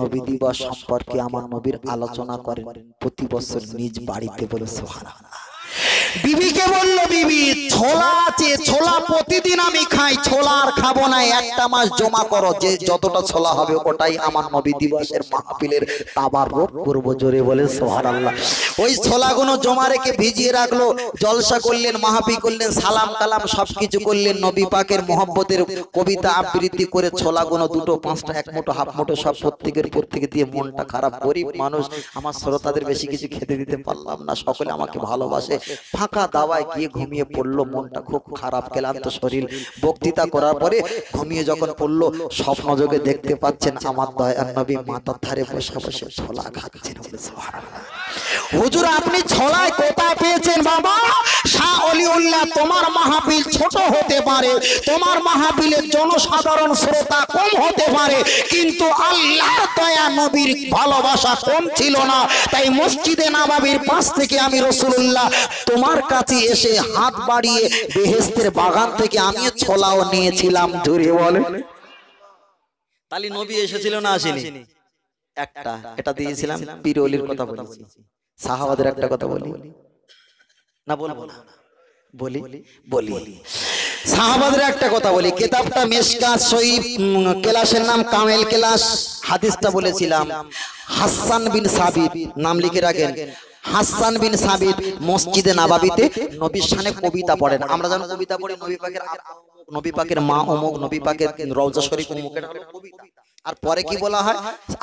নবী দিবস সম্পর্কে আমার নবীর আলোচনা করেন প্রতি বছর নিজ বাড়িতে বলে সোহারা বিবিকে বলল বিবি ছোলা আছে ছোলা প্রতিদিন আমি খাই ছোলা আর খাবো না একটা মাস জমা করো যে যতটা ছোলা হবে ওটাই আমার নবী দিবসের মাহফিলের তাবার রোগ করবো জোরে বলে সোহার আল্লাহ ওই ছোলাগুলো জমা রেখে ভিজিয়ে রাখলো জলসা করলেন মাহাপি করলেন সালাম কালাম সবকিছু করলেন নবী পাকের মোহাম্মতের কবিতা আবৃত্তি করে ছোলাগুলো দুটো পাঁচটা এক মুঠো হাফ মুঠো সব প্রত্যেকের প্রত্যেকে দিয়ে মনটা খারাপ গরিব মানুষ আমার শ্রোতাদের বেশি কিছু খেতে দিতে পারলাম না সকলে আমাকে ভালোবাসে ফাঁকা দাওয়ায় গিয়ে ঘুমিয়ে পড়লো মনটা খুব খারাপ তো শরীর বক্তৃতা করার পরে ঘুমিয়ে যখন পড়লো যোগে দেখতে পাচ্ছেন আমার দয়ার নবী মাথার ধারে বসে বসে ছোলা খাচ্ছেন হুজুর আপনি ছলায় কোথায় পেয়েছেন বাবা শাহ অলিউল্লাহ তোমার মাহাবিল ছোট হতে পারে তোমার মাহাবিলের জনসাধারণ শ্রোতা কম হতে পারে কিন্তু আল্লাহর দয়া নবীর ভালোবাসা কম ছিল না তাই মসজিদে নাবাবির পাশ থেকে আমি রসুল্লাহ তোমার কাছে এসে হাত বাড়িয়ে বেহেস্তের বাগান থেকে আমি ছলাও নিয়েছিলাম ধরে বলে তালি নবী এসেছিল না আসেনি একটা এটা দিয়েছিলাম পীর কথা বলেছি সাহাবাদের একটা কথা বলি না বলবো না বলি বলি সাহাবাদের একটা কথা বলি কেতাবটা মেসকাস শরীফ ক্লাসের নাম কামেল ক্লাস হাদিসটা বলেছিলাম হাসান বিন সাবিব নাম লিখে রাখেন হাসান বিন সাবিব মসজিদে নাবাবিতে নবীর সানে কবিতা পড়েন আমরা জানো কবিতা পড়ে নবী পাকের নবী পাকের মা অমুক নবী পাকের রওজা শরীফ অমুকের কবিতা আর পরে কি বলা হয়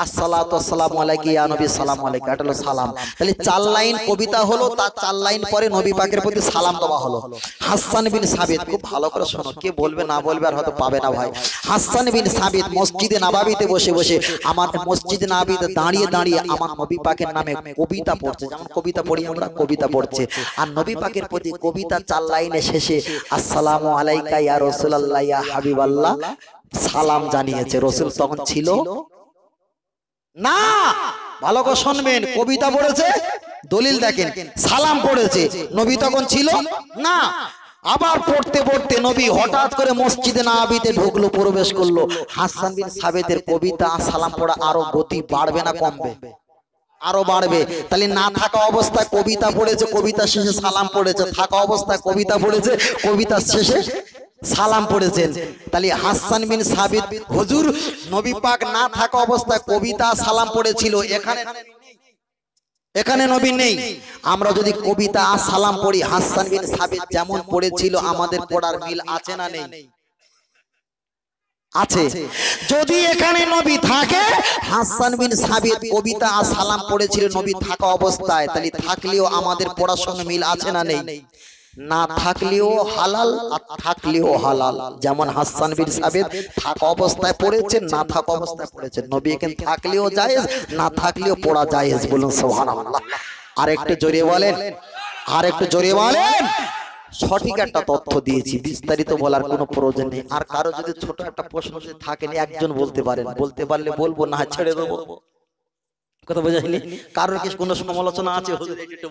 আসসালাম আলাইকি ইয়া নবী সালাম আলাইকি এটা হলো সালাম তাহলে চার লাইন কবিতা হলো তার চার লাইন পরে নবী পাকের প্রতি সালাম দেওয়া হলো হাসান বিন সাবিত খুব ভালো করে শোনো কে বলবে না বলবে আর হয়তো পাবে না ভাই হাসান বিন সাবিত মসজিদে নাবাবিতে বসে বসে আমার মসজিদে নাবিতে দাঁড়িয়ে দাঁড়িয়ে আমার নবী পাকের নামে কবিতা পড়ছে যেমন কবিতা পড়ি আমরা কবিতা পড়ছে আর নবী পাকের প্রতি কবিতা চার লাইনে শেষে আসসালামু আলাইকা ইয়া রাসূলুল্লাহ ইয়া হাবিবাল্লাহ সালাম জানিয়েছে রসুল তখন ছিল না ভালো করে শুনবেন কবিতা পড়েছে দলিল দেখেন সালাম পড়েছে নবী তখন ছিল না আবার পড়তে পড়তে নবী হঠাৎ করে মসজিদে নাবিতে ঢুকলো প্রবেশ করলো হাসান বিন সাবেদের কবিতা সালাম পড়া আরো গতি বাড়বে না কমবে আরো বাড়বে তাহলে না থাকা অবস্থায় কবিতা পড়েছে কবিতা শেষে সালাম পড়েছে থাকা অবস্থায় কবিতা পড়েছে কবিতা শেষে সালাম পড়েছেন তাহলে হাসান বিন সাবিদ হজুর নবী পাক না থাকা অবস্থায় কবিতা সালাম পড়েছিল এখানে এখানে নবী নেই আমরা যদি কবিতা আর সালাম পড়ি হাসান বিন সাবিদ যেমন পড়েছিল আমাদের পড়ার মিল আছে না নেই আছে যদি এখানে নবী থাকে হাসান বিন সাবিদ কবিতা আর সালাম পড়েছিল নবী থাকা অবস্থায় তাহলে থাকলেও আমাদের পড়ার সঙ্গে মিল আছে না নেই না থাকলেও হালাল আর থাকলেও হালাল যেমন হাসান বিন সাবেদ থাক অবস্থায় পড়েছে না থাক অবস্থায় পড়েছে নবী এখানে থাকলেও জায়েজ না থাকলেও পড়া জায়েজ বলুন সুবহানাল্লাহ আর একটু জোরে বলেন আর একটু জোরে বলেন সঠিক একটা তথ্য দিয়েছি বিস্তারিত বলার কোনো প্রয়োজন নেই আর কারো যদি ছোট একটা প্রশ্ন থাকেনি একজন বলতে পারেন বলতে পারলে বলবো না ছেড়ে দেবো কথা কারোর কি কোনো সমালোচনা আছে হুজুর একটু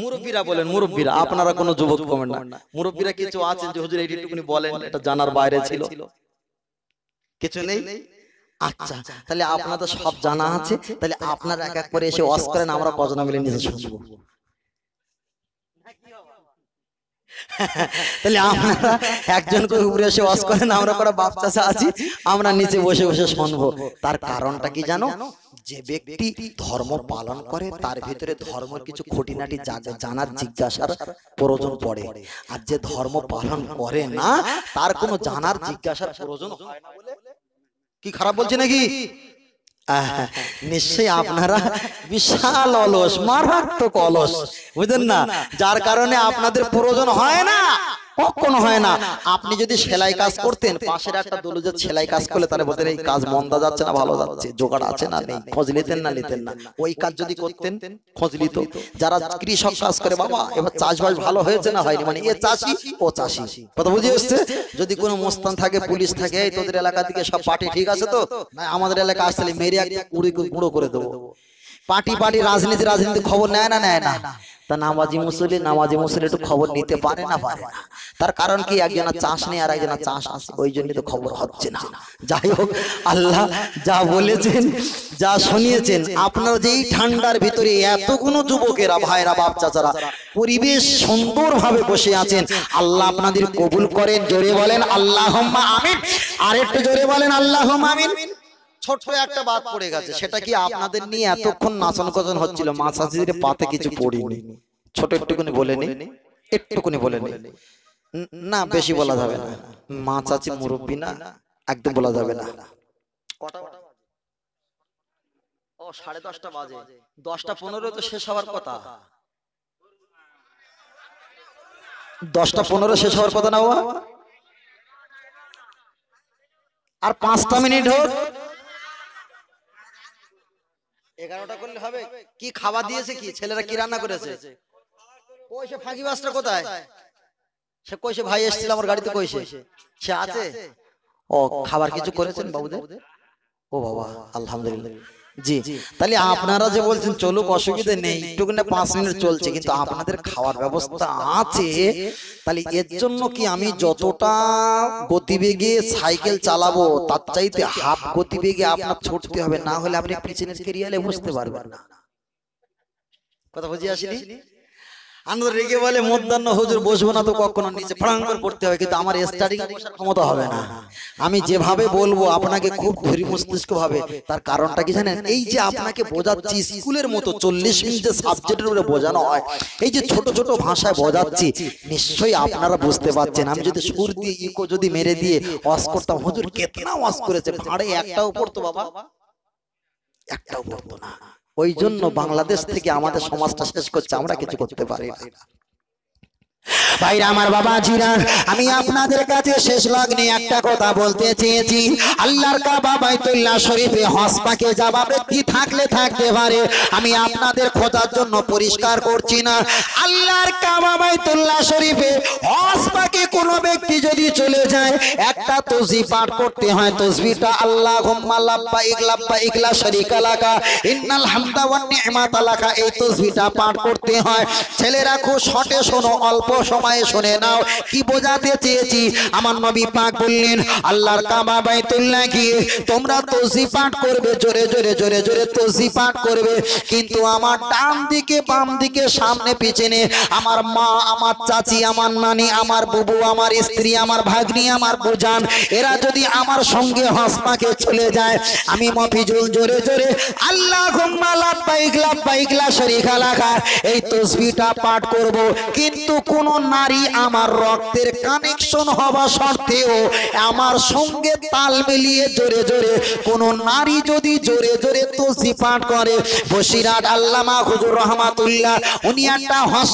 মুরব্বীরা বলেন মুরব্বীরা আপনারা কোনো যুবক না মুরব্বীরা কিছু যে হুজুর একটুখানি বলেন এটা জানার বাইরে ছিল কিছু নেই আচ্ছা, আচ্ছা তাহলে আপনাদের সব জানা আছে তাহলে আপনারা এক এক করে এসে ওয়াজ করেন আমরা কজনা মিলে নিজে শুনবো তাহলে আপনারা একজন করে উপরে এসে ওয়াজ করেন আমরা করা বাপ চাষা আছি আমরা নিচে বসে বসে শুনবো তার কারণটা কি জানো যে ব্যক্তি ধর্ম পালন করে তার ভিতরে ধর্ম কিছু খুঁটিনাটি জানার জিজ্ঞাসার প্রয়োজন পড়ে আর যে ধর্ম পালন করে না তার কোনো জানার জিজ্ঞাসার প্রয়োজন হয় না বলে কি খারাপ বলছে নাকি নিশ্চয় আপনারা বিশাল অলস মারাত্মক অলস বুঝলেন না যার কারণে আপনাদের প্রয়োজন হয় না কখনো হয় না আপনি যদি সেলাই কাজ করতেন পাশের একটা দলু যে সেলাই কাজ করলে তাহলে বলতেন এই কাজ মন্দা যাচ্ছে না ভালো যাচ্ছে জোগাড় আছে না নেই খোঁজ নিতেন না নিতেন না ওই কাজ যদি করতেন খোঁজ নিত যারা কৃষক কাজ করে বাবা এবার চাষবাস ভালো হয়েছে না হয়নি মানে এ চাষি ও চাষি কথা বুঝে এসছে যদি কোনো মোস্তান থাকে পুলিশ থাকে তোদের এলাকা থেকে সব পার্টি ঠিক আছে তো না আমাদের এলাকা আসলে মেরে একদম গুঁড়ো করে দেবো পার্টি পার্টি রাজনীতি রাজনীতি খবর নেয় না নেয় না তা নামাজি মুসলি নামাজি মুসলি একটু খবর নিতে পারে না পারে না তার কারণ কি একজনের চাষ নেই আর একজনের চাষ আসে ওই জন্য তো খবর হচ্ছে না যাই হোক আল্লাহ যা বলেছেন যা শুনিয়েছেন আপনার যে এই ঠান্ডার ভিতরে এতগুলো যুবকেরা ভাইরা বাপ চাচারা পরিবেশ সুন্দরভাবে বসে আছেন আল্লাহ আপনাদের কবুল করেন জোরে বলেন আল্লাহ আমিন আর একটু জোরে বলেন আল্লাহ আমিন ছোট একটা বাদ পড়ে গেছে সেটা কি আপনাদের নিয়ে এতক্ষণ নাচন কচন হচ্ছিল মাসাজির পাতে কিছু পড়িনি ছোট একটুকুনি বলে একটুকুনি বলে না বেশি বলা যাবে না মা চাচি মুরব্বী না একদম বলা যাবে না ও সাড়ে দশটা দশটা পনেরো তো শেষ হওয়ার কথা দশটা পনেরো শেষ হওয়ার কথা না আর পাঁচটা মিনিট হোক এগারোটা করলে হবে কি খাওয়া দিয়েছে কি ছেলেরা কি রান্না করেছে কইসে ফাঁকি বাসটা কোথায় সে কইসে ভাই এসেছিল আমার গাড়িতে কইসে সে আছে ও খাবার কিছু করেছেন বাবুদের ও বাবা আলহামদুলিল্লাহ জি তাহলে আপনারা যে বলছেন চলুক অসুবিধে নেই একটু না পাঁচ মিনিট চলছে কিন্তু আপনাদের খাওয়ার ব্যবস্থা আছে তাহলে এর জন্য কি আমি যতটা গতিবেগে সাইকেল চালাবো তার চাইতে হাফ গতিবেগে আপনার ছুটতে হবে না হলে আপনি পিছনের কেরিয়ালে বুঝতে পারবেন না কথা বুঝিয়ে আসিনি আমরা রেগে বলে মধ্যাহ্ন হুজুর বসবো না তো কখনো নিচে ফাড়াং করে পড়তে হবে কিন্তু আমার স্টাডিং ক্ষমতা হবে না আমি যেভাবে বলবো আপনাকে খুব ধরি মস্তিষ্ক ভাবে তার কারণটা কি জানেন এই যে আপনাকে বোঝাচ্ছি স্কুলের মতো চল্লিশ মিনিটের সাবজেক্টের উপরে বোঝানো হয় এই যে ছোট ছোট ভাষায় বোঝাচ্ছি নিশ্চয়ই আপনারা বুঝতে পারছেন আমি যদি সুর দিয়ে ইকো যদি মেরে দিয়ে ওয়াশ করতাম হুজুর কেতনা ওয়াশ করেছে ভাড়ে একটাও পড়তো বাবা একটাও পড়তো না ওই জন্য বাংলাদেশ থেকে আমাদের সমাজটা শেষ করছে আমরা কিছু করতে পারি না ভাইরা আমার বাবা জিরা আমি আপনাদের কাছে শেষ লগ্নে একটা কথা বলতে চেয়েছি আল্লাহর কাবা বাইতুল্লাহ শরীফে হজ পাকে ব্যক্তি থাকলে থাকতে পারে আমি আপনাদের খোঁজার জন্য পরিষ্কার করছি না আল্লাহর কাবা বাইতুল্লাহ শরীফে হজ পাকে কোনো ব্যক্তি যদি চলে যায় একটা তসবি পাঠ করতে হয় তসবিটা আল্লাহ হুম্মা লাব্বাইক লাব্বাইক লা আলাকা লাকা ইন্নাল হামদা ওয়ান নি'মাতা লাকা এই তসবিটা পাঠ করতে হয় ছেলেরা খুব শটে শোনো অল্প অল্প সময়ে শুনে নাও কি বোঝাতে চেয়েছি আমার নবী পাক বললেন আল্লাহর কাবা বাইতুল্লাহ গিয়ে তোমরা তসি পাঠ করবে জোরে জোরে জোরে জোরে তসি পাঠ করবে কিন্তু আমার ডান দিকে বাম দিকে সামনে পিছনে আমার মা আমার চাচি আমার নানি আমার বুবু আমার স্ত্রী আমার ভাগ্নি আমার বোজান এরা যদি আমার সঙ্গে হসমাকে চলে যায় আমি মফিজুল জোরে জোরে আল্লাহ ঘুমালা পাইকলা পাইকলা শরীখা লাখা এই তসবিটা পাঠ করব কিন্তু কোন নারী আমার রক্তের কানেকশন হওয়া সত্ত্বেও আমার সঙ্গে তাল মিলিয়ে জোরে জোরে কোন নারী যদি জোরে জোরে তসি পাঠ করে বসিরাট আল্লামা হুজুর রহমাতুল্লাহ উনি একটা হজ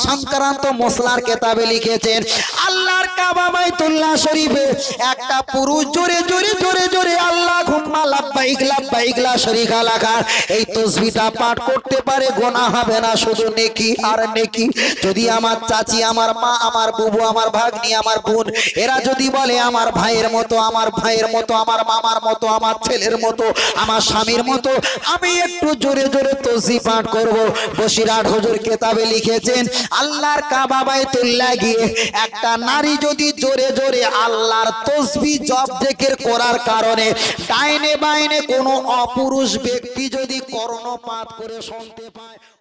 মশলার কেতাবে লিখেছেন আল্লাহর কাবামাই তুল্লা শরীফে একটা পুরুষ জোরে জোরে জোরে জোরে আল্লাহ ঘুমা লাব্বাইক লাব্বাইক লা শরীকা লাগার এই তসবিটা পাঠ করতে পারে গোনা হবে না শুধু নেকি আর নেকি যদি আমার চাচি আমার মা আমার বুবু আমার ভাগ্নি আমার বোন এরা যদি বলে আমার ভাইয়ের মতো আমার ভাইয়ের মতো আমার মামার মতো আমার ছেলের মতো আমার স্বামীর মতো আমি একটু জোরে জোরে তসি পাঠ করব বসিরাট হজুর কেতাবে লিখেছেন আল্লাহর কাবাবায় তুল্লা গিয়ে একটা নারী যদি জোরে জোরে আল্লাহর তসবি জব জেকের করার কারণে ডাইনে বাইনে কোনো অপুরুষ ব্যক্তি যদি করণপাত করে শুনতে পায়